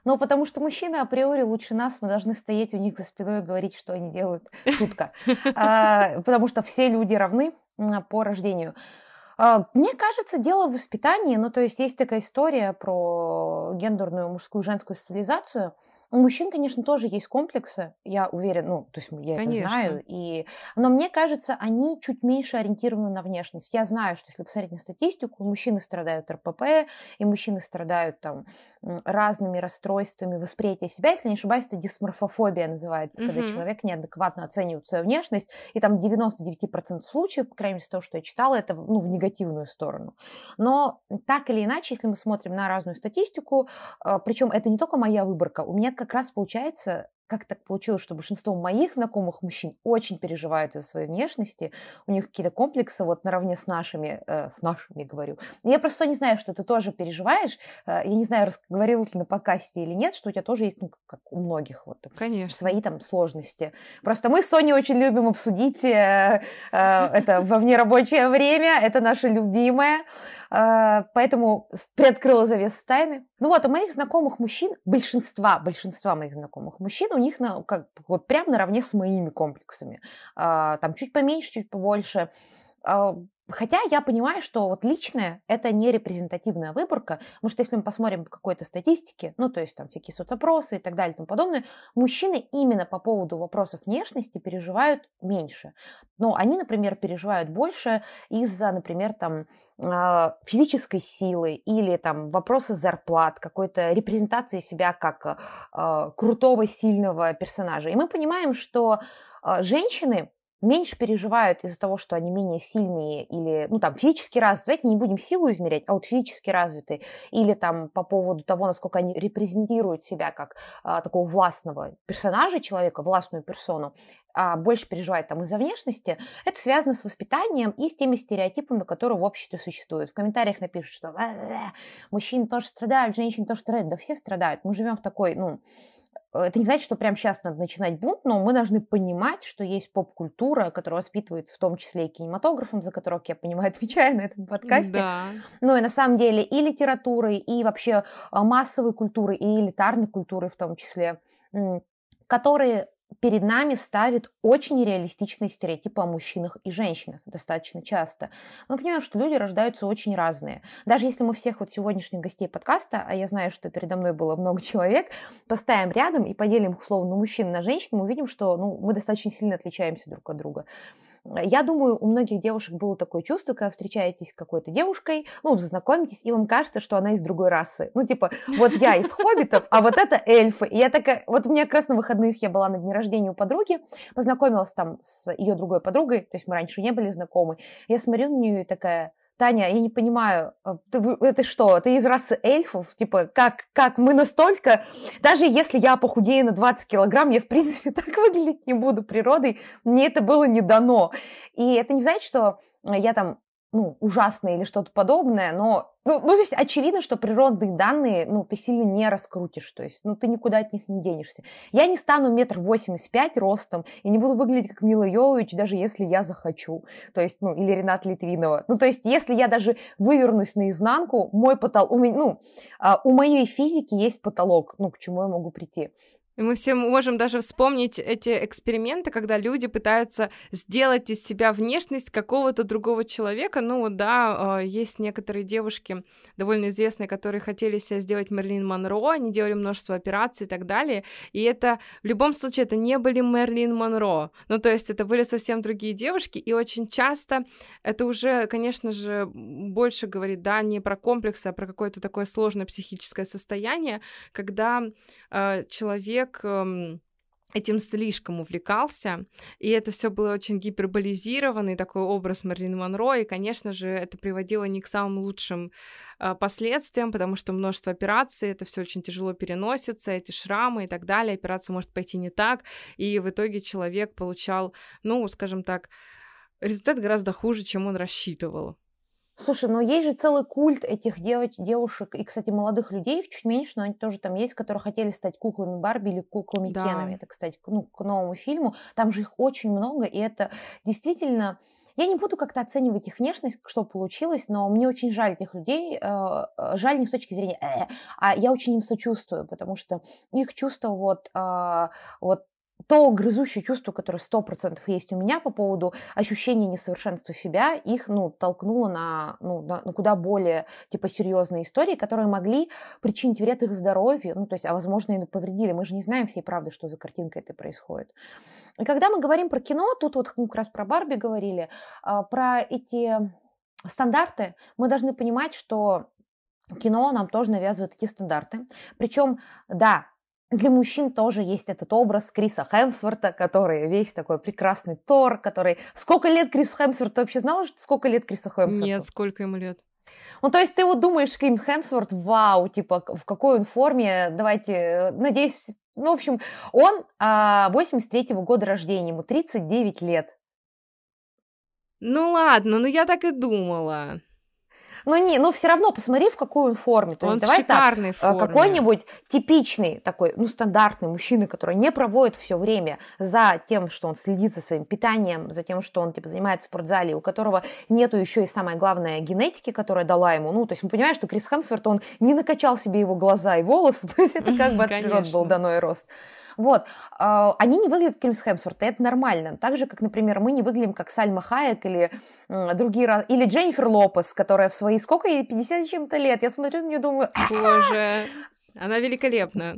Но потому что мужчины априори лучше нас, мы должны стоять у них за спиной и говорить, что они делают. Шутка. А, потому что все люди равны по рождению. А, мне кажется, дело в воспитании. Ну, то есть есть такая история про гендерную мужскую и женскую социализацию – у мужчин, конечно, тоже есть комплексы, я уверена, ну, то есть я конечно. это знаю, и... но мне кажется, они чуть меньше ориентированы на внешность. Я знаю, что если посмотреть на статистику, мужчины страдают РПП, и мужчины страдают там разными расстройствами восприятия себя, если не ошибаюсь, это дисморфофобия называется, угу. когда человек неадекватно оценивает свою внешность, и там 99% случаев, по крайней мере, из того, что я читала, это ну, в негативную сторону. Но так или иначе, если мы смотрим на разную статистику, э, причем это не только моя выборка, у меня как раз получается как так получилось, что большинство моих знакомых мужчин очень переживают за своей внешности, у них какие-то комплексы вот наравне с нашими, э, с нашими, говорю. Я просто не знаю, что ты тоже переживаешь, э, я не знаю, говорил ли на покасте или нет, что у тебя тоже есть, ну, как у многих вот. Конечно. Свои там сложности. Просто мы с Соней очень любим обсудить э, э, это во внерабочее время, это наше любимое, э, поэтому приоткрыла завесу тайны. Ну вот, у моих знакомых мужчин, большинства, большинства моих знакомых мужчин, у них на, как, вот прям наравне с моими комплексами. А, там чуть поменьше, чуть побольше а, Хотя я понимаю, что вот личное – это не репрезентативная выборка, потому что если мы посмотрим по какой-то статистике, ну, то есть там всякие соцопросы и так далее и тому подобное, мужчины именно по поводу вопросов внешности переживают меньше. Но они, например, переживают больше из-за, например, там а, физической силы или там вопроса зарплат, какой-то репрезентации себя как а, крутого, сильного персонажа. И мы понимаем, что а, женщины меньше переживают из-за того, что они менее сильные или, ну, там, физически развитые. Давайте не будем силу измерять, а вот физически развитые Или там по поводу того, насколько они репрезентируют себя как а, такого властного персонажа человека, властную персону, а больше переживает там из-за внешности, это связано с воспитанием и с теми стереотипами, которые в обществе существуют. В комментариях напишут, что мужчины тоже страдают, женщины тоже страдают. Да все страдают. Мы живем в такой, ну, Э, это не значит, что прямо сейчас надо начинать бунт, но мы должны понимать, что есть поп-культура, которая воспитывается в том числе и кинематографом, за которого, я понимаю, отвечаю на этом подкасте. Да. Ну и на самом деле и литературой, и вообще а, массовой культурой, и элитарной культурой в том числе, которые перед нами ставит очень реалистичные стереотипы о мужчинах и женщинах достаточно часто. Мы понимаем, что люди рождаются очень разные. Даже если мы всех вот сегодняшних гостей подкаста, а я знаю, что передо мной было много человек, поставим рядом и поделим их условно мужчин на женщин, мы увидим, что ну, мы достаточно сильно отличаемся друг от друга. Я думаю, у многих девушек было такое чувство, когда встречаетесь с какой-то девушкой, ну, знакомитесь, и вам кажется, что она из другой расы. Ну, типа, вот я из хоббитов, а вот это эльфы. И я такая, вот у меня как раз на выходных я была на дне рождения у подруги, познакомилась там с ее другой подругой, то есть мы раньше не были знакомы. Я смотрю на нее и такая, Таня, я не понимаю, э, ты, это что, ты из расы эльфов? Типа, как, как мы настолько... Даже если я похудею на 20 килограмм, я, в принципе, так выглядеть не буду природой. Мне это было не дано. И это не значит, что я там ну, ужасное или что-то подобное, но, ну, ну, то есть очевидно, что природные данные, ну, ты сильно не раскрутишь, то есть, ну, ты никуда от них не денешься. Я не стану метр восемьдесят пять ростом и не буду выглядеть как Мила Йовович, даже если я захочу, то есть, ну, или Ренат Литвинова. Ну, то есть, если я даже вывернусь наизнанку, мой потолок, у меня, ну, а, у моей физики есть потолок, ну, к чему я могу прийти. И мы все можем даже вспомнить эти эксперименты, когда люди пытаются сделать из себя внешность какого-то другого человека. Ну да, э, есть некоторые девушки довольно известные, которые хотели себя сделать Мерлин Монро, они делали множество операций и так далее. И это в любом случае это не были Мерлин Монро. Ну то есть это были совсем другие девушки, и очень часто это уже, конечно же, больше говорит, да, не про комплексы, а про какое-то такое сложное психическое состояние, когда э, человек человек эм, этим слишком увлекался, и это все было очень гиперболизированный такой образ Марлин Монро, и, конечно же, это приводило не к самым лучшим э, последствиям, потому что множество операций, это все очень тяжело переносится, эти шрамы и так далее, операция может пойти не так, и в итоге человек получал, ну, скажем так, результат гораздо хуже, чем он рассчитывал. Слушай, ну есть же целый культ этих девоч- девушек и, кстати, молодых людей, их чуть меньше, но они тоже там есть, которые хотели стать куклами Барби или куклами да. Кенами. Это, кстати, ну, к новому фильму. Там же их очень много, и это действительно... Я не буду как-то оценивать их внешность, что получилось, но мне очень жаль этих людей. А, а, жаль не с точки зрения, «э», а я очень им сочувствую, потому что их чувство вот, а, вот то грызущее чувство, которое сто процентов есть у меня по поводу ощущения несовершенства себя, их, ну, толкнуло на, ну, на, на куда более, типа, серьезные истории, которые могли причинить вред их здоровью, ну, то есть, а, возможно, и повредили. Мы же не знаем всей правды, что за картинкой это происходит. И когда мы говорим про кино, тут вот как раз про Барби говорили, а, про эти стандарты, мы должны понимать, что кино нам тоже навязывает эти стандарты. Причем, да, для мужчин тоже есть этот образ Криса Хемсворта, который весь такой прекрасный Тор, который... Сколько лет Крису Хемсворту? Ты вообще знала, сколько лет Крису Хемсворту? Нет, сколько ему лет? Ну, то есть ты вот думаешь, Крим Хемсворт, вау, типа, в какой он форме, давайте, надеюсь... Ну, в общем, он а, 83-го года рождения, ему 39 лет. Ну ладно, ну я так и думала. Ну, не, ну все равно посмотри, в какой он форме. То он есть, давай шикарной так, э, форме. какой-нибудь типичный такой, ну, стандартный мужчина, который не проводит все время за тем, что он следит за своим питанием, за тем, что он, типа, занимается в спортзале, у которого нету еще и, самое главное, генетики, которая дала ему. Ну, то есть мы понимаем, что Крис Хемсворт, он не накачал себе его глаза и волосы, то есть это как бы от природы был дано рост. Вот. А, они не выглядят Крис Хемсворт, и это нормально. Так же, как, например, мы не выглядим как Сальма Хайек или другие... раз Или Дженнифер Лопес, которая в свои... Сколько ей? 50 чем-то лет. Я смотрю на нее думаю... Боже, она великолепна.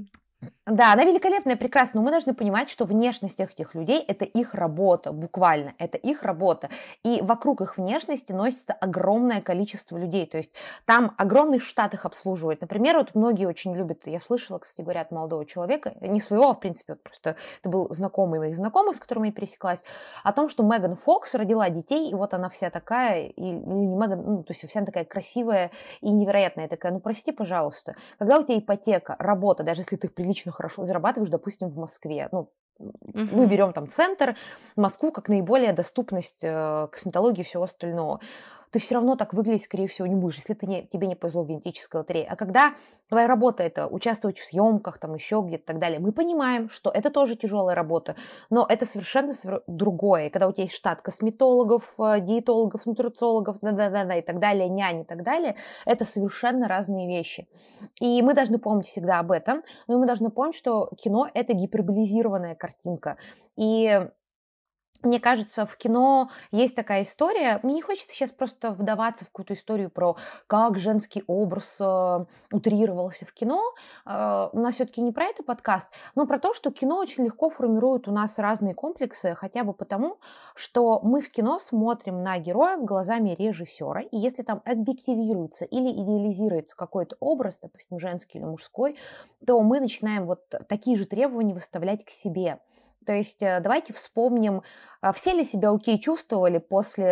Да, она великолепная, прекрасная, но мы должны понимать, что внешность этих людей – это их работа, буквально, это их работа. И вокруг их внешности носится огромное количество людей, то есть там огромный штат их обслуживает. Например, вот многие очень любят, я слышала, кстати говоря, от молодого человека, не своего, а в принципе, вот просто это был знакомый моих знакомых, с которыми я пересеклась, о том, что Меган Фокс родила детей, и вот она вся такая, и, не Меган, ну, то есть вся такая красивая и невероятная, такая, ну, прости, пожалуйста, когда у тебя ипотека, работа, даже если ты прилично отлично хорошо зарабатываешь, допустим, в Москве. Ну, Угу. Мы берем там центр, Москву как наиболее доступность э, косметологии и всего остального ты все равно так выглядеть, скорее всего, не будешь, если ты не, тебе не повезло в генетической лотерее. А когда твоя работа это участвовать в съемках, там еще где-то и так далее, мы понимаем, что это тоже тяжелая работа, но это совершенно другое. Когда у тебя есть штат косметологов, э, диетологов, нутрициологов, да -да -да -да, и так далее, нянь и так далее, это совершенно разные вещи. И мы должны помнить всегда об этом, но мы должны помнить, что кино – это гиперболизированная картинка. И мне кажется, в кино есть такая история. Мне не хочется сейчас просто вдаваться в какую-то историю про как женский образ э, утрировался в кино. Э, у нас все-таки не про это подкаст, но про то, что кино очень легко формирует у нас разные комплексы, хотя бы потому, что мы в кино смотрим на героев глазами режиссера, и если там объективируется или идеализируется какой-то образ, допустим, женский или мужской, то мы начинаем вот такие же требования выставлять к себе. То есть э, давайте вспомним, а, все ли себя окей чувствовали после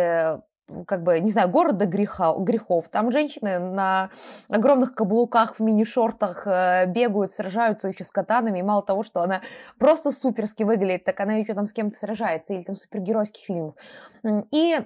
э, как бы, не знаю, города греха, грехов. Там женщины на огромных каблуках в мини-шортах э, бегают, сражаются еще с катанами. И мало того, что она просто суперски выглядит, так она еще там с кем-то сражается. Или там супергеройских фильмов. И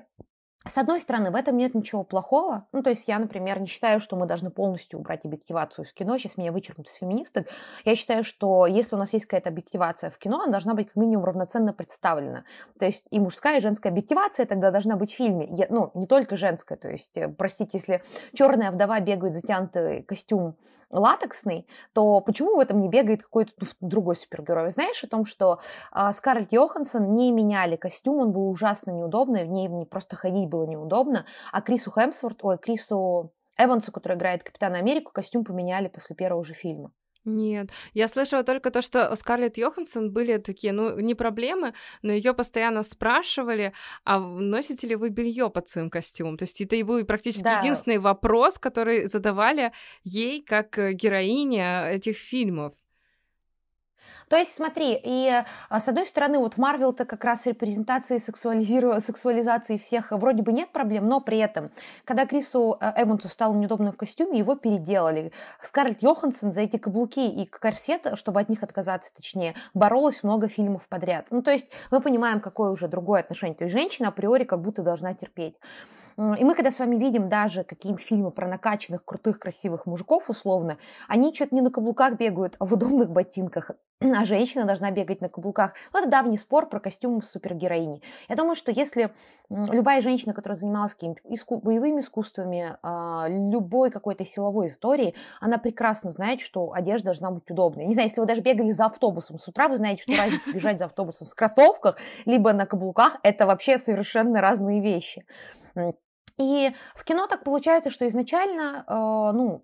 с одной стороны, в этом нет ничего плохого. Ну, то есть я, например, не считаю, что мы должны полностью убрать объективацию из кино. Сейчас меня вычеркнут из феминисток. Я считаю, что если у нас есть какая-то объективация в кино, она должна быть как минимум равноценно представлена. То есть и мужская, и женская объективация тогда должна быть в фильме. Я, ну, не только женская. То есть, э, простите, если черная вдова бегает затянутый костюм латексный, то почему в этом не бегает какой-то другой супергерой? Знаешь о том, что э, Скарлетт Йоханссон не меняли костюм, он был ужасно неудобный, в ней не просто ходить было неудобно, а Крису Хемсворт, ой, Крису Эвансу, который играет Капитана Америку, костюм поменяли после первого же фильма. Нет, я слышала только то, что у Скарлетт Йоханссон были такие, ну, не проблемы, но ее постоянно спрашивали, а носите ли вы белье под своим костюмом? То есть это был практически да. единственный вопрос, который задавали ей как э, героине э, этих фильмов. То есть, смотри, и а, с одной стороны, вот в Марвел-то как раз репрезентации сексуализации всех вроде бы нет проблем, но при этом, когда Крису э, Эвансу стало неудобно в костюме, его переделали. Скарлетт Йоханссон за эти каблуки и корсет, чтобы от них отказаться, точнее, боролась много фильмов подряд. Ну, то есть, мы понимаем, какое уже другое отношение. То есть, женщина априори как будто должна терпеть. И мы, когда с вами видим даже какие нибудь фильмы про накачанных, крутых, красивых мужиков, условно, они что-то не на каблуках бегают, а в удобных ботинках. А женщина должна бегать на каблуках. Ну, это давний спор про костюм супергероини. Я думаю, что если любая женщина, которая занималась какими-то иску- боевыми искусствами, а, любой какой-то силовой историей, она прекрасно знает, что одежда должна быть удобной. Не знаю, если вы даже бегали за автобусом с утра, вы знаете, что разница бежать за автобусом в кроссовках, либо на каблуках, это вообще совершенно разные вещи. И в кино так получается, что изначально, э, ну,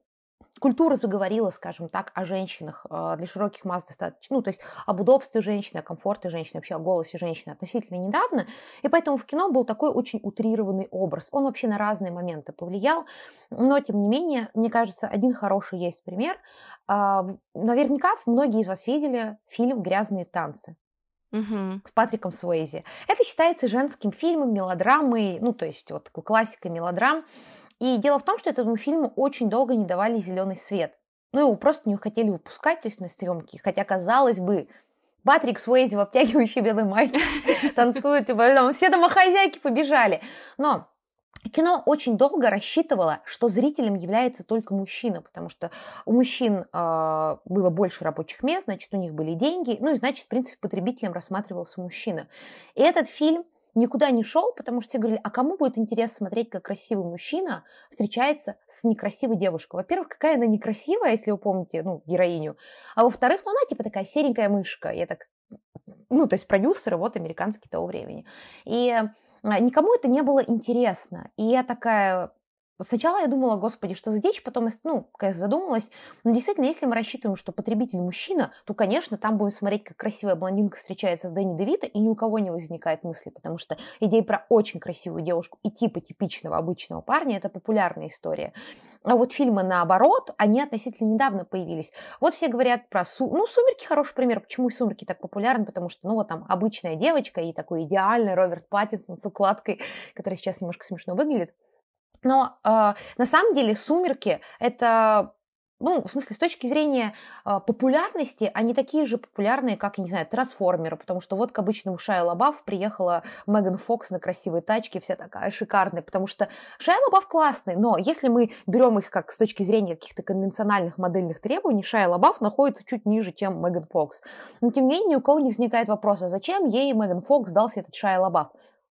культура заговорила, скажем так, о женщинах э, для широких масс достаточно, ну, то есть об удобстве женщины, о комфорте женщины, вообще о голосе женщины относительно недавно, и поэтому в кино был такой очень утрированный образ. Он вообще на разные моменты повлиял, но, тем не менее, мне кажется, один хороший есть пример. А, наверняка многие из вас видели фильм «Грязные танцы» угу. с Патриком Суэйзи. Это считается женским фильмом, мелодрамой, ну, то есть вот такой классикой мелодрам. И дело в том, что этому фильму очень долго не давали зеленый свет. Ну, его просто не хотели выпускать, то есть на съемки. Хотя, казалось бы, Патрик Суэйзи в обтягивающей белой майке танцует, и типа, все домохозяйки побежали. Но Кино очень долго рассчитывало, что зрителем является только мужчина, потому что у мужчин э, было больше рабочих мест, значит, у них были деньги, ну и значит, в принципе, потребителем рассматривался мужчина. И этот фильм никуда не шел, потому что все говорили, а кому будет интересно смотреть, как красивый мужчина встречается с некрасивой девушкой? Во-первых, какая она некрасивая, если вы помните, ну, героиню. А во-вторых, ну, она типа такая серенькая мышка. Я так, ну, то есть продюсеры, вот, американские того времени. И а, никому это не было интересно. И я такая, Сначала я думала, господи, что за дичь, потом, ну, задумалась. Но действительно, если мы рассчитываем, что потребитель мужчина, то, конечно, там будем смотреть, как красивая блондинка встречается с Дэнни Девита, и ни у кого не возникает мысли, потому что идея про очень красивую девушку и типа типичного обычного парня – это популярная история. А вот фильмы, наоборот, они относительно недавно появились. Вот все говорят про су... Ну, «Сумерки» хороший пример. Почему «Сумерки» так популярны? Потому что, ну, вот там обычная девочка и такой идеальный Роберт Паттинсон с укладкой, который сейчас немножко смешно выглядит. Но э, на самом деле «Сумерки» — это ну, в смысле, с точки зрения э, популярности, они такие же популярные, как, не знаю, трансформеры, потому что вот к обычному Шайла Лабаф приехала Меган Фокс на красивой тачке, вся такая шикарная, потому что Шайла Лабаф классный, но если мы берем их как с точки зрения каких-то конвенциональных модельных требований, Шайла Лабаф находится чуть ниже, чем Меган Фокс. Но, тем не менее, ни у кого не возникает вопроса, зачем ей Меган Фокс дался этот Шайла Лабаф?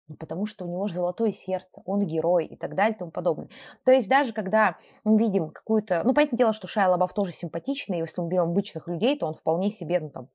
Ну, потому что у него же золотое сердце, он герой и так далее и тому подобное. То есть даже когда мы видим какую-то... Ну, понятное дело, что Шайла Лабаф тоже симпатичный, и если мы берем обычных людей, то он вполне себе, ну, там,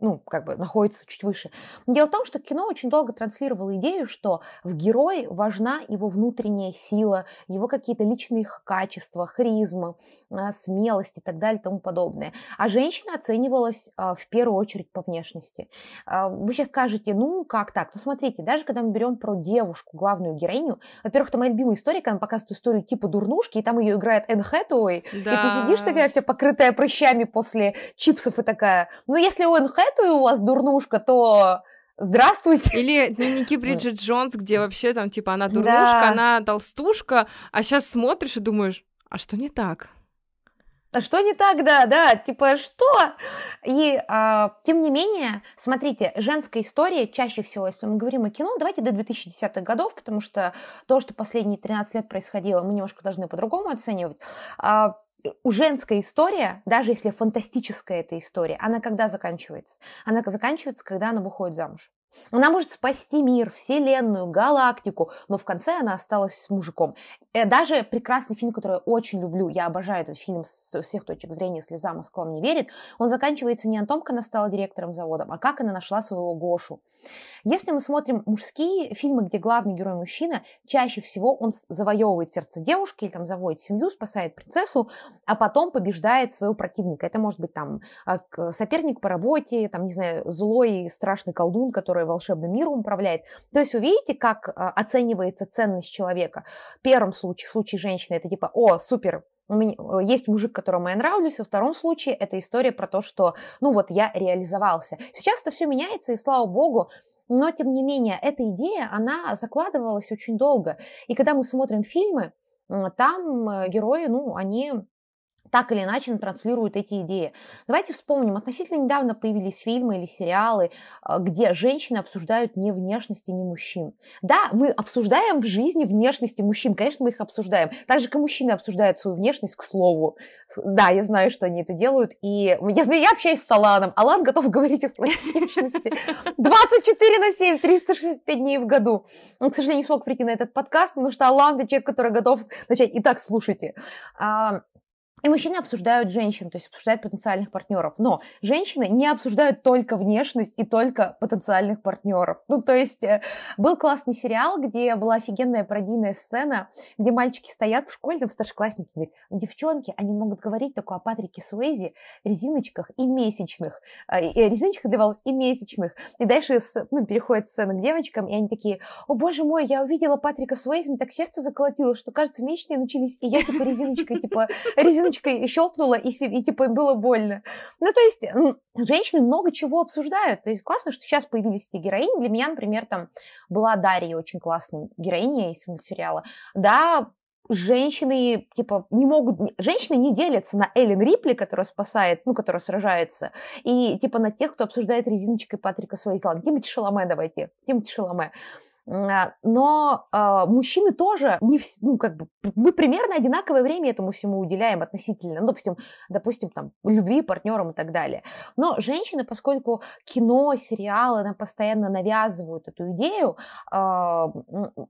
ну, как бы находится чуть выше. Но дело в том, что кино очень долго транслировало идею, что в герое важна его внутренняя сила, его какие-то личные качества, харизма, а, смелость и так далее и тому подобное. А женщина оценивалась а, в первую очередь по внешности. А, вы сейчас скажете, ну, как так? Ну, смотрите, даже когда мы берем про девушку, главную героиню, во-первых, это моя любимая история, когда она показывает историю типа дурнушки, и там ее играет Энн Хэтуэй, да. и ты сидишь такая вся покрытая прыщами после чипсов и такая, ну, если у Энн Эту у вас дурнушка, то Здравствуйте. Или дневники Бриджит Джонс, где вообще там, типа, она дурнушка, да. она толстушка, а сейчас смотришь и думаешь, а что не так? А что не так, да, да, типа, что? И, а, тем не менее, смотрите, женская история чаще всего, если мы говорим о кино, давайте до 2010-х годов, потому что то, что последние 13 лет происходило, мы немножко должны по-другому оценивать. А, у женская история, даже если фантастическая эта история, она когда заканчивается? Она заканчивается, когда она выходит замуж. Она может спасти мир, вселенную, галактику, но в конце она осталась с мужиком. Э, даже прекрасный фильм, который я очень люблю, я обожаю этот фильм с всех точек зрения «Слеза Москва не верит», он заканчивается не о том, как она стала директором завода, а как она нашла своего Гошу. Если мы смотрим мужские фильмы, где главный герой мужчина, чаще всего он завоевывает сердце девушки или там заводит семью, спасает принцессу, а потом побеждает своего противника. Это может быть там а, соперник по работе, там, не знаю, злой и страшный колдун, который которая волшебным миром управляет. То есть вы видите, как э, оценивается ценность человека. В первом случае, в случае женщины, это типа, о, супер, у меня, э, есть мужик, которому я нравлюсь. Во втором случае это история про то, что, ну вот, я реализовался. Сейчас это все меняется, и слава богу, но, тем не менее, эта идея, она закладывалась очень долго. И когда мы смотрим фильмы, там э, герои, ну, они так или иначе транслируют эти идеи. Давайте вспомним, относительно недавно появились фильмы или сериалы, э, где женщины обсуждают не внешности, не мужчин. Да, мы обсуждаем в жизни внешности мужчин, конечно, мы их обсуждаем. Так же, как мужчины обсуждают свою внешность, к слову. Да, я знаю, что они это делают, и я знаю, я общаюсь с Аланом. Алан готов говорить о своей внешности 24 на 7, 365 дней в году. Он, к сожалению, не смог прийти на этот подкаст, потому что Алан – это человек, который готов начать. Итак, слушайте. А, и мужчины обсуждают женщин, то есть обсуждают потенциальных партнеров. Но женщины не обсуждают только внешность и только потенциальных партнеров. Ну, то есть э, был классный сериал, где была офигенная пародийная сцена, где мальчики стоят в школьном старшеклассники. Говорят, девчонки, они могут говорить только о Патрике Суэзи, резиночках и месячных. А, э, резиночка давалась и месячных. И дальше ну, переходит сцена к девочкам, и они такие, о боже мой, я увидела Патрика Суэзи, мне так сердце заколотило, что, кажется, месячные начались, и я типа резиночкой, типа резиночкой ручкой щелкнула, и, и типа было больно. Ну, то есть женщины много чего обсуждают. То есть классно, что сейчас появились эти героини. Для меня, например, там была Дарья очень классная героиня из мультсериала. Да, женщины, типа, не могут... Женщины не делятся на Эллен Рипли, которая спасает, ну, которая сражается, и, типа, на тех, кто обсуждает резиночкой Патрика Суэйзланд. Тимати Шаломе давайте. Тимати Шаломе. А, но э, мужчины тоже не, вс- ну, как бы, мы примерно одинаковое время этому всему уделяем относительно, ну, допустим, допустим, там, любви, партнерам и так далее. Но женщины, поскольку кино, сериалы нам постоянно навязывают эту идею, э,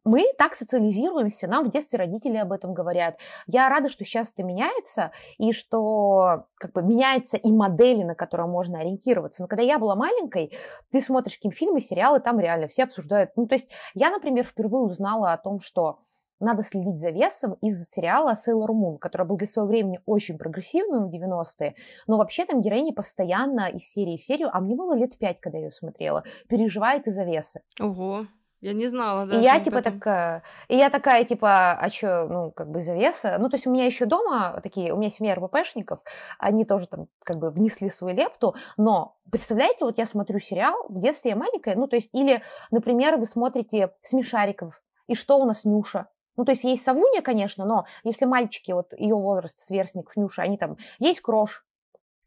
мы так социализируемся, нам в детстве родители об этом говорят. Я рада, что сейчас это меняется, и что, как бы, меняются и модели, на которые можно ориентироваться. Но когда я была маленькой, ты смотришь какие-то фильмы, сериалы, там реально все обсуждают, ну, то есть я, например, впервые узнала о том, что надо следить за весом из сериала Sailor Moon, который был для своего времени очень прогрессивным в 90-е, но вообще там героиня постоянно из серии в серию, а мне было лет пять, когда я ее смотрела, переживает из-за веса. Ого. Я не знала, да. И я, типа, этом. такая... И я такая, типа, а что, ну, как бы завеса? Ну, то есть у меня еще дома такие... У меня семья РППшников, они тоже там, как бы, внесли свою лепту, но представляете, вот я смотрю сериал, в детстве я маленькая, ну, то есть, или, например, вы смотрите «Смешариков», и что у нас Нюша? Ну, то есть есть Савуня, конечно, но если мальчики, вот ее возраст, сверстник, Нюша, они там, есть Крош,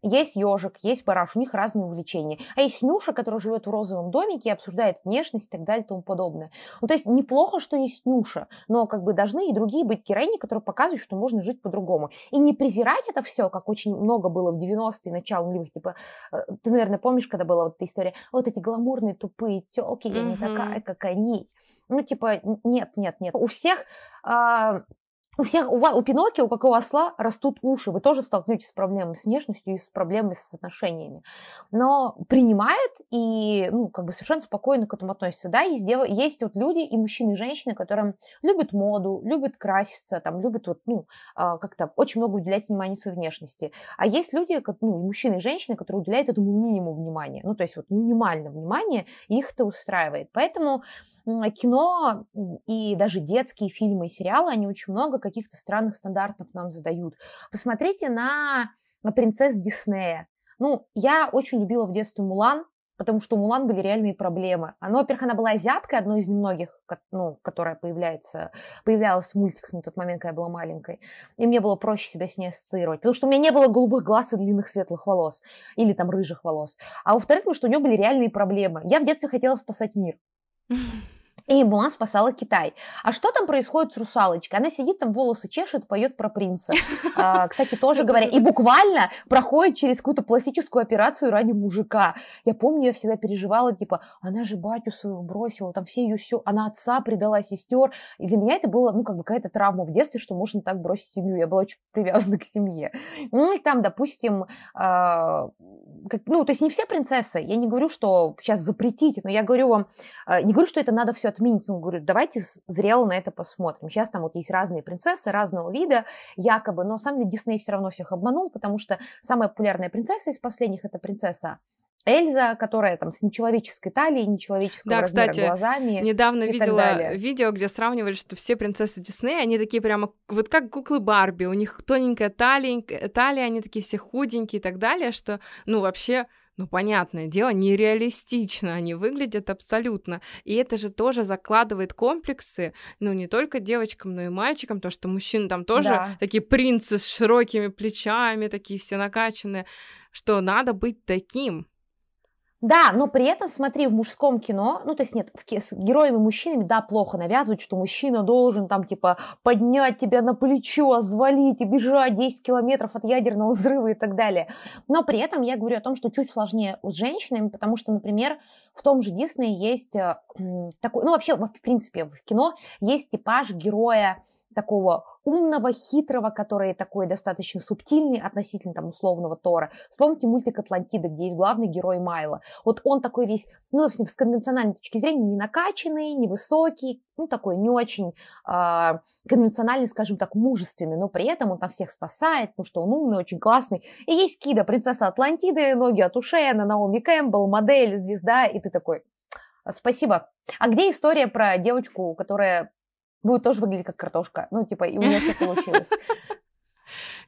есть ежик, есть бараш, у них разные увлечения. А есть Нюша, которая живет в розовом домике и обсуждает внешность и так далее и тому подобное. Ну, то есть неплохо, что есть Нюша, но как бы должны и другие быть героини, которые показывают, что можно жить по-другому. И не презирать это все, как очень много было в 90-е, начало нулевых, типа, э, ты, наверное, помнишь, когда была вот эта история, вот эти гламурные тупые телки, я не такая, как они. Ну, типа, нет, нет, нет. У всех... Э- у всех, у, вас, у Пиноккио, как и у осла, растут уши. Вы тоже столкнетесь с проблемами с внешностью и с проблемами с отношениями. Но принимает и, ну, как бы совершенно спокойно к этому относится. Да, есть, дев... есть вот люди и мужчины, и женщины, которым любят моду, любят краситься, там, любят вот, ну, а, как-то очень много уделять внимания своей внешности. А есть люди, как, ну, и мужчины, и женщины, которые уделяют этому минимум внимания. Ну, то есть вот минимально внимание их это устраивает. Поэтому а кино и даже детские фильмы и сериалы, они очень много каких-то странных стандартов нам задают. Посмотрите на, на принцесс Диснея. Ну, я очень любила в детстве Мулан, потому что у Мулан были реальные проблемы. Она, во-первых, она была азиаткой, одной из немногих, ну, которая появляется, появлялась в мультиках на тот момент, когда я была маленькой. И мне было проще себя с ней ассоциировать, потому что у меня не было голубых глаз и длинных светлых волос, или там рыжих волос. А во-вторых, потому что у нее были реальные проблемы. Я в детстве хотела спасать мир. и Муа спасала Китай. А что там происходит с русалочкой? Она сидит там, волосы чешет, поет про принца. А, кстати, тоже говоря. И буквально проходит через какую-то пластическую операцию ради мужика. Я помню, я всегда переживала, типа, она же батю своего бросила, там все ее все... Она отца предала, сестер. И для меня это было, ну, как бы какая-то травма в детстве, что можно так бросить семью. Я была очень привязана к семье. Ну, и там, допустим, э, как, ну, то есть не все принцессы. Я не говорю, что сейчас запретить, но я говорю вам, э, не говорю, что это надо все отменить. Ну, говорю, давайте зрело на это посмотрим. Сейчас там вот есть разные принцессы разного вида, якобы, но на самом деле Дисней все равно всех обманул, потому что самая популярная принцесса из последних это принцесса Эльза, которая там с нечеловеческой талией, нечеловеческого да, размера кстати, глазами. Недавно и видела так далее. видео, где сравнивали, что все принцессы Диснея, они такие прямо вот как куклы Барби, у них тоненькая талия, талия, они такие все худенькие и так далее, что ну вообще ну, понятное дело, нереалистично они выглядят абсолютно. И это же тоже закладывает комплексы, ну, не только девочкам, но и мальчикам, то, что мужчины там тоже да. такие принцы с широкими плечами, такие все накачанные, что надо быть таким. Да, но при этом, смотри, в мужском кино, ну, то есть нет, в, с героями-мужчинами, да, плохо навязывают, что мужчина должен там, типа, поднять тебя на плечо, звалить и бежать 10 километров от ядерного взрыва и так далее. Но при этом я говорю о том, что чуть сложнее с женщинами, потому что, например, в том же Дисней есть э, такой, ну, вообще, в принципе, в кино есть типаж героя, такого умного, хитрого, который такой достаточно субтильный относительно там условного Тора. Вспомните мультик «Атлантида», где есть главный герой Майла. Вот он такой весь, ну, в общем, с конвенциональной точки зрения, не накачанный, невысокий, ну, такой не очень э, конвенциональный, скажем так, мужественный, но при этом он там всех спасает, потому что он умный, очень классный. И есть Кида, принцесса Атлантиды, ноги от ушей, она Наоми Кэмпбелл, модель, звезда, и ты такой, спасибо. А где история про девочку, которая будет тоже выглядеть как картошка. Ну, типа, и у меня все получилось.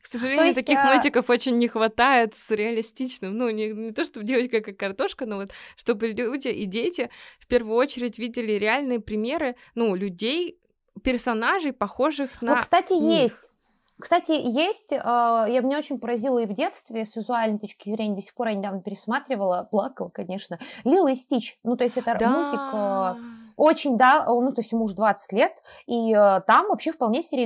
К сожалению, есть, таких а... мультиков очень не хватает с реалистичным. Ну, не, не то, чтобы девочка как картошка, но вот чтобы люди и дети в первую очередь видели реальные примеры, ну, людей, персонажей, похожих на... Ну, кстати, них. есть. Кстати, есть, э, я мне очень поразила и в детстве, с визуальной точки зрения, до сих пор я недавно пересматривала, плакала, конечно, Лила и Стич, ну, то есть это а, да. мультик... Э, очень, да, ну, то есть ему уже 20 лет, и э, там вообще вполне себе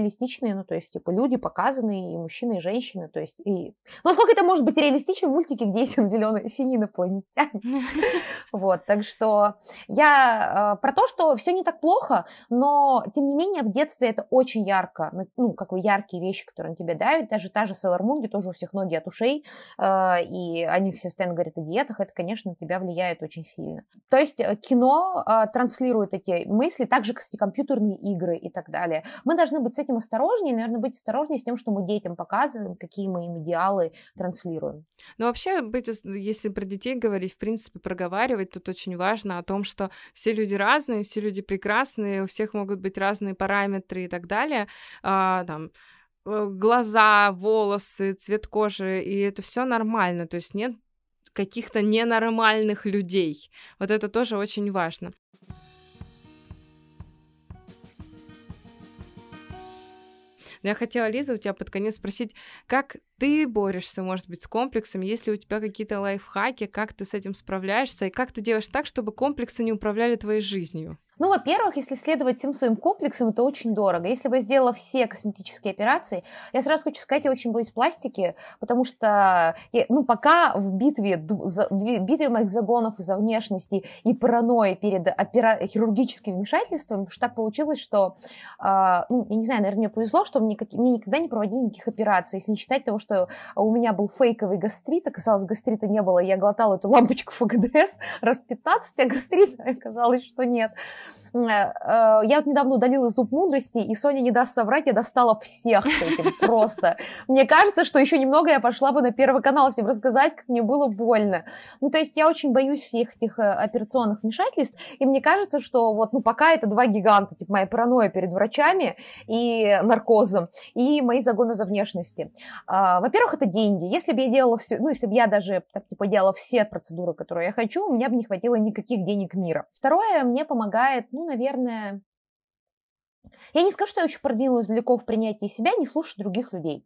ну, то есть, типа, люди показаны, и мужчины, и женщины, то есть, и... Ну, сколько это может быть реалистично в мультике, где есть наделенные синий инопланетяне? Вот, так что я э, про то, что все не так плохо, но, тем не менее, в детстве это очень ярко, ну, как бы яркие вещи, которые на тебя давят, даже та же Сейлор Мун, где тоже у всех ноги от ушей, э, и они все постоянно говорят о диетах, это, конечно, на тебя влияет очень сильно. То есть э, кино транслирует генерируют такие мысли, так же, как и компьютерные игры и так далее. Мы должны быть с этим осторожнее, наверное, быть осторожнее с тем, что мы детям показываем, какие мы им идеалы транслируем. Но ну, вообще, быть, если про детей говорить, в принципе, проговаривать, тут очень важно о том, что все люди разные, все люди прекрасные, у всех могут быть разные параметры и так далее. А, там, э, глаза, волосы, цвет кожи, и это все нормально, то есть нет каких-то ненормальных людей. Вот это тоже очень важно. Но я хотела, Лиза, у тебя под конец спросить, как ты борешься, может быть, с комплексом, если у тебя какие-то лайфхаки, как ты с этим справляешься, и как ты делаешь так, чтобы комплексы не управляли твоей жизнью? Ну, во-первых, если следовать всем своим комплексам, это очень дорого. Если бы я сделала все косметические операции, я сразу хочу сказать, я очень боюсь пластики, потому что, я, ну, пока в битве, за, битве моих загонов из-за внешности и паранойи перед опера- хирургическим вмешательством, что так получилось, что, э, ну, я не знаю, наверное, мне повезло, что мне, как, мне никогда не проводили никаких операций, если не считать того, что у меня был фейковый гастрит, оказалось, гастрита не было, я глотала эту лампочку ФГДС раз 15, а гастрита оказалось, что нет. Э, э, я вот недавно удалила зуб мудрости, и Соня не даст соврать, я достала всех с этим просто. Мне кажется, что еще немного я пошла бы на Первый канал всем рассказать, как мне было больно. Ну, то есть я очень боюсь всех этих э, операционных вмешательств, и мне кажется, что вот, ну, пока это два гиганта, типа моя паранойя перед врачами и наркозом, и мои загоны за внешности. А, во-первых, это деньги. Если бы я делала все, ну, если бы я даже, так, типа, делала все процедуры, которые я хочу, у меня бы не хватило никаких денег мира. Второе, мне помогает, ну, наверное, я не скажу, что я очень продвинулась далеко в принятии себя, не слушаю других людей.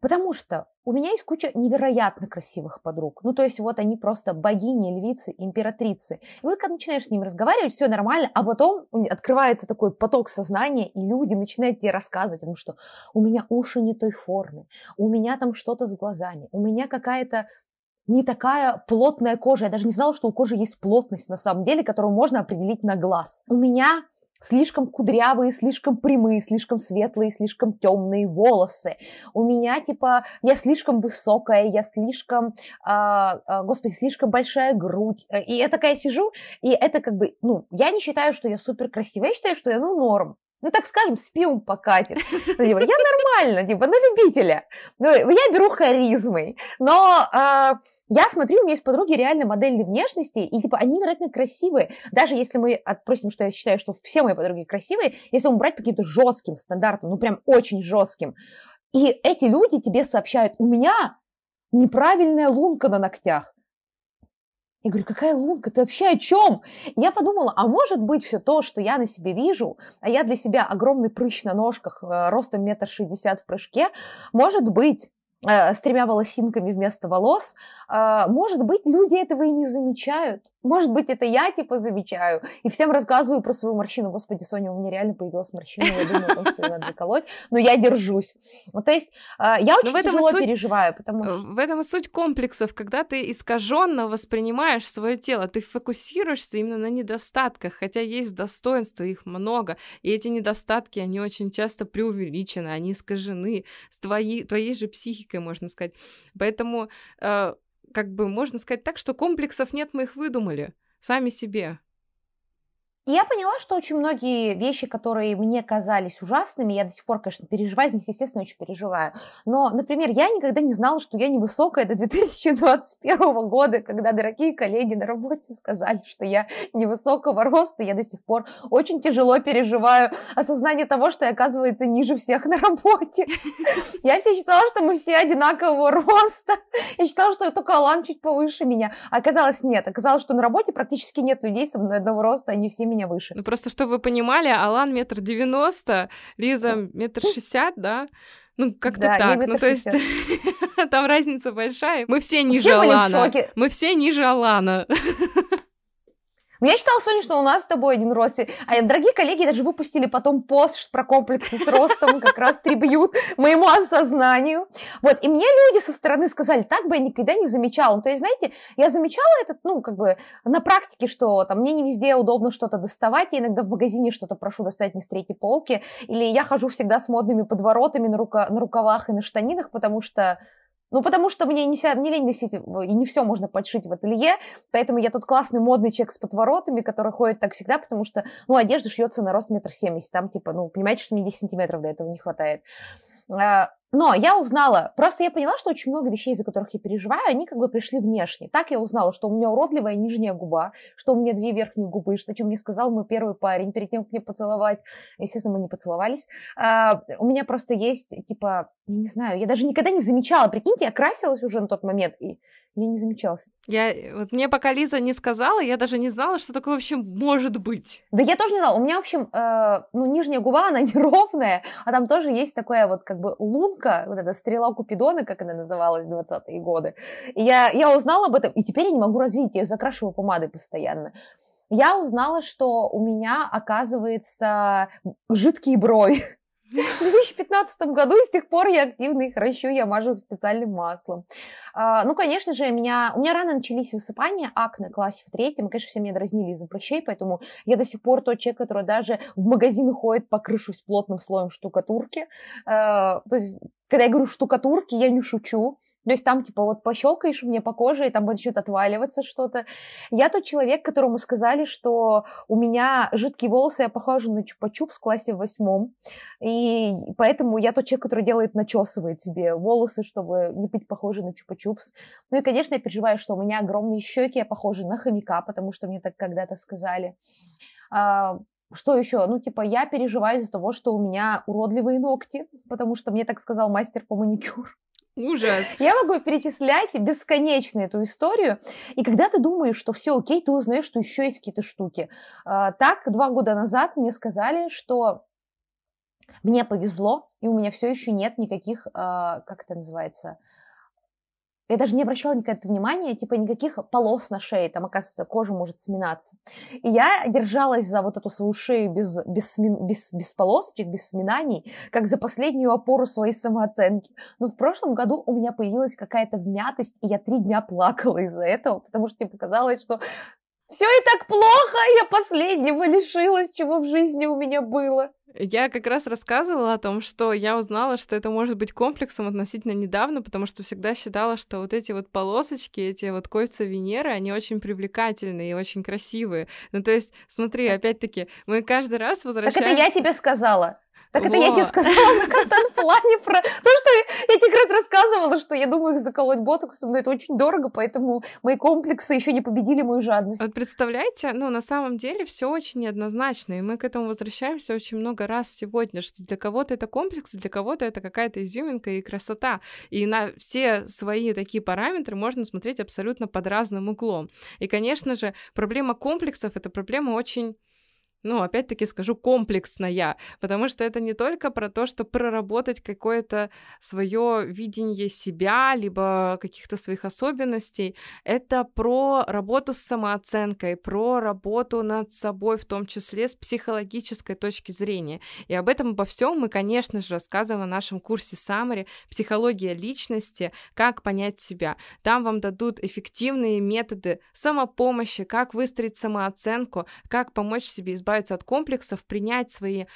Потому что у меня есть куча невероятно красивых подруг. Ну, то есть вот они просто богини, львицы, императрицы. И вот когда начинаешь с ними разговаривать, все нормально, а потом открывается такой поток сознания, и люди начинают тебе рассказывать, потому что у меня уши не той формы, у меня там что-то с глазами, у меня какая-то не такая плотная кожа. Я даже не знала, что у кожи есть плотность на самом деле, которую можно определить на глаз. У меня слишком кудрявые, слишком прямые, слишком светлые, слишком темные волосы. У меня типа я слишком высокая, я слишком, э, э, господи, слишком большая грудь. Э, и я такая сижу, и это как бы, ну, я не считаю, что я супер красивая, я считаю, что я ну норм ну, так скажем, с пивом покатит. Ну, типа, я нормально, типа, на любителя. Ну, я беру харизмой. Но э, я смотрю, у меня есть подруги реально модельной внешности, и типа они невероятно красивые. Даже если мы отпросим, что я считаю, что все мои подруги красивые, если мы брать по каким-то жестким стандартам, ну прям очень жестким, и эти люди тебе сообщают, у меня неправильная лунка на ногтях. Я говорю, какая лунка, ты вообще о чем? я подумала, а может быть все то, что я на себе вижу, а я для себя огромный прыщ на ножках, э, ростом метр шестьдесят в прыжке, может быть, Э, с тремя волосинками вместо волос. Э, может быть, люди этого и не замечают. Может быть, это я, типа, замечаю. И всем рассказываю про свою морщину. Господи, Соня, у меня реально появилась морщина. Я думаю о том, что ее надо заколоть. Но я держусь. Вот, ну, то есть, э, я ну, очень в этом тяжело суть, переживаю, потому что... В этом и суть комплексов, когда ты искаженно воспринимаешь свое тело. Ты фокусируешься именно на недостатках, хотя есть достоинства, их много. И эти недостатки, они очень часто преувеличены, они искажены. С твоей, твоей же психикой привычкой, можно сказать. Поэтому, э, как бы, можно сказать так, что комплексов нет, мы их выдумали сами себе я поняла, что очень многие вещи, которые мне казались ужасными, я до сих пор, конечно, переживаю, из них, естественно, очень переживаю. Но, например, я никогда не знала, что я невысокая до 2021 года, когда дорогие коллеги на работе сказали, что я невысокого роста. Я до сих пор очень тяжело переживаю осознание того, что я, оказывается, ниже всех на работе. Я все считала, что мы все одинакового роста. Я считала, что только Алан чуть повыше меня. А оказалось, нет. Оказалось, что на работе практически нет людей со мной одного роста, они все меня выше. Ну просто, чтобы вы понимали, Алан метр девяносто, Лиза метр шестьдесят, да? Ну, как-то да, так. Ну, то есть там разница большая. Мы все а ниже Алана. Мы все ниже Алана. Но я считала Соня, что у нас с тобой один рост, А дорогие коллеги даже выпустили потом пост про комплексы с ростом, как раз трибьют моему осознанию. Вот, и мне люди со стороны сказали, так бы я никогда не замечала. Ну, то есть, знаете, я замечала этот, ну, как бы на практике, что там мне не везде удобно что-то доставать, я иногда в магазине что-то прошу достать не с третьей полки, или я хожу всегда с модными подворотами на, рука, на рукавах и на штанинах, потому что ну, потому что мне не, вся, не лень носить, и не все можно подшить в ателье, поэтому я тут классный модный человек с подворотами, который ходит так всегда, потому что, ну, одежда шьется на рост метр семьдесят, там, типа, ну, понимаете, что мне 10 сантиметров до этого не хватает. А, но я узнала, просто я поняла, что очень много вещей, из-за которых я переживаю, они как бы пришли внешне. Так я узнала, что у меня уродливая нижняя губа, что у меня две верхние губы, что чем мне сказал мой первый парень перед тем, как мне поцеловать. Естественно, мы не поцеловались. А, у меня просто есть, типа, я не знаю, я даже никогда не замечала. Прикиньте, я красилась уже на тот момент, и я не замечалась. Я, вот мне пока Лиза не сказала, я даже не знала, что такое вообще может быть. Да я тоже не знала. У меня, в общем, э, ну, нижняя губа, она неровная, а там тоже есть такая вот как бы лунка, штука, вот эта стрела Купидона, как она называлась, 20-е годы. И я, я узнала об этом, и теперь я не могу развить, я ее закрашиваю помадой постоянно. Я узнала, что у меня, оказывается, жидкие брови в 2015 году, и с тех пор я активно их ращу, я мажу их специальным маслом. А, ну, конечно же, меня, у меня рано начались высыпания, акне, классе в третьем, конечно, все меня дразнили из-за прыщей, поэтому я до сих пор тот человек, который даже в магазин ходит, покрышусь плотным слоем штукатурки. А, то есть, когда я говорю штукатурки, я не шучу, то есть там, типа, вот пощелкаешь мне по коже, и там начнет отваливаться что-то. Я тот человек, которому сказали, что у меня жидкие волосы, я похожа на чупа чупс в классе восьмом. И поэтому я тот человек, который делает, начесывает себе волосы, чтобы не быть похожей на чупа-чупс. Ну и, конечно, я переживаю, что у меня огромные щеки, я похожа на хомяка, потому что мне так когда-то сказали. А, что еще? Ну, типа, я переживаю из-за того, что у меня уродливые ногти, потому что мне так сказал мастер по маникюру. Ужас. Я могу перечислять бесконечно эту историю. И когда ты думаешь, что все окей, ты узнаешь, что еще есть какие-то штуки. А, так, два года назад мне сказали, что мне повезло, и у меня все еще нет никаких, а, как это называется, я даже не обращала никогда внимания, типа никаких полос на шее, там, оказывается, кожа может сминаться. И я держалась за вот эту свою шею без, без, без, без полосочек, без сминаний, как за последнюю опору своей самооценки. Но в прошлом году у меня появилась какая-то вмятость, и я три дня плакала из-за этого, потому что мне показалось, что все и так плохо, я последнего лишилась, чего в жизни у меня было. Я как раз рассказывала о том, что я узнала, что это может быть комплексом относительно недавно, потому что всегда считала, что вот эти вот полосочки, эти вот кольца Венеры, они очень привлекательные и очень красивые. Ну, то есть, смотри, опять-таки, мы каждый раз возвращаемся... Так это я тебе сказала. Так это я тебе сказала на контент-плане про то, что я тебе как раз рассказывала, что я думаю их заколоть ботоксом, но это очень дорого, поэтому мои комплексы еще не победили мою жадность. Вот представляете, ну на самом деле все очень неоднозначно, и мы к этому возвращаемся очень много раз сегодня, что для кого-то это комплекс, для кого-то это какая-то изюминка и красота, и на все свои такие параметры можно смотреть абсолютно под разным углом. И, конечно же, проблема комплексов — это проблема очень ну, опять-таки скажу, комплексная, потому что это не только про то, что проработать какое-то свое видение себя, либо каких-то своих особенностей, это про работу с самооценкой, про работу над собой, в том числе с психологической точки зрения. И об этом, обо всем мы, конечно же, рассказываем в нашем курсе Самаре «Психология личности. Как понять себя». Там вам дадут эффективные методы самопомощи, как выстроить самооценку, как помочь себе избавиться избавиться от комплексов, принять свои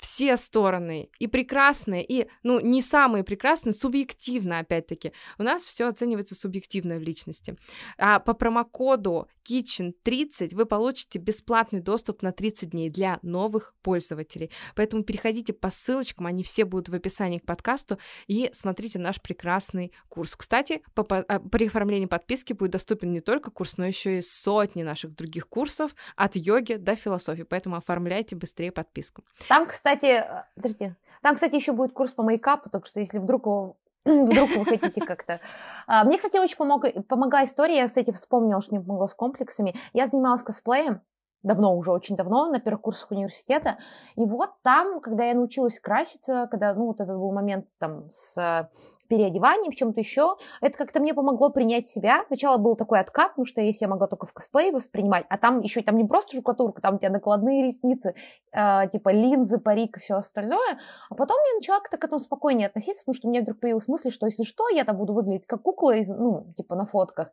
все стороны, и прекрасные, и, ну, не самые прекрасные, субъективно, опять-таки. У нас все оценивается субъективно в личности. А по промокоду Kitchen30 вы получите бесплатный доступ на 30 дней для новых пользователей. Поэтому переходите по ссылочкам, они все будут в описании к подкасту, и смотрите наш прекрасный курс. Кстати, по, по, а, при оформлении подписки будет доступен не только курс, но еще и сотни наших других курсов от йоги до философии, поэтому оформляйте быстрее подписку. Там, кстати, кстати, э, подожди, там, кстати, еще будет курс по мейкапу, так что если вдруг вдруг вы хотите как-то. А, мне, кстати, очень помог, помогла история, я, кстати, вспомнила, что мне помогло с комплексами. Я занималась косплеем, давно уже, очень давно, на первых курсах университета. И вот там, когда я научилась краситься, когда, ну, вот этот был момент там с переодевании, в чем-то еще. Это как-то мне помогло принять себя. Сначала был такой откат, потому что я себя могла только в косплее воспринимать, а там еще там не просто штукатурка, там у тебя накладные ресницы, э, типа линзы, парик и все остальное. А потом я начала как-то к этому спокойнее относиться, потому что у меня вдруг появилась мысль, что если что, я там буду выглядеть как кукла, из, ну, типа на фотках.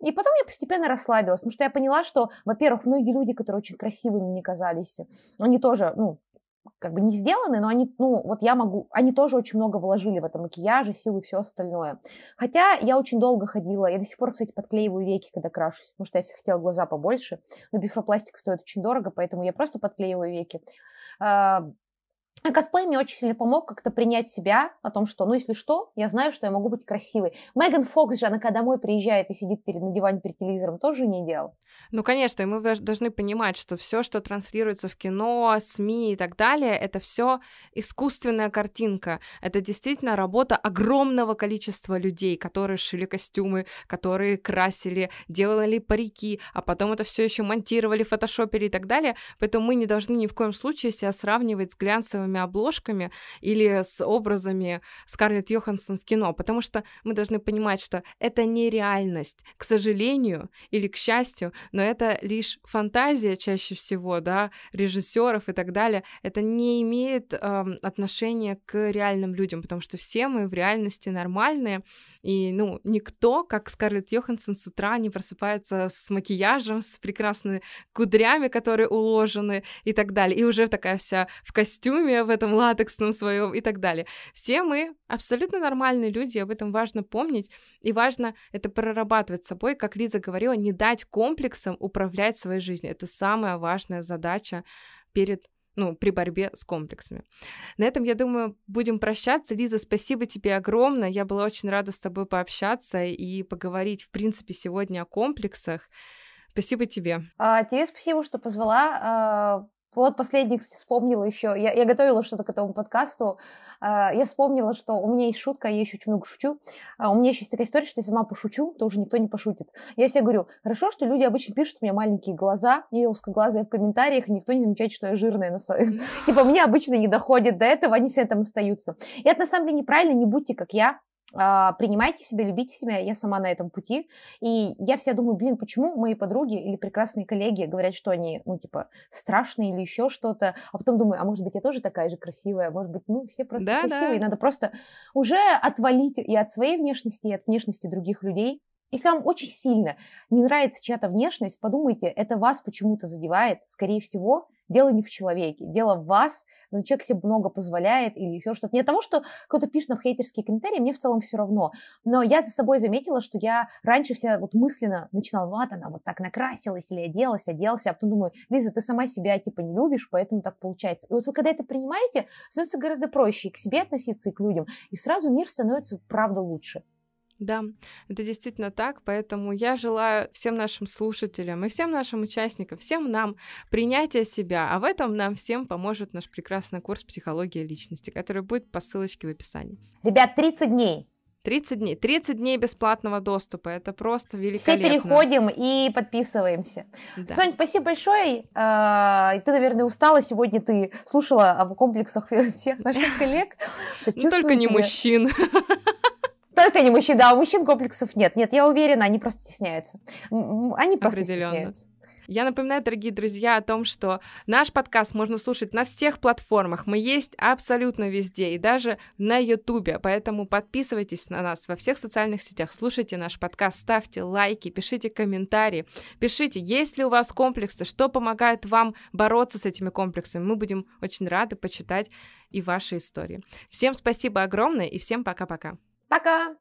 И потом я постепенно расслабилась, потому что я поняла, что, во-первых, многие люди, которые очень красивыми мне казались, они тоже, ну, как бы не сделаны, но они, ну, вот я могу, они тоже очень много вложили в это макияж и силы и все остальное. Хотя я очень долго ходила, я до сих пор, кстати, подклеиваю веки, когда крашусь, потому что я все хотела глаза побольше, но бифропластик стоит очень дорого, поэтому я просто подклеиваю веки. А, а косплей мне очень сильно помог как-то принять себя о том, что, ну, если что, я знаю, что я могу быть красивой. Меган Фокс же, она когда домой приезжает и сидит перед, на диване перед телевизором, тоже не делал. Ну, конечно, и мы должны понимать, что все, что транслируется в кино, СМИ и так далее, это все искусственная картинка. Это действительно работа огромного количества людей, которые шили костюмы, которые красили, делали парики, а потом это все еще монтировали, фотошопили и так далее. Поэтому мы не должны ни в коем случае себя сравнивать с глянцевыми обложками или с образами Скарлетт Йоханссон в кино, потому что мы должны понимать, что это не реальность. К сожалению или к счастью, но это лишь фантазия чаще всего, да, режиссеров и так далее. Это не имеет эм, отношения к реальным людям, потому что все мы в реальности нормальные, и, ну, никто, как Скарлетт Йоханссон, с утра не просыпается с макияжем, с прекрасными кудрями, которые уложены и так далее, и уже такая вся в костюме, в этом латексном своем и так далее. Все мы абсолютно нормальные люди, об этом важно помнить, и важно это прорабатывать собой, как Лиза говорила, не дать комплекс комплексом управлять своей жизнью. Это самая важная задача перед ну, при борьбе с комплексами. На этом, я думаю, будем прощаться. Лиза, спасибо тебе огромное. Я была очень рада с тобой пообщаться и поговорить, в принципе, сегодня о комплексах. Спасибо тебе. А, тебе спасибо, что позвала. А, ну, вот последний, кстати, вспомнила еще. Я, я готовила что-то к этому подкасту. А, я вспомнила, что у меня есть шутка, я еще очень много шучу. А, у меня еще есть такая история, что я сама пошучу, то уже никто не пошутит. Я все говорю, хорошо, что люди обычно пишут, у меня маленькие глаза, и я узкоглазая в комментариях, и никто не замечает, что я жирная. На... Типа, мне обычно не доходит до этого, они все там остаются. И это на самом деле неправильно, не будьте как я, а, принимайте себя, любите себя, я сама на этом пути, и я вся думаю, блин, почему мои подруги или прекрасные коллеги говорят, что они, ну, типа, страшные или еще что-то, а потом думаю, а может быть, я тоже такая же красивая, может быть, ну, все просто да, красивые, да. надо просто уже отвалить и от своей внешности, и от внешности других людей, если вам очень сильно не нравится чья-то внешность, подумайте, это вас почему-то задевает, скорее всего, Дело не в человеке, дело в вас, но человек себе много позволяет или еще что-то. Не того, что кто-то пишет нам хейтерские комментарии, мне в целом все равно. Но я за собой заметила, что я раньше вся вот мысленно начинала, «Ну, вот она вот так накрасилась или оделась, оделась, а потом думаю, Лиза, ты сама себя типа не любишь, поэтому так получается. И вот вы когда это принимаете, становится гораздо проще и к себе относиться, и к людям. И сразу мир становится, правда, лучше. Да, это действительно так, поэтому я желаю всем нашим слушателям и всем нашим участникам, всем нам принятия себя, а в этом нам всем поможет наш прекрасный курс «Психология личности», который будет по ссылочке в описании. Ребят, 30 дней! 30 дней. 30 дней бесплатного доступа. Это просто великолепно. Все переходим и подписываемся. Да. Сонь, спасибо большое. А, ты, наверное, устала. Сегодня ты слушала о комплексах всех наших коллег. Ну, только не мужчин. Только не мужчин, да, у мужчин комплексов нет. Нет, я уверена, они просто стесняются. Они просто стесняются. Я напоминаю, дорогие друзья, о том, что наш подкаст можно слушать на всех платформах. Мы есть абсолютно везде и даже на Ютубе. Поэтому подписывайтесь на нас во всех социальных сетях, слушайте наш подкаст, ставьте лайки, пишите комментарии, пишите, есть ли у вас комплексы, что помогает вам бороться с этими комплексами. Мы будем очень рады почитать и ваши истории. Всем спасибо огромное и всем пока-пока. Bye con!